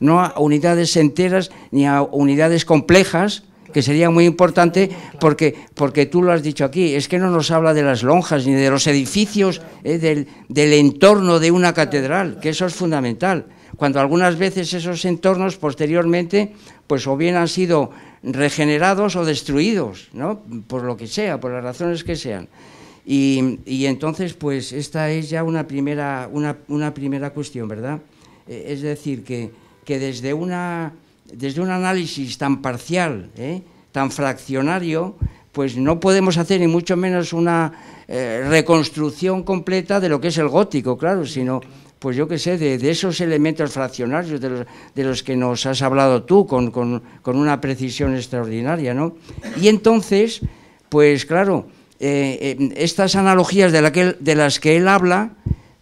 no a unidades enteras ni a unidades complejas, que sería muy importante porque, porque tú lo has dicho aquí, es que no nos habla de las lonjas ni de los edificios, eh, del, entorno de una catedral, que eso es fundamental. Cuando algunas veces esos entornos posteriormente, pues o bien han sido regenerados o destruidos, ¿no? por lo que sea, por las razones que sean. Y, entonces, pues esta es ya una primera, una, una primera cuestión, ¿verdad? Eh, es decir, que, que desde una desde un análisis tan parcial, ¿eh? tan fraccionario, pues no podemos hacer ni mucho menos una eh, reconstrucción completa de lo que es el gótico, claro, sino, pues yo qué sé, de, esos elementos fraccionarios de los, que nos has hablado tú con, una precisión extraordinaria, ¿no? Y entonces, pues claro, eh, estas analogías de, las que él habla,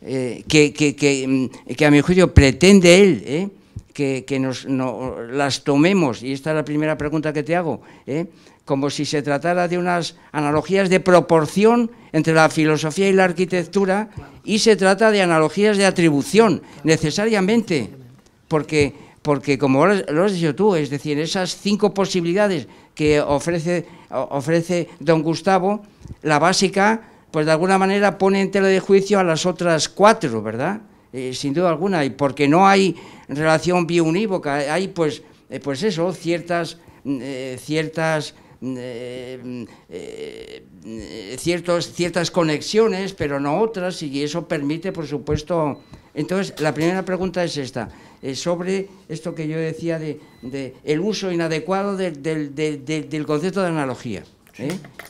que, que, a mi juicio pretende él, que, nos, las tomemos, y esta es la primera pregunta que te hago, ¿eh? como si se tratara de unas analogías de proporción entre la filosofía y la arquitectura, y se trata de analogías de atribución, necesariamente, porque, porque como lo has dicho tú, es decir, esas cinco posibilidades que ofrece, ofrece don Gustavo, la básica, pues de alguna manera pone en tela de juicio a las otras cuatro, ¿verdad? Eh, sin duda alguna, y porque no hay relación biunívoca, eh, hay pues, eh, pues eso, ciertas, mm, ciertas, mm, mm, ciertos, ciertas conexiones, pero no otras, y eso permite, por supuesto, entonces, la primera pregunta es esta, sobre esto que yo decía de, el uso inadecuado del concepto de analogía,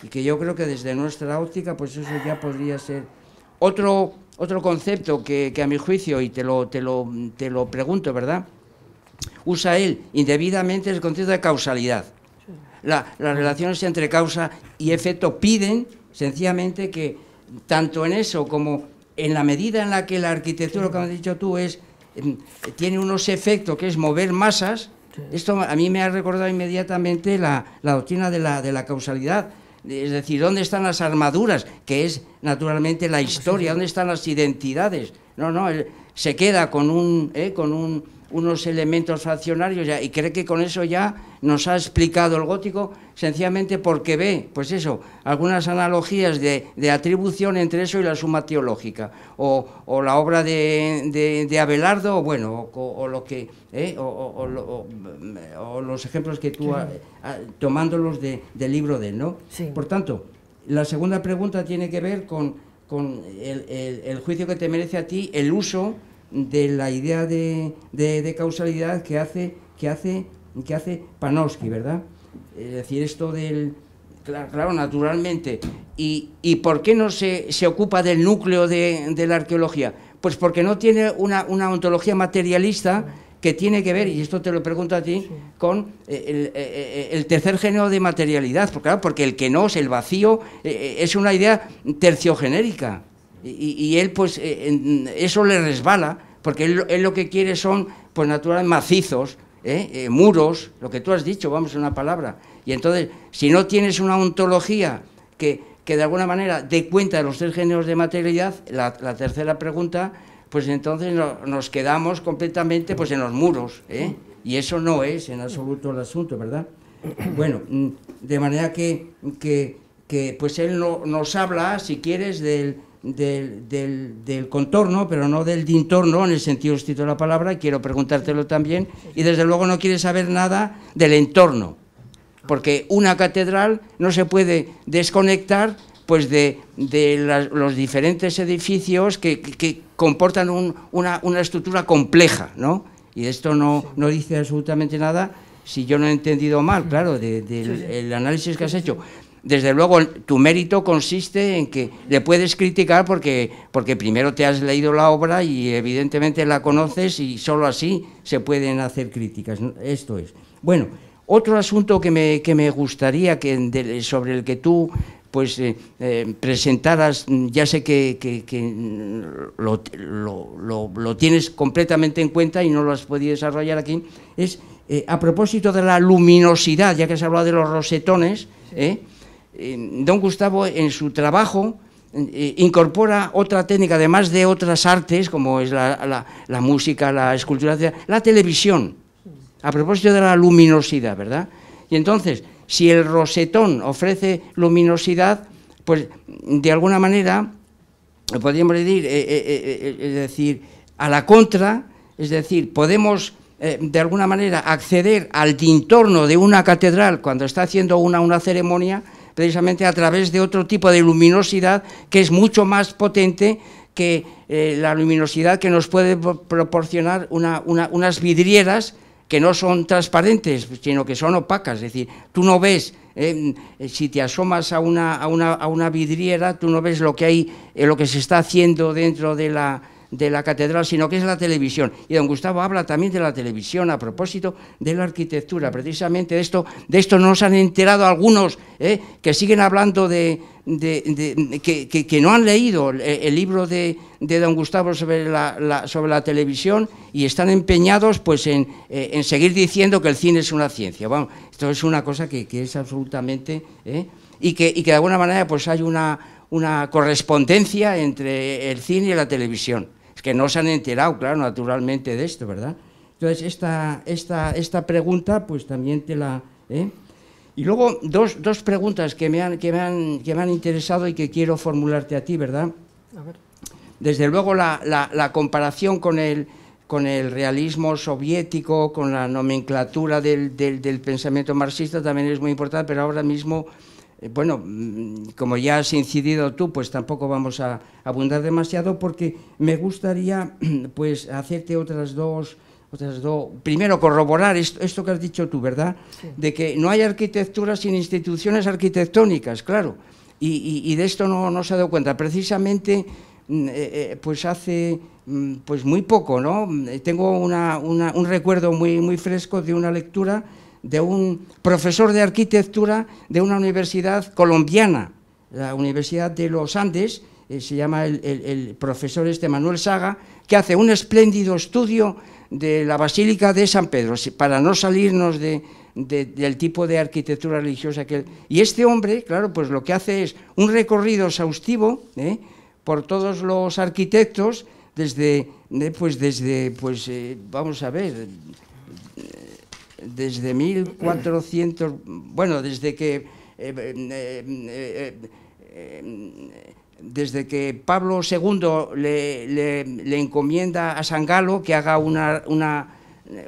y que yo creo que desde nuestra óptica, pues eso ya podría ser otro otro concepto que, a mi juicio, y te lo, te lo, te lo pregunto, ¿verdad? Usa él indebidamente el concepto de causalidad. las relaciones entre causa y efecto piden sencillamente que tanto en eso como en la medida en la que la arquitectura, como has dicho tú, es em, tiene unos efectos que es mover masas. Esto a mí me ha recordado inmediatamente la, la doctrina de la, de la causalidad, es decir, ¿dónde están las armaduras? Que es naturalmente la pues historia, ¿dónde están las identidades? No, no, se queda con un, eh, con un unos elementos fraccionarios ya, y cree que con eso ya nos ha explicado el gótico, sencillamente porque ve, pues eso, algunas analogías de, atribución entre eso y la suma teológica, o, la obra de, Abelardo, o bueno, o, lo que, ¿eh? o, los ejemplos que tú, a, tomándolos del libro de él, ¿no? Por tanto, la segunda pregunta tiene que ver con, el juicio que te merece a ti el uso de la idea de, de, causalidad que hace, que hace, que hace Panofsky, ¿verdad? Es decir, esto del... Claro, naturalmente. ¿Y, por qué no se, ocupa del núcleo de, la arqueología? Pues porque no tiene una, ontología materialista que tiene que ver, y esto te lo pregunto a ti, con eh, eh, eh, el, tercer género de materialidad, porque, porque el que no es el vacío, es una idea terciogenérica. Y, él, pues, eh, eso le resbala, porque él, lo que quiere son, pues, naturales macizos, ¿eh? Eh, muros, lo que tú has dicho, vamos, a una palabra. Y entonces, si no tienes una ontología que, que de alguna manera dé cuenta de los tres géneros de materialidad, la, tercera pregunta, pues entonces nos quedamos completamente pues, en los muros. Y eso no es en absoluto el asunto, ¿verdad? Bueno, mm, de manera que, que, que pues él nos habla, si quieres, del, del, del, contorno, pero no del dintorno en el sentido estricto de la palabra, quiero preguntártelo también, y desde luego no quiere saber nada del entorno, porque una catedral no se puede desconectar pues de, los diferentes edificios que, comportan una, estructura compleja, Y esto no, dice absolutamente nada, si yo no he entendido mal, claro, del análisis que has hecho desde luego tu mérito consiste en que le puedes criticar porque, porque primero te has leído la obra y evidentemente la conoces y solo así se pueden hacer críticas. Esto es. Bueno, otro asunto que me, gustaría que, sobre el que tú pues eh, eh, presentaras, mm, ya sé que, mm, lo, tienes completamente en cuenta y no lo has podido desarrollar aquí, es eh, a propósito de la luminosidad, ya que se hablado de los rosetones, eh, don Gustavo en su trabajo eh, incorpora otra técnica, además de otras artes, como es la, música, la escultura, la televisión, a propósito de la luminosidad, ¿verdad? Y entonces, si el rosetón ofrece luminosidad, pues de alguna manera, podríamos decir, eh, es decir, a la contra, es decir, podemos de alguna manera acceder al dintorno de una catedral cuando está haciendo una, una ceremonia, precisamente a través de otro tipo de luminosidad que es mucho más potente que eh, la luminosidad que nos puede proporcionar unas vidrieras que no son transparentes, sino que son opacas. Es decir, tú no ves, eh, mm, si te asomas a una, a, una, vidriera, tú no ves lo que hay, eh, lo que se está haciendo dentro de la, de la catedral, sino que es la televisión. Y don Gustavo habla también de la televisión a propósito de la arquitectura. Precisamente de esto, de esto nos han enterado algunos ¿eh? que siguen hablando de, que, no han leído el, libro de, don Gustavo sobre la, sobre la televisión y están empeñados pues, en, eh, seguir diciendo que el cine es una ciencia. Bueno, esto es una cosa que, es absolutamente... ¿eh? Y, que, que de alguna manera pues, hay una, una correspondencia entre el cine y la televisión que no se han enterado, claro, naturalmente de esto, ¿verdad? Entonces, esta, esta, esta pregunta, pues también te la... ¿eh? Y luego, dos, dos preguntas que me, han, que, me han, que me han interesado y que quiero formularte a ti, ¿verdad? Desde luego, la, comparación con el, con el realismo soviético, con la nomenclatura del, del, del, pensamiento marxista también es muy importante, pero ahora mismo eh, bueno, mm, como ya has incidido tú, pues tampoco vamos a abundar demasiado porque me gustaría pues hacerte otras dos, otras dos, primero corroborar esto, que has dicho tú, ¿verdad? De que no hay arquitectura sin instituciones arquitectónicas, claro, y, de esto no, se ha dado cuenta. Precisamente, mm, eh, eh, pues hace mm, pues muy poco, ¿no? Tengo un recuerdo muy fresco de una lectura de un profesor de arquitectura de una universidad colombiana, la Universidad de los Andes, eh, se llama el, profesor este Manuel Saga, que hace un espléndido estudio de la Basílica de San Pedro, para no salirnos de, del tipo de arquitectura religiosa que Y este hombre, claro, pues lo que hace es un recorrido exhaustivo eh, por todos los arquitectos, desde, eh, pues desde, pues vamos a ver desde 1400, bueno, desde que, eh, eh, eh, desde que Pablo II le, le, encomienda a San Galo que haga una, una,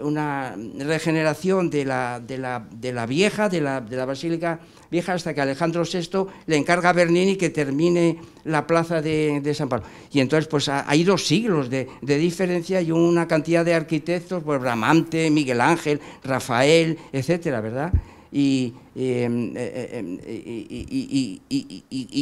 una regeneración de la, de, la, de la, vieja, de la, de la Basílica vieja hasta que Alejandro VI le encarga a Bernini que termine la plaza de, San Pablo. Y entonces, pues hay dos siglos de, diferencia y una cantidad de arquitectos, pues Bramante, Miguel Ángel, Rafael, etcétera, ¿verdad? Eh, eh, eh,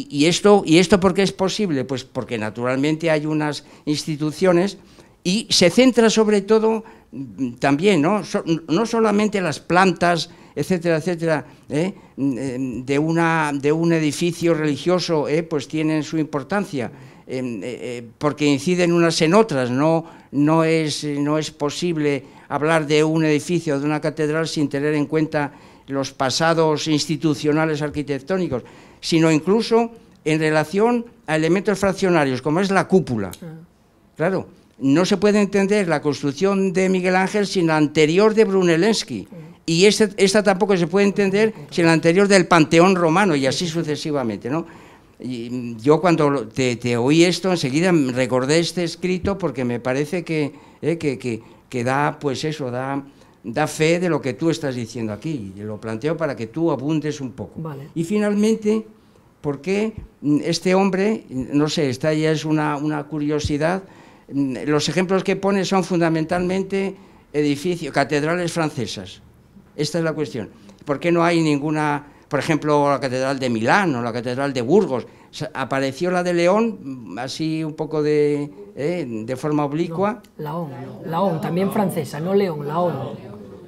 y, esto, ¿Y esto por qué es posible? Pues porque naturalmente hay unas instituciones y se centra sobre todo mm, también, ¿no? no solamente las plantas etcétera, etcétera, ¿eh? Mm, eh, de, una, de un edificio religioso, ¿eh? pues tienen su importancia, porque inciden unas en otras, no, no, es, no es posible hablar de un edificio, de una catedral, sin tener en cuenta los pasados institucionales arquitectónicos, sino incluso en relación a elementos fraccionarios, como es la cúpula. Ah. Claro, no se puede entender la construcción de Miguel Ángel sin la anterior de Brunelensky. Y este, esta, tampoco se puede entender sin la anterior del Panteón Romano y así sucesivamente. ¿no? yo cuando te, oí esto, enseguida recordé este escrito porque me parece eh, que, que, da, pues eso, da, da fe de lo que tú estás diciendo aquí. Y lo planteo para que tú abundes un poco. Y finalmente, ¿por qué este hombre, no sé, esta ya es una, una curiosidad, los ejemplos que pone son fundamentalmente edificios, catedrales francesas. Esta es la cuestión. ¿Por qué no hay ninguna, por ejemplo, la catedral de Milán o la catedral de Burgos? Apareció la de León, mm, así un poco de, eh, de forma oblicua. No, La también francesa, no León, La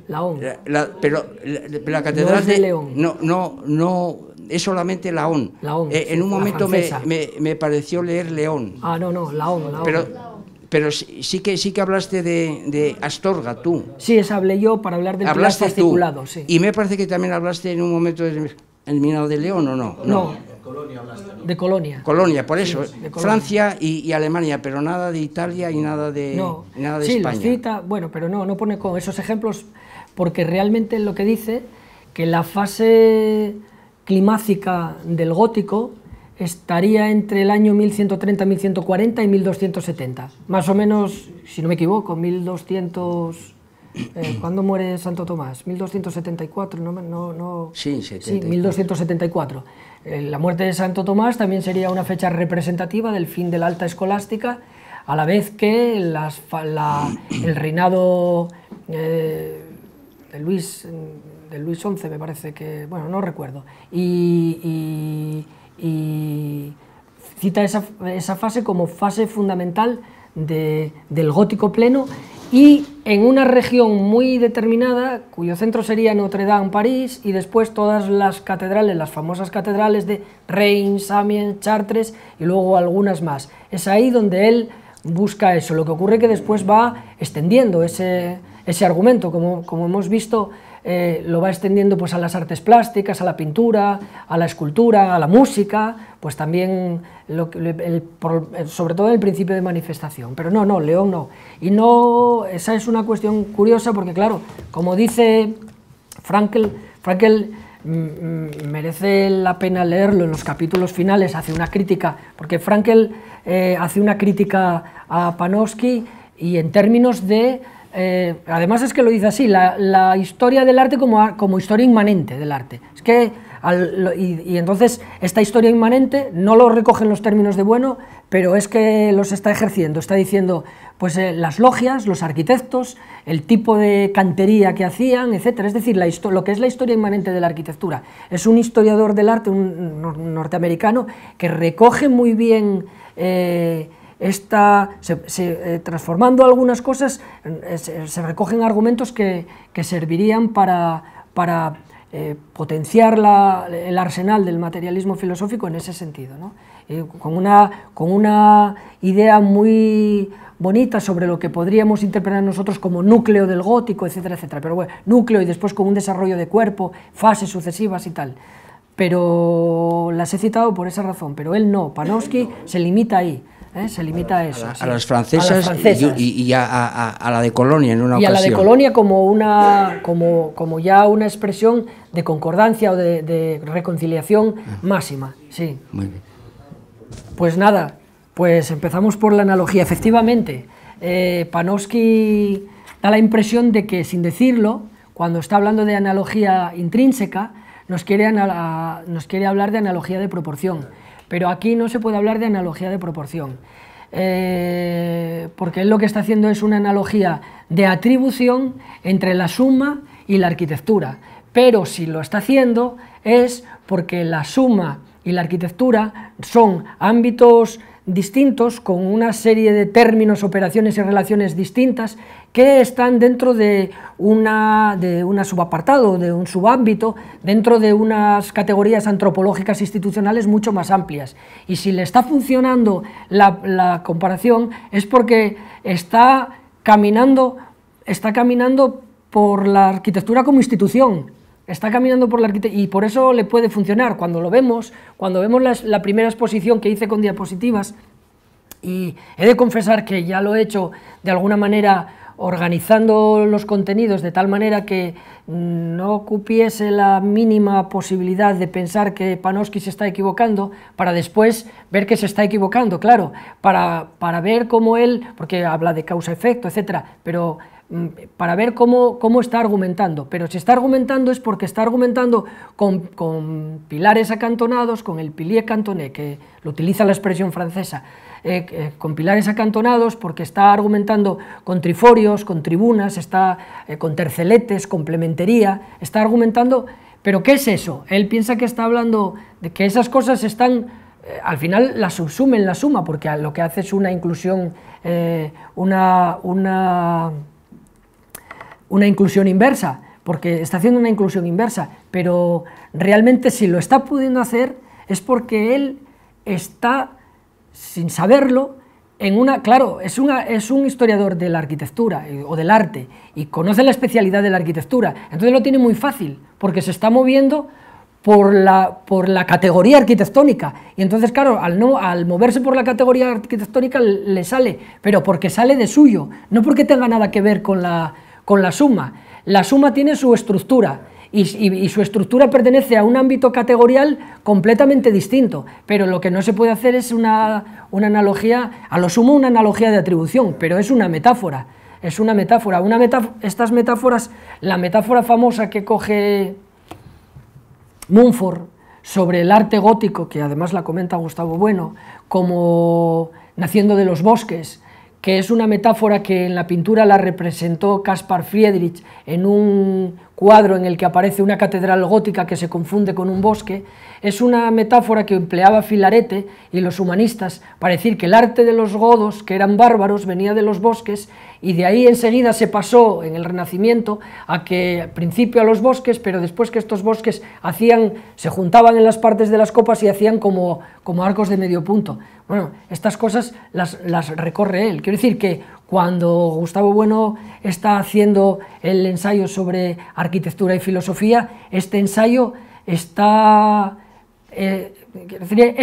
La, la, pero la, catedral de, León. No, no, no, es solamente eh, la ONU. en un momento me, me, pareció leer León. Ah, no, no, Laón, La pero sí, que, sí que hablaste de, Astorga, tú. Sí, es hablé yo para hablar del hablaste articulado, sí. Y me parece que también hablaste en un momento del Minado de León, ¿o no? No. Colonia De Colonia. Colonia, por eso. Francia y, Alemania, pero nada de Italia y nada de, nada de España. Sí, cita, bueno, pero no, no pone con esos ejemplos, porque realmente lo que dice, que la fase climática del gótico estaría entre el año 1130, 1140 y 1270. Más o menos, si no me equivoco, 1200... Eh, ¿Cuándo muere Santo Tomás? 1274, no, no, no sí, 74. sí, 1274. Eh, la muerte de Santo Tomás también sería una fecha representativa del fin de la alta escolástica, a la vez que el reinado eh, de Luis XI, me parece que, bueno, no recuerdo, y y cita esa, fase como fase fundamental del gótico pleno y en una región muy determinada, cuyo centro sería Notre Dame, París, y después todas las catedrales, las famosas catedrales de Reims, Amiens, Chartres y luego algunas más. Es ahí donde él busca eso. Lo que ocurre que después va extendiendo ese, argumento, como, como hemos visto eh, lo va extendiendo pues a las artes plásticas, a la pintura, a la escultura, a la música, pues también eh, sobre todo en el principio de manifestación. Pero no, no, León no. Y no, esa es una cuestión curiosa porque claro, como dice Frankel, Frankel mm, mm, merece la pena leerlo en los capítulos finales, hace una crítica, porque Frankel eh, hace una crítica a Panofsky y en términos de eh, además es que lo dice así, la, historia del arte como, como, historia inmanente del arte. Es que, y, entonces esta historia inmanente no lo recogen los términos de bueno, pero es que los está ejerciendo, está diciendo pues eh, las logias, los arquitectos, el tipo de cantería que hacían, etc., Es decir, lo que es la historia inmanente de la arquitectura. Es un historiador del arte, un, norteamericano, que recoge muy bien... Eh, eh, transformando algunas cosas, eh, se, recogen argumentos que, servirían para, eh, potenciar el arsenal del materialismo filosófico en ese sentido, ¿no? con, una, con una idea muy bonita sobre lo que podríamos interpretar nosotros como núcleo del gótico, etcétera, etcétera, pero bueno, núcleo y después con un desarrollo de cuerpo, fases sucesivas y tal pero las he citado por esa razón, pero él no, Panofsky se limita ahí, ¿eh? se limita a eso. A, las francesas, y, a, la de Colonia en una y ocasión. Y a la de Colonia como, una, como, como ya una expresión de concordancia o de, reconciliación máxima. Sí. Pues nada, pues empezamos por la analogía. Efectivamente, eh, Panofsky da la impresión de que, sin decirlo, cuando está hablando de analogía intrínseca, nos quiere, nos quiere hablar de analogía de proporción. Pero aquí no se puede hablar de analogía de proporción, eh, porque él lo que está haciendo es una analogía de atribución entre la suma y la arquitectura. Pero si lo está haciendo es porque la suma y la arquitectura son ámbitos distintos, con una serie de términos, operaciones y relaciones distintas que están dentro de, una, de un subapartado, de un subámbito, dentro de unas categorías antropológicas institucionales mucho más amplias. Y si le está funcionando la, la comparación es porque está caminando, está caminando por la arquitectura como institución, está caminando por la arquitectura y por eso le puede funcionar cuando lo vemos, cuando vemos la primera exposición que hice con diapositivas y he de confesar que ya lo he hecho de alguna manera organizando los contenidos de tal manera que no cupiese la mínima posibilidad de pensar que Panoski se está equivocando para después ver que se está equivocando, claro, para, para ver cómo él, porque habla de causa-efecto, etcétera, pero Mm, para ver cómo, cómo, está argumentando. Pero si está argumentando es porque está argumentando con, pilares acantonados, con el pilier cantoné, que lo utiliza la expresión francesa, eh, eh, con pilares acantonados porque está argumentando con triforios, con tribunas, está eh, con terceletes, complementería, está argumentando... ¿Pero qué es eso? Él piensa que está hablando de que esas cosas están al final las subsumen la suma, porque lo que hace es una inclusión, una, una, una inclusión inversa, porque está haciendo una inclusión inversa, pero realmente si lo está pudiendo hacer es porque él está, sin saberlo, en una, claro, es, una, es un historiador de la arquitectura eh, o del arte y conoce la especialidad de la arquitectura, entonces lo tiene muy fácil, porque se está moviendo por la, por la categoría arquitectónica. Y entonces, claro, al, no, al moverse por la categoría arquitectónica le sale, pero porque sale de suyo, no porque tenga nada que ver con la, con la suma. La suma tiene su estructura y, su estructura pertenece a un ámbito categorial completamente distinto, pero lo que no se puede hacer es una, una analogía, a lo sumo una analogía de atribución, pero es una metáfora, es una metáfora. Una estas metáforas, la metáfora famosa que coge Munford sobre el arte gótico, que además la comenta Gustavo Bueno, como naciendo de los bosques, que es una metáfora que en la pintura la representó Caspar Friedrich en un cuadro en el que aparece una catedral gótica que se confunde con un bosque, es una metáfora que empleaba Filarete y los humanistas para decir que el arte de los godos, que eran bárbaros, venía de los bosques y de ahí enseguida se pasó en el Renacimiento a que al principio a los bosques, pero después que estos bosques hacían, se juntaban en las partes de las copas y hacían como, como arcos de medio punto. Bueno, estas cosas las, las recorre él. Quiero decir que cuando Gustavo Bueno está haciendo el ensayo sobre arquitectura y filosofía, este ensayo está... Eh, es, decir,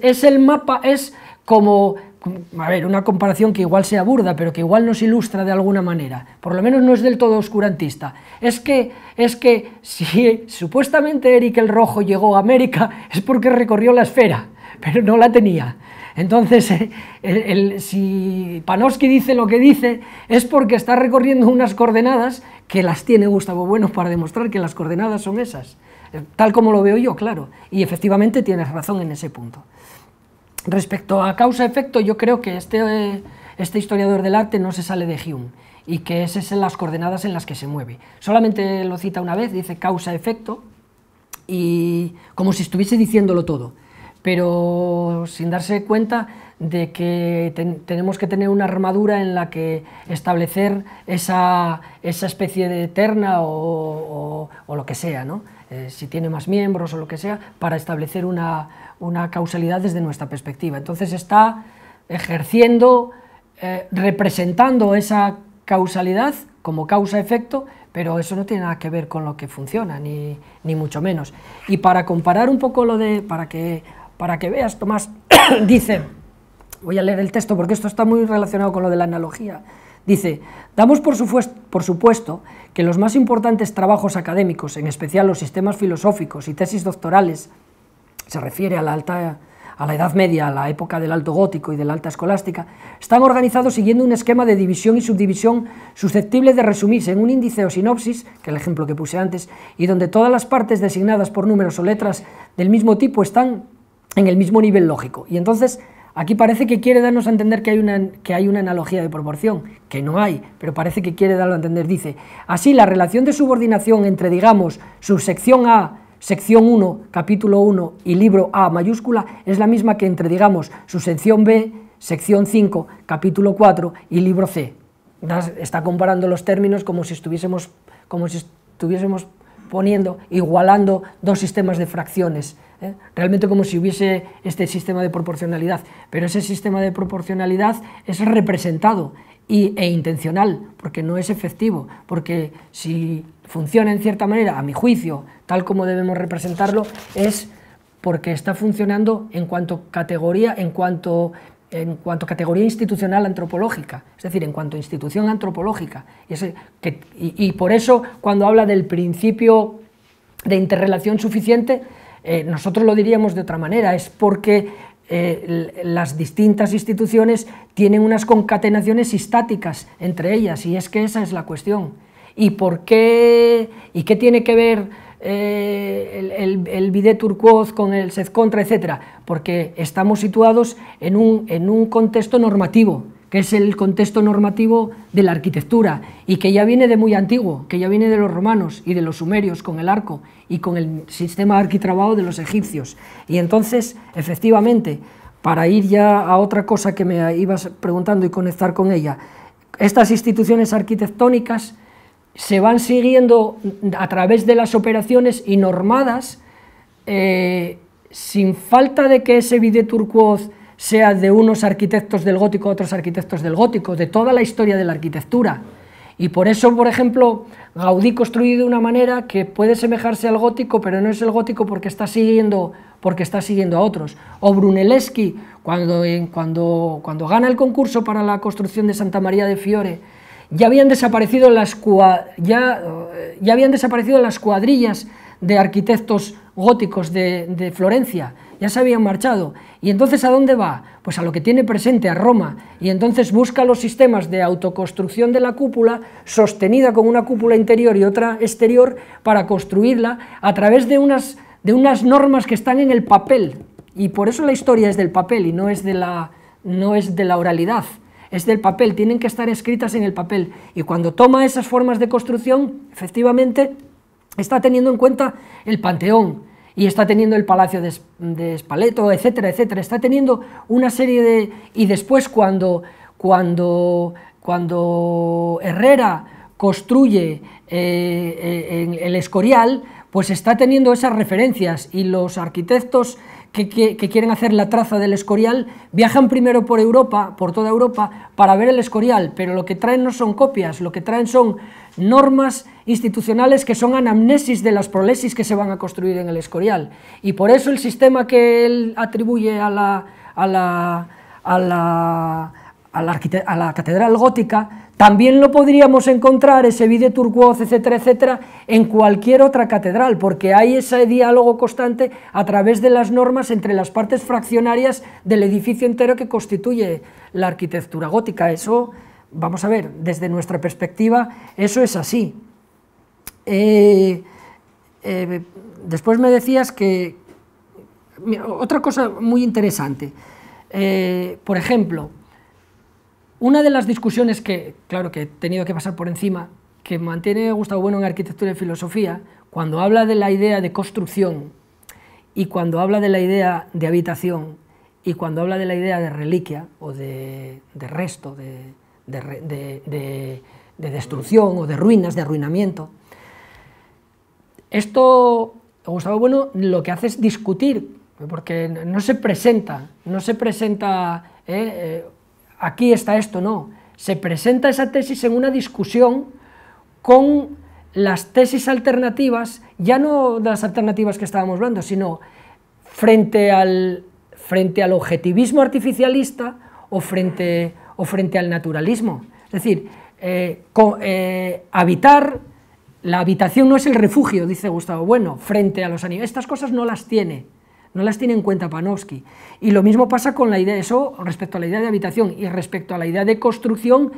es, el mapa, es como a ver, una comparación que igual sea burda, pero que igual nos ilustra de alguna manera, por lo menos no es del todo oscurantista, es que, es que si supuestamente Eric el Rojo llegó a América es porque recorrió la esfera, pero no la tenía. Entonces, si Panofsky dice lo que dice, es porque está recorriendo unas coordenadas que las tiene Gustavo Bueno para demostrar que las coordenadas son esas, eh, tal como lo veo yo, claro, y efectivamente tienes razón en ese punto. Respecto a causa-efecto, yo creo que este, este historiador del arte no se sale de Hume y que esas son las coordenadas en las que se mueve. Solamente lo cita una vez, dice causa-efecto, y como si estuviese diciéndolo todo pero sin darse cuenta de que tenemos que tener una armadura en la que establecer esa, especie de eterna o, lo que sea, ¿no? Eh, si tiene más miembros o lo que sea, para establecer una, causalidad desde nuestra perspectiva. Entonces está ejerciendo, eh, representando esa causalidad como causa-efecto, pero eso no tiene nada que ver con lo que funciona, ni, ni mucho menos. Y para comparar un poco lo de, para que para que veas, Tomás dice, voy a leer el texto porque esto está muy relacionado con lo de la analogía, dice, damos por supuesto, que los más importantes trabajos académicos, en especial los sistemas filosóficos y tesis doctorales, se refiere a la alta a la Edad Media, a la época del Alto Gótico y de la Alta Escolástica, están organizados siguiendo un esquema de división y subdivisión susceptible de resumirse en un índice o sinopsis, que es el ejemplo que puse antes, y donde todas las partes designadas por números o letras del mismo tipo están en el mismo nivel lógico. Y entonces aquí parece que quiere darnos a entender que hay, una, que hay una analogía de proporción, que no hay, pero parece que quiere darlo a entender. Dice, así la relación de subordinación entre, digamos, subsección A, sección 1, capítulo 1 y libro A mayúscula es la misma que entre, digamos, subsección B, sección 5, capítulo 4 y libro C. Está comparando los términos como si estuviésemos, como si estuviésemos poniendo, igualando dos sistemas de fracciones ¿eh? realmente como si hubiese este sistema de proporcionalidad, pero ese sistema de proporcionalidad es representado e intencional, porque no es efectivo, porque si funciona en cierta manera, a mi juicio, tal como debemos representarlo, es porque está funcionando en cuanto categoría, en cuanto en cuanto categoría institucional antropológica, es decir, en cuanto institución antropológica. y por eso, cuando habla del principio de interrelación suficiente, eh, nosotros lo diríamos de otra manera, es porque eh, las distintas instituciones tienen unas concatenaciones estáticas entre ellas, y es que esa es la cuestión. ¿Y por qué, y qué tiene que ver eh, el, el, el, con el sed contra, etcétera? Porque estamos situados en un contexto normativo, que es el contexto normativo de la arquitectura y que ya viene de muy antiguo, que ya viene de los romanos y de los sumerios con el arco y con el sistema arquitrabado de los egipcios. Y entonces, efectivamente, para ir ya a otra cosa que me ibas preguntando y conectar con ella, estas instituciones arquitectónicas se van siguiendo a través de las operaciones y normadas eh, sin falta de que ese vide turquoise sea de unos arquitectos del gótico otros arquitectos del gótico, de toda la historia de la arquitectura. Y por eso, por ejemplo, Gaudí construyó de una manera que puede semejarse al gótico, pero no es el gótico porque está siguiendo, porque está siguiendo a otros. O Brunelleschi, cuando, gana el concurso para la construcción de Santa María de Fiore, ya habían desaparecido las, ya, habían desaparecido las cuadrillas de arquitectos góticos de Florencia ya se habían marchado. ¿Y entonces a dónde va? Pues a lo que tiene presente, a Roma. Y entonces busca los sistemas de autoconstrucción de la cúpula, sostenida con una cúpula interior y otra exterior, para construirla a través de unas, de unas normas que están en el papel. Y por eso la historia es del papel y no es de la, no es de la oralidad. Es del papel, tienen que estar escritas en el papel. Y cuando toma esas formas de construcción, efectivamente, está teniendo en cuenta el panteón, y está teniendo el Palacio de, de etcétera, etcétera. Está teniendo una serie de... Y después cuando, cuando, cuando Herrera construye eh, eh, el Escorial, pues está teniendo esas referencias y los arquitectos que, quieren hacer la traza del Escorial viajan primero por Europa, por toda Europa, para ver el Escorial, pero lo que traen no son copias, lo que traen son normas institucionales que son anamnesis de las prolesis que se van a construir en el Escorial. Y por eso el sistema que él atribuye a la, a la catedral gótica también lo podríamos encontrar, ese vide turquoise, etcétera, etcétera, en cualquier otra catedral, porque hay ese diálogo constante a través de las normas entre las partes fraccionarias del edificio entero que constituye la arquitectura gótica. Eso, vamos a ver, desde nuestra perspectiva, eso es así. Eh, eh, después me decías que... otra cosa muy interesante. Eh, por ejemplo, una de las discusiones que, claro, que he tenido que pasar por encima, que mantiene Gustavo Bueno en Arquitectura y Filosofía, cuando habla de la idea de construcción y cuando habla de la idea de habitación y cuando habla de la idea de reliquia o de, resto, de, destrucción o de ruinas, de arruinamiento, esto Gustavo Bueno lo que hace es discutir, porque no se presenta, no se presenta eh, eh, aquí está esto, no. Se presenta esa tesis en una discusión con las tesis alternativas, ya no de las alternativas que estábamos hablando, sino frente al, frente al objetivismo artificialista o frente, o frente al naturalismo. Es decir, eh, eh, habitar, la habitación no es el refugio, dice Gustavo Bueno, frente a los animales. Estas cosas no las tiene. No las tiene en cuenta Panofsky. Y lo mismo pasa con la idea, eso respecto a la idea de habitación y respecto a la idea de construcción,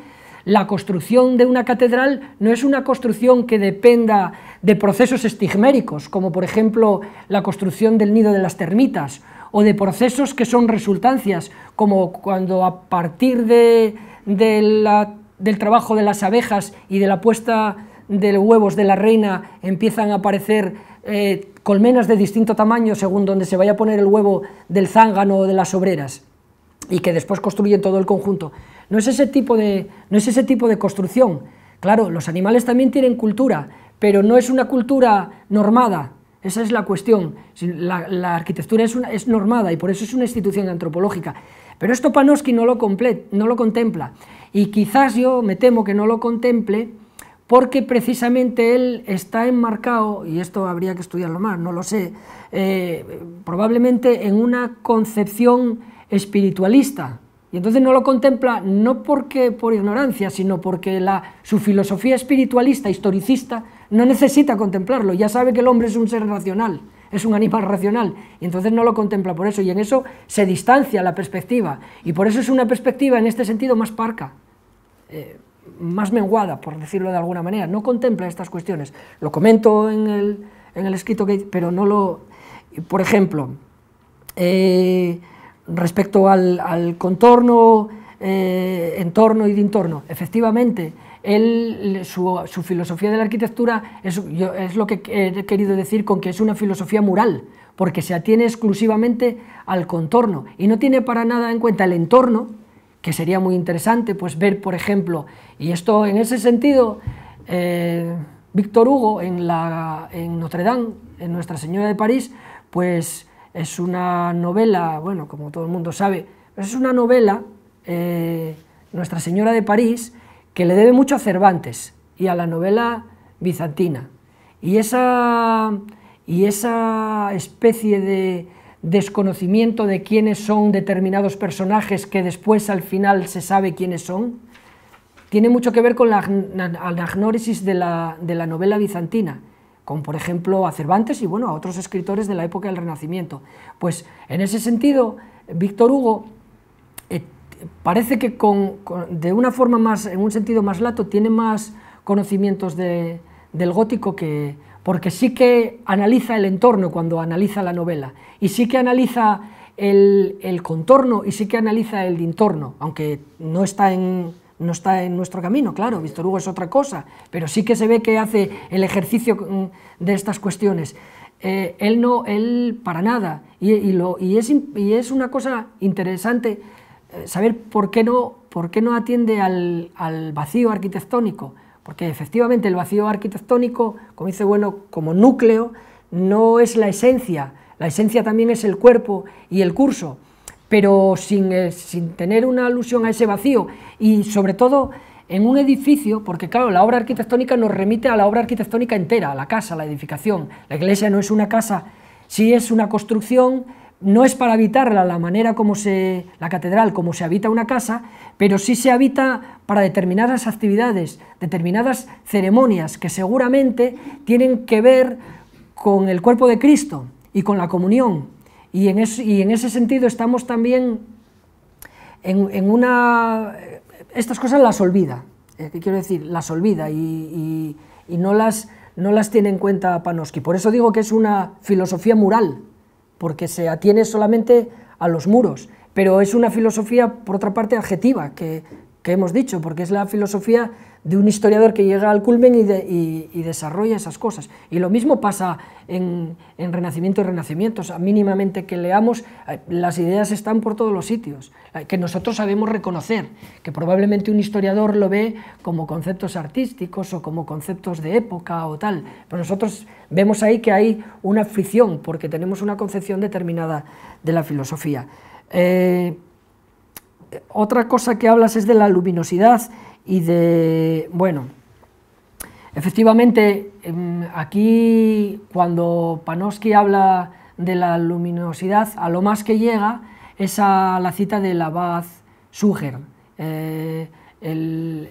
la construcción de una catedral no es una construcción que dependa de procesos estigméricos, como por ejemplo la construcción del nido de las termitas, o de procesos que son resultancias, como cuando a partir de, del trabajo de las abejas y de la puesta de huevos de la reina empiezan a aparecer eh, colmenas de distinto tamaño según donde se vaya a poner el huevo del zángano o de las obreras y que después construyen todo el conjunto. No es ese tipo de, no es ese tipo de construcción. Claro, los animales también tienen cultura, pero no es una cultura normada, esa es la cuestión. La, arquitectura es, normada y por eso es una institución antropológica. Pero esto Panosky no lo, no lo contempla y quizás yo me temo que no lo contemple porque precisamente él está enmarcado, y esto habría que estudiarlo más, no lo sé, eh, probablemente en una concepción espiritualista. Y entonces no lo contempla no porque por ignorancia, sino porque la, su filosofía espiritualista, historicista, no necesita contemplarlo. Ya sabe que el hombre es un ser racional, es un animal racional, y entonces no lo contempla por eso. Y en eso se distancia la perspectiva. Y por eso es una perspectiva en este sentido más parca. Eh, más menguada, por decirlo de alguna manera, no contempla estas cuestiones. Lo comento en el, en el escrito que pero no lo... Por ejemplo, eh, respecto al, al contorno, eh, entorno y dintorno, efectivamente, él, su, filosofía de la arquitectura es, es, lo que he querido decir con que es una filosofía mural, porque se atiene exclusivamente al contorno y no tiene para nada en cuenta el entorno, que sería muy interesante pues ver, por ejemplo, y esto en ese sentido, eh, Víctor Hugo en, la, en Notre Dame, en Nuestra Señora de París, pues es una novela, bueno, como todo el mundo sabe, pues es una novela, eh, Nuestra Señora de París, que le debe mucho a Cervantes y a la novela bizantina. Y esa, y esa especie de, desconocimiento de quiénes son determinados personajes que después al final se sabe quiénes son, tiene mucho que ver con la anagnórisis de la, novela bizantina, con por ejemplo a Cervantes y bueno, a otros escritores de la época del Renacimiento. Pues en ese sentido, Víctor Hugo eh, parece que de una forma más, en un sentido más lato, tiene más conocimientos del gótico que, porque sí que analiza el entorno cuando analiza la novela, y sí que analiza el, contorno, y sí que analiza el dintorno, aunque no está en, no está en nuestro camino, claro, Víctor Hugo es otra cosa, pero sí que se ve que hace el ejercicio mm, de estas cuestiones. Eh, él no, él para nada, y, es, una cosa interesante eh, saber por qué no, por qué no atiende al, vacío arquitectónico, porque efectivamente el vacío arquitectónico, como dice Bueno, como núcleo, no es la esencia, la esencia también es el cuerpo y el curso, pero eh, sin, tener una alusión a ese vacío y sobre todo en un edificio, porque claro, la obra arquitectónica nos remite a la obra arquitectónica entera, a la casa, a la edificación. La iglesia no es una casa, sí es una construcción no es para habitarla la manera como se, la catedral, como se habita una casa, pero sí se habita para determinadas actividades, determinadas ceremonias que seguramente tienen que ver con el cuerpo de Cristo y con la comunión. Y en, ese sentido estamos también en, una... Estas cosas las olvida, eh, ¿qué quiero decir? Las olvida y, y no, las, no las tiene en cuenta Panoski. Por eso digo que es una filosofía mural, porque se atiene solamente a los muros, pero es una filosofía, por otra parte, adjetiva, que, hemos dicho, porque es la filosofía de un historiador que llega al culmen y, desarrolla esas cosas. Y lo mismo pasa en, Renacimiento y Renacimientos. a mínimamente que leamos, eh, las ideas están por todos los sitios, eh, que nosotros sabemos reconocer, que probablemente un historiador lo ve como conceptos artísticos o como conceptos de época o tal, pero nosotros vemos ahí que hay una fricción porque tenemos una concepción determinada de la filosofía. Eh, otra cosa que hablas es de la luminosidad y de, bueno, efectivamente, em, aquí cuando Panofsky habla de la luminosidad, a lo más que llega es a la cita de Abad Suger, eh, el,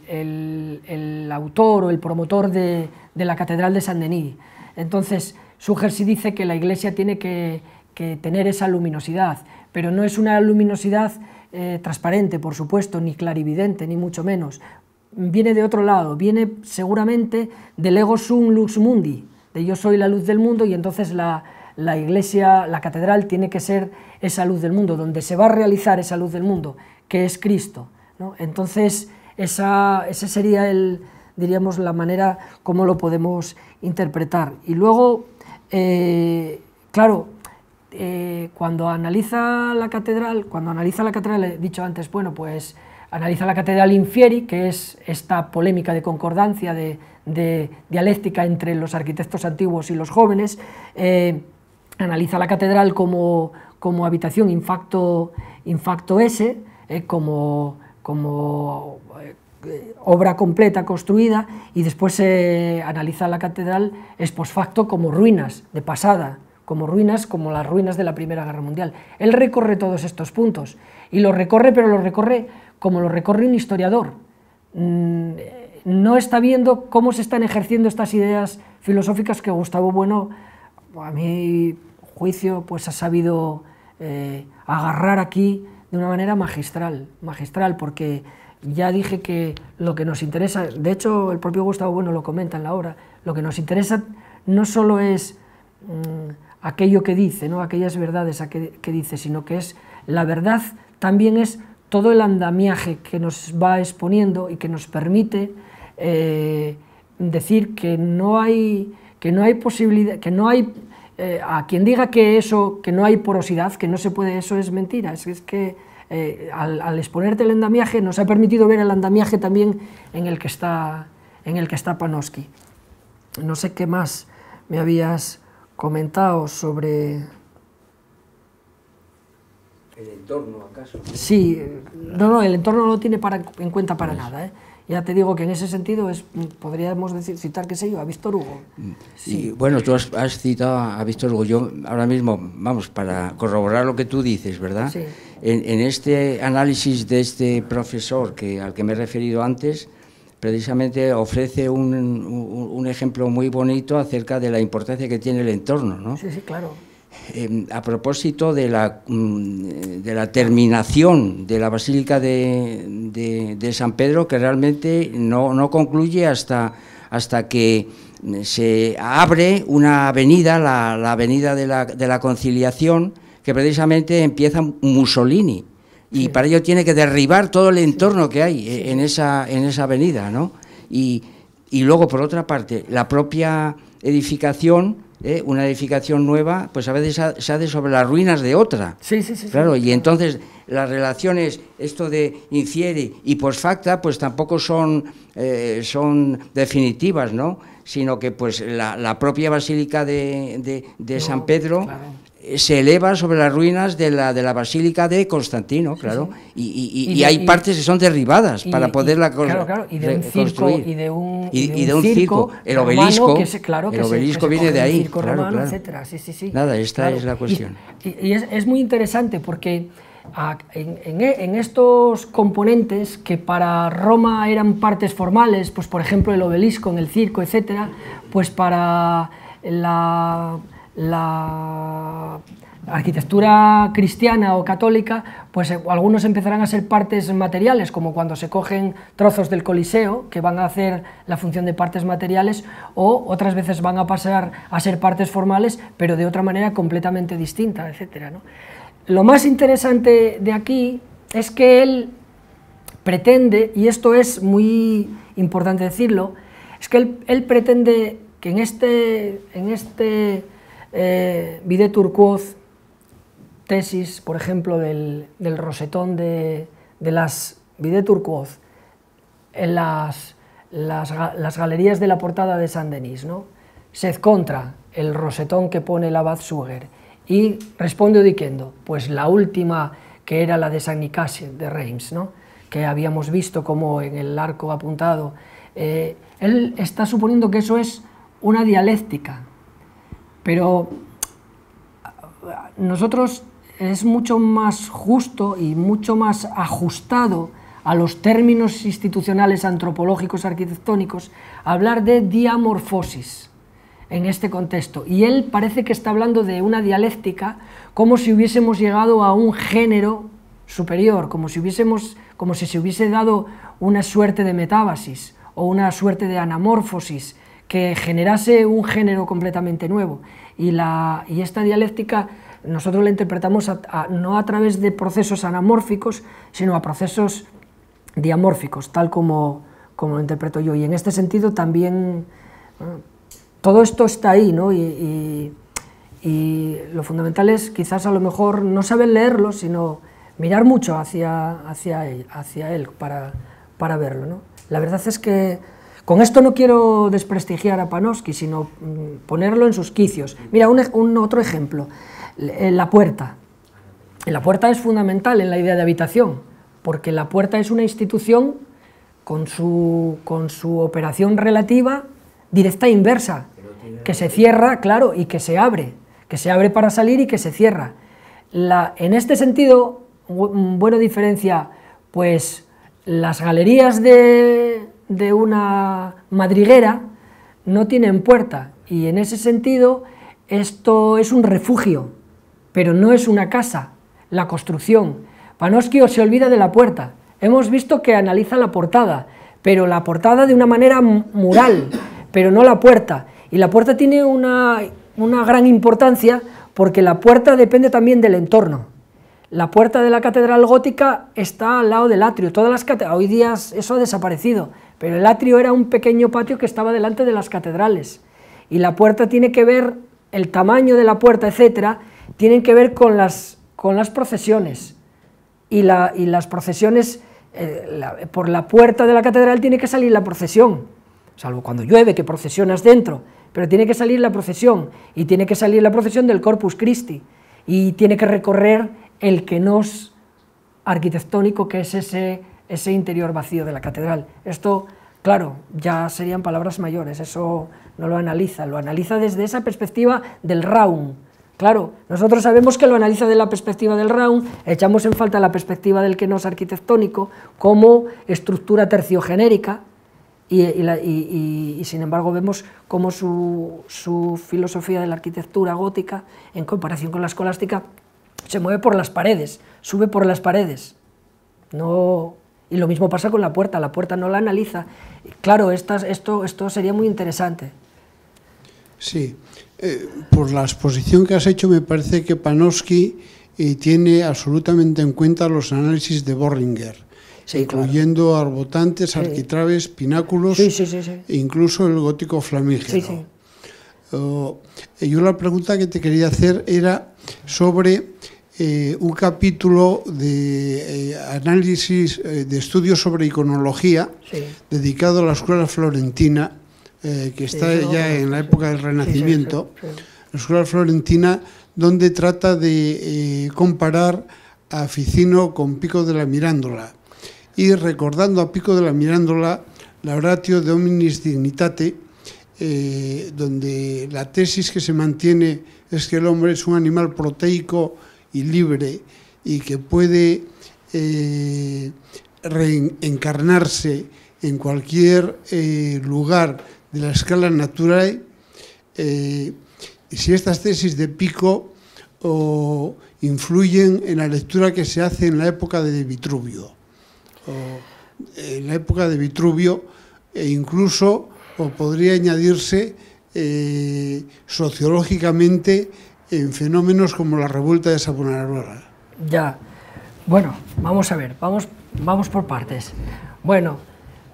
autor o el promotor de, de la Catedral de Saint-Denis. Entonces, Suger sí dice que la Iglesia tiene que, que tener esa luminosidad, pero no es una luminosidad eh, transparente, por supuesto, ni clarividente, ni mucho menos. Viene de otro lado, viene seguramente del ego sum lux mundi, de yo soy la luz del mundo y entonces la, la iglesia, la catedral tiene que ser esa luz del mundo, donde se va a realizar esa luz del mundo, que es Cristo. Entonces, esa, ese sería el, diríamos, la manera como lo podemos interpretar. Y luego, eh, claro, eh, cuando analiza la catedral, cuando analiza la catedral, he dicho antes, bueno, pues analiza la catedral Infieri, que es esta polémica de concordancia, de, dialéctica entre los arquitectos antiguos y los jóvenes, eh, analiza la catedral como, habitación infacto, infacto S, eh, como, como obra completa construida, y después se analiza la catedral ex post facto como ruinas de pasada, como ruinas, como las ruinas de la Primera Guerra Mundial. Él recorre todos estos puntos y lo recorre, pero lo recorre como lo recorre un historiador. Mm, no está viendo cómo se están ejerciendo estas ideas filosóficas que Gustavo Bueno, a mi juicio, pues ha sabido eh, agarrar aquí de una manera magistral, magistral, porque ya dije que lo que nos interesa, de hecho el propio Gustavo Bueno lo comenta en la obra, lo que nos interesa no solo es... Mm, aquello que dice, no aquellas verdades que, dice, sino que es la verdad también es todo el andamiaje que nos va exponiendo y que nos permite eh, decir que no hay que no hay posibilidad, que no hay eh, a quien diga que eso, que no hay porosidad, que no se puede, eso es mentira. Es, es que eh, al, exponerte el andamiaje nos ha permitido ver el andamiaje también en el que está en el que está panoski No sé qué más me habías ...comentado sobre... ¿El entorno acaso? Sí, no, no, el entorno no lo tiene en cuenta para nada. ¿eh? Ya te digo que en ese sentido es, podríamos decir, citar, qué sé yo, a Víctor Hugo. Sí. bueno, tú has, citado a Víctor Hugo. Yo ahora mismo, vamos, para corroborar lo que tú dices, ¿verdad? Sí. En, en, este análisis de este profesor que, al que me he referido antes, precisamente ofrece un, un, ejemplo muy bonito acerca de la importancia que tiene el entorno. ¿no? Sí, sí, claro. Em, a propósito de la, mm, de la terminación de la Basílica de, San Pedro, que realmente no, concluye hasta, hasta que mm, se abre una avenida, la, la avenida de la, de la conciliación, que precisamente empieza Mussolini y para ello tiene que derribar todo el entorno que hay eh, en, esa, en esa avenida, ¿no? Y, luego, por otra parte, la propia edificación, ¿eh? una edificación nueva, pues a veces se hace sobre las ruinas de otra. Sí, sí, sí. Claro, y entonces las relaciones, esto de Inciere y posfacta, pues tampoco son, eh, son definitivas, ¿no? Sino que pues la, propia basílica de, de, San Pedro... Eh, se eleva sobre las ruinas de la, de la Basílica de Constantino, claro, Y, hay partes que son derribadas para poderla claro, claro, y de un circo, Y de un, circo, el obelisco, viene de ahí, circo claro, Nada, esta es la cuestión. Y, es, muy interesante porque e, en, estos componentes que para Roma eran partes formales, pues por ejemplo el obelisco en el circo, etcétera, pues para la la arquitectura cristiana o católica, pues eh, algunos empezarán a ser partes materiales, como cuando se cogen trozos del Coliseo, que van a hacer la función de partes materiales, o otras veces van a pasar a ser partes formales, pero de otra manera completamente distinta, etc. Lo más interesante de aquí es que él pretende, y esto es muy importante decirlo, es que él, él pretende que en este, en este eh, Vide tesis, por ejemplo, del, rosetón de, las Vide en las, galerías de la portada de San Denis, ¿no? Sed contra el rosetón que pone el abad Suger. Y responde diciendo, pues la última que era la de San Nicasio de Reims, ¿no? que habíamos visto como en el arco apuntado. Eh, él está suponiendo que eso es una dialéctica, pero eh, nosotros es mucho más justo y mucho más ajustado a los términos institucionales antropológicos arquitectónicos hablar de diamorfosis en este contexto. Y él parece que está hablando de una dialéctica como si hubiésemos llegado a un género superior, como si, como si se hubiese dado una suerte de metábasis o una suerte de anamorfosis que generase un género completamente nuevo. Y, la, esta dialéctica nosotros la interpretamos no a través de procesos anamórficos, sino a procesos diamórficos, tal como, lo interpreto yo. Y en este sentido también todo esto está ahí, ¿no? Y, lo fundamental es quizás a lo mejor no saber leerlo, sino mirar mucho hacia, hacia, él, hacia él para, verlo, La verdad es que con esto no quiero desprestigiar a Panosky, sino mm, ponerlo en sus quicios. Mira, un, otro ejemplo, eh, la puerta. La puerta es fundamental en la idea de habitación, porque la puerta es una institución con su, con su operación relativa directa e inversa, que se cierra, claro, y que se abre, que se abre para salir y que se cierra. en este sentido, bueno, diferencia, pues las galerías de, de una madriguera no tienen puerta y en ese sentido esto es un refugio, pero no es una casa, la construcción. Panosquio se olvida de la puerta. Hemos visto que analiza la portada, pero la portada de una manera mural, pero no la puerta. Y la puerta tiene una, gran importancia porque la puerta depende también del entorno. La puerta de la catedral gótica está al lado del atrio. Todas las hoy día eso ha desaparecido, pero el atrio era un pequeño patio que estaba delante de las catedrales y la puerta tiene que ver, el tamaño de la puerta, etcétera, tienen que ver con las, con las procesiones y, las procesiones, eh, por la puerta de la catedral tiene que salir la procesión, salvo cuando llueve que procesionas dentro, pero tiene que salir la procesión y tiene que salir la procesión del Corpus Christi y tiene que recorrer el que nos arquitectónico que es ese ese interior vacío de la catedral. Esto, claro, ya serían palabras mayores, eso no lo analiza, lo analiza desde esa perspectiva del raum, Claro, nosotros sabemos que lo analiza desde la perspectiva del raum, echamos en falta la perspectiva del que no es arquitectónico como estructura terciogenérica, y, sin embargo vemos cómo su, su, filosofía de la arquitectura gótica, en comparación con la escolástica, se mueve por las paredes, sube por las paredes, no, y lo mismo pasa con la puerta, la puerta no la analiza. Claro, esto, esto sería muy interesante. Sí, eh, por la exposición que has hecho me parece que Panofsky eh, tiene absolutamente en cuenta los análisis de Borringer. incluyendo arbotantes, arquitraves, pináculos e incluso el gótico flamígero. Oh, eh, yo la pregunta que te quería hacer era sobre eh, un capítulo de eh, análisis, eh, de estudios sobre iconología, dedicado a la escuela florentina, que está ya en la época del Renacimiento, la escuela florentina, donde trata de comparar a Ficino con Pico de la Mirándola. Y recordando a Pico de la Mirándola, la Oratio hominis Dignitate, donde la tesis que se mantiene es que el hombre es un animal proteico, y libre y que puede eh, reencarnarse en cualquier eh, lugar de la escala natural, eh, si estas tesis de Pico influyen en la lectura que se hace en la época de Vitruvio, o en la época de Vitruvio, e incluso o podría añadirse sociológicamente en fenómenos como la revuelta de Sabonarola. Ya. Bueno, vamos a ver, vamos, vamos por partes. Bueno,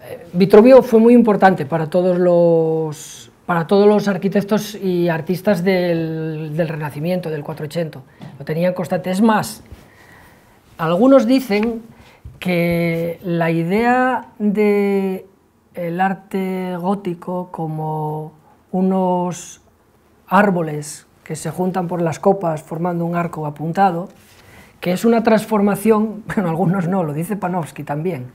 eh, Vitruvio fue muy importante para todos los, para todos los arquitectos y artistas del, Renacimiento, del 480. Lo tenían constante. Es más, algunos dicen que la idea del arte gótico como unos árboles que se juntan por las copas formando un arco apuntado, que es una transformación, bueno, algunos no, lo dice Panofsky también,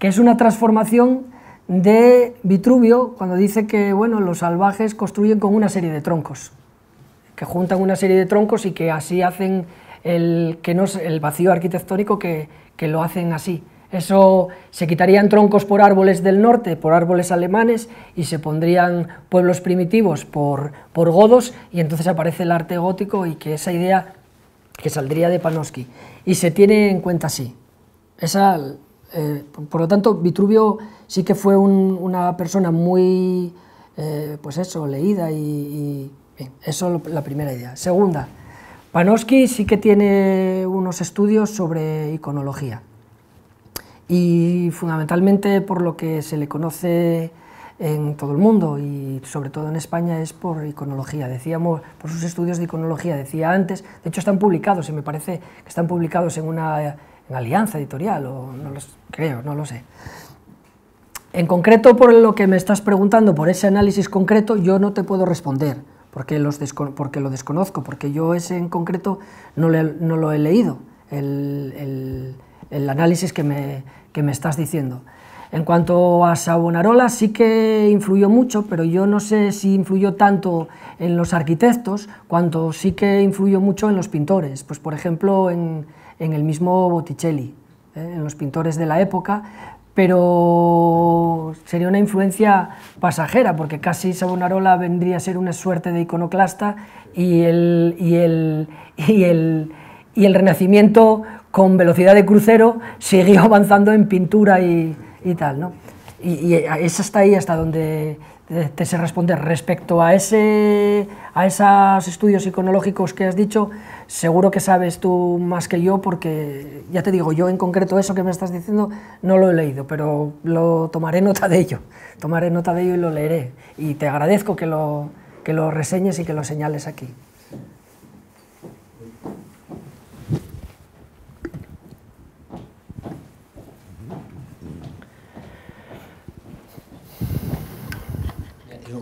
que es una transformación de Vitruvio cuando dice que bueno, los salvajes construyen con una serie de troncos, que juntan una serie de troncos y que así hacen el, que no el vacío arquitectónico que lo hacen así. Eso se quitarían troncos por árboles del norte, por árboles alemanes, y se pondrían pueblos primitivos por, godos, y entonces aparece el arte gótico y que esa idea que saldría de Panofsky. Y se tiene en cuenta así. Eh, por lo tanto, Vitruvio sí que fue una persona muy, eh, pues eso, leída y, y eso la primera idea. Segunda, Panofsky sí que tiene unos estudios sobre iconología y fundamentalmente por lo que se le conoce en todo el mundo y sobre todo en España es por iconología. Decíamos, por sus estudios de iconología, decía antes, de hecho están publicados, y me parece que están publicados en una alianza editorial, o no los creo, no lo sé. En concreto, por lo que me estás preguntando, por ese análisis concreto, yo no te puedo responder, porque, los porque lo desconozco, porque yo ese en concreto no, no lo he leído. El, el, el análisis que me, que me estás diciendo. En cuanto a Savonarola, sí que influyó mucho, pero yo no sé si influyó tanto en los arquitectos, cuanto sí que influyó mucho en los pintores, pues por ejemplo en, en el mismo Botticelli, ¿eh? en los pintores de la época, pero sería una influencia pasajera, porque casi Savonarola vendría a ser una suerte de iconoclasta y el, y el, y el, y el Renacimiento con velocidad de crucero siguió avanzando en pintura y, y tal, ¿no? Y, y, es hasta ahí hasta donde te, se responde respecto a ese a esos estudios iconológicos que has dicho seguro que sabes tú más que yo porque ya te digo yo en concreto eso que me estás diciendo no lo he leído pero lo tomaré nota de ello tomaré nota de ello y lo leeré y te agradezco que lo que lo reseñes y que lo señales aquí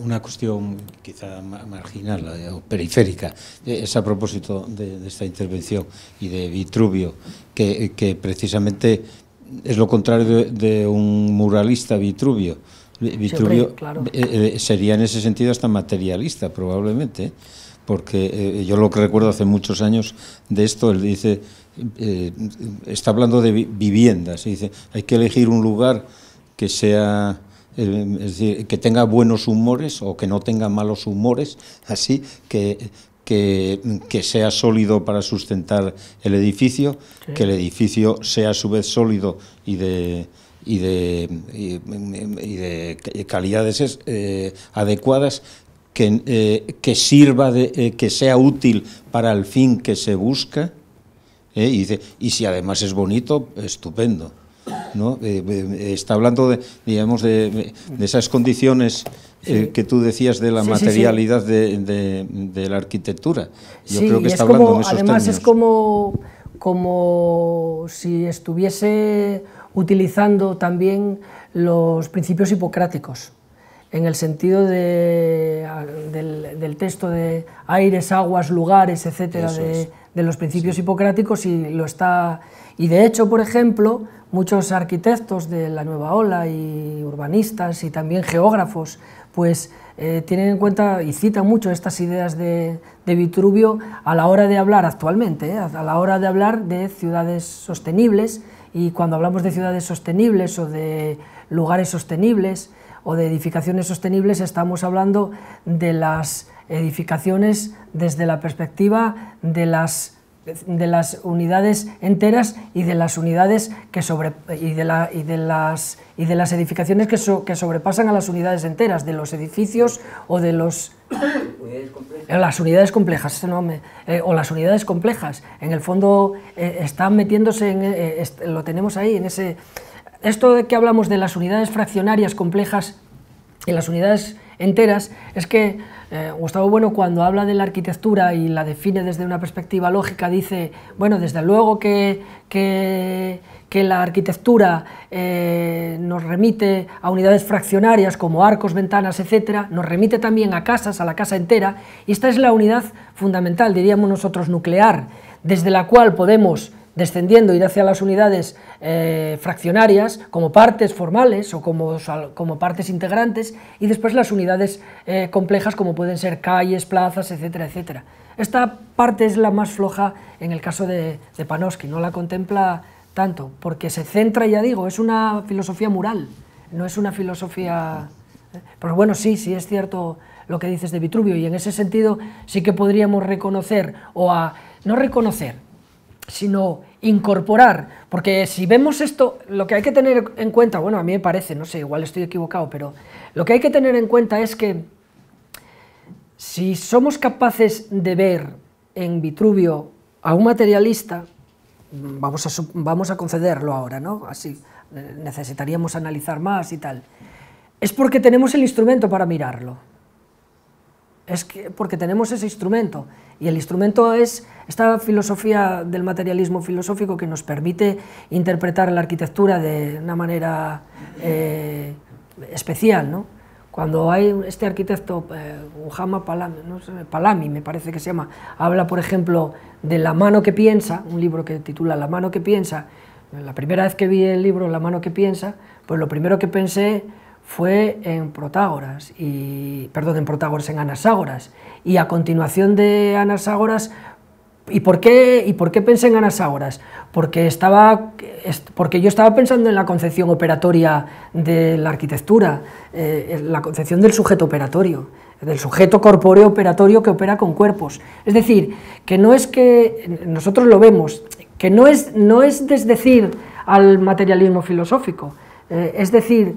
una cuestión quizá marginal o periférica. Es a propósito de, esta intervención y de Vitruvio, que, precisamente es lo contrario de, un muralista Vitruvio. Vitruvio eh, eh, sería en ese sentido hasta materialista probablemente, ¿eh? porque yo lo que recuerdo hace muchos años de esto, él dice, está hablando de viviendas, y dice, hay que elegir un lugar que sea eh, es decir, que tenga buenos humores o que no tenga malos humores, así que, que, sea sólido para sustentar el edificio, que el edificio sea a su vez sólido y de, y de, y, de calidades eh, adecuadas, eh, que, sirva, de, que sea útil para el fin que se busca. y si además es bonito, estupendo. ¿no? Eh, eh, está hablando, de, digamos, de, esas condiciones eh, que tú decías de la materialidad De, la arquitectura. Yo creo que está hablando como, Además es como, si estuviese utilizando también los principios hipocráticos, en el sentido del, texto de aires, aguas, lugares, etcétera, de, los principios hipocráticos, y lo está. Y de hecho, por ejemplo, muchos arquitectos de la nueva ola y urbanistas y también geógrafos, pues eh, tienen en cuenta y citan mucho estas ideas de, Vitruvio a la hora de hablar actualmente, eh, a la hora de hablar de ciudades sostenibles y cuando hablamos de ciudades sostenibles o de lugares sostenibles o de edificaciones sostenibles estamos hablando de las edificaciones desde la perspectiva de las de las unidades enteras y de las unidades que sobre y de, las y de las edificaciones que, que sobrepasan a las unidades enteras de los edificios o de los eh, las unidades complejas eh, o las unidades complejas en el fondo eh, están metiéndose en, lo tenemos ahí en ese esto de que hablamos de las unidades fraccionarias complejas y las unidades enteras, es que eh, Gustavo Bueno cuando habla de la arquitectura y la define desde una perspectiva lógica, dice, bueno, desde luego que, que, la arquitectura eh, nos remite a unidades fraccionarias como arcos, ventanas, etcétera, nos remite también a casas, a la casa entera, y esta es la unidad fundamental, diríamos nosotros, nuclear, desde la cual podemos descendiendo, ir hacia las unidades eh, fraccionarias como partes formales o como, como, partes integrantes y después las unidades eh, complejas como pueden ser calles, plazas, etcétera, etcétera. Esta parte es la más floja en el caso de, de no la contempla tanto, porque se centra, ya digo, es una filosofía mural, no es una filosofía... Eh, pero bueno, sí, sí es cierto lo que dices de Vitruvio y en ese sentido sí que podríamos reconocer o no reconocer, sino incorporar, porque si vemos esto, lo que hay que tener en cuenta, bueno, a mí me parece, no sé, igual estoy equivocado, pero lo que hay que tener en cuenta es que si somos capaces de ver en Vitruvio a un materialista, vamos a, vamos a concederlo ahora, ¿no? Así eh, necesitaríamos analizar más y tal. Es porque tenemos el instrumento para mirarlo es que, porque tenemos ese instrumento y el instrumento es esta filosofía del materialismo filosófico que nos permite interpretar la arquitectura de una manera eh, especial. ¿no? Cuando hay este arquitecto, eh, Palami, Palami, me parece que se llama, habla, por ejemplo, de La mano que piensa, un libro que titula La mano que piensa, la primera vez que vi el libro La mano que piensa, pues lo primero que pensé fue en Protágoras, y, perdón, en Protágoras, en Anaságoras. Y a continuación de Anaságoras, ¿y por qué, y por qué pensé en Anaságoras? Porque, estaba, porque yo estaba pensando en la concepción operatoria de la arquitectura, eh, la concepción del sujeto operatorio, del sujeto corpóreo operatorio que opera con cuerpos. Es decir, que no es que, nosotros lo vemos, que no es, no es desdecir al materialismo filosófico, eh, es decir,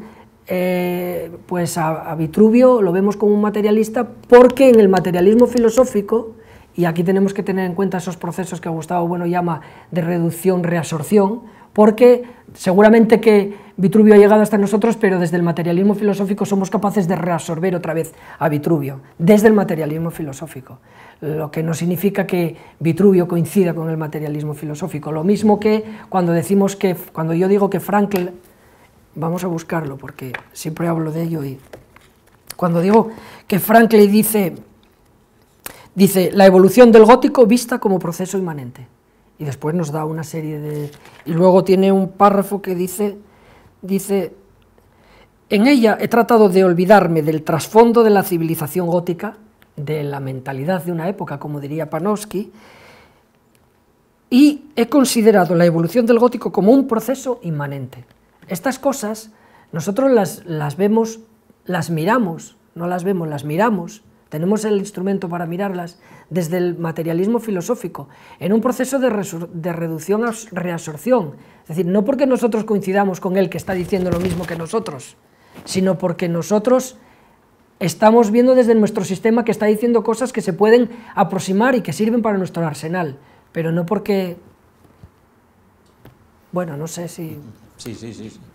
eh, pues a, Vitruvio lo vemos como un materialista porque en el materialismo filosófico, y aquí tenemos que tener en cuenta esos procesos que Gustavo Bueno llama de reducción-reabsorción, porque seguramente que Vitruvio ha llegado hasta nosotros, pero desde el materialismo filosófico somos capaces de reabsorber otra vez a Vitruvio, desde el materialismo filosófico, lo que no significa que Vitruvio coincida con el materialismo filosófico, lo mismo que cuando decimos que, cuando yo digo que Frankl vamos a buscarlo porque siempre hablo de ello y cuando digo que Franklin dice, dice la evolución del gótico vista como proceso inmanente y después nos da una serie de... y luego tiene un párrafo que dice, dice, en ella he tratado de olvidarme del trasfondo de la civilización gótica, de la mentalidad de una época, como diría Panofsky, y he considerado la evolución del gótico como un proceso inmanente. Estas cosas nosotros las, vemos, las miramos, no las vemos, las miramos, tenemos el instrumento para mirarlas desde el materialismo filosófico, en un proceso de, de, reducción a reabsorción. Es decir, no porque nosotros coincidamos con él que está diciendo lo mismo que nosotros, sino porque nosotros estamos viendo desde nuestro sistema que está diciendo cosas que se pueden aproximar y que sirven para nuestro arsenal, pero no porque... Bueno, no sé si... Sí, sí, sí.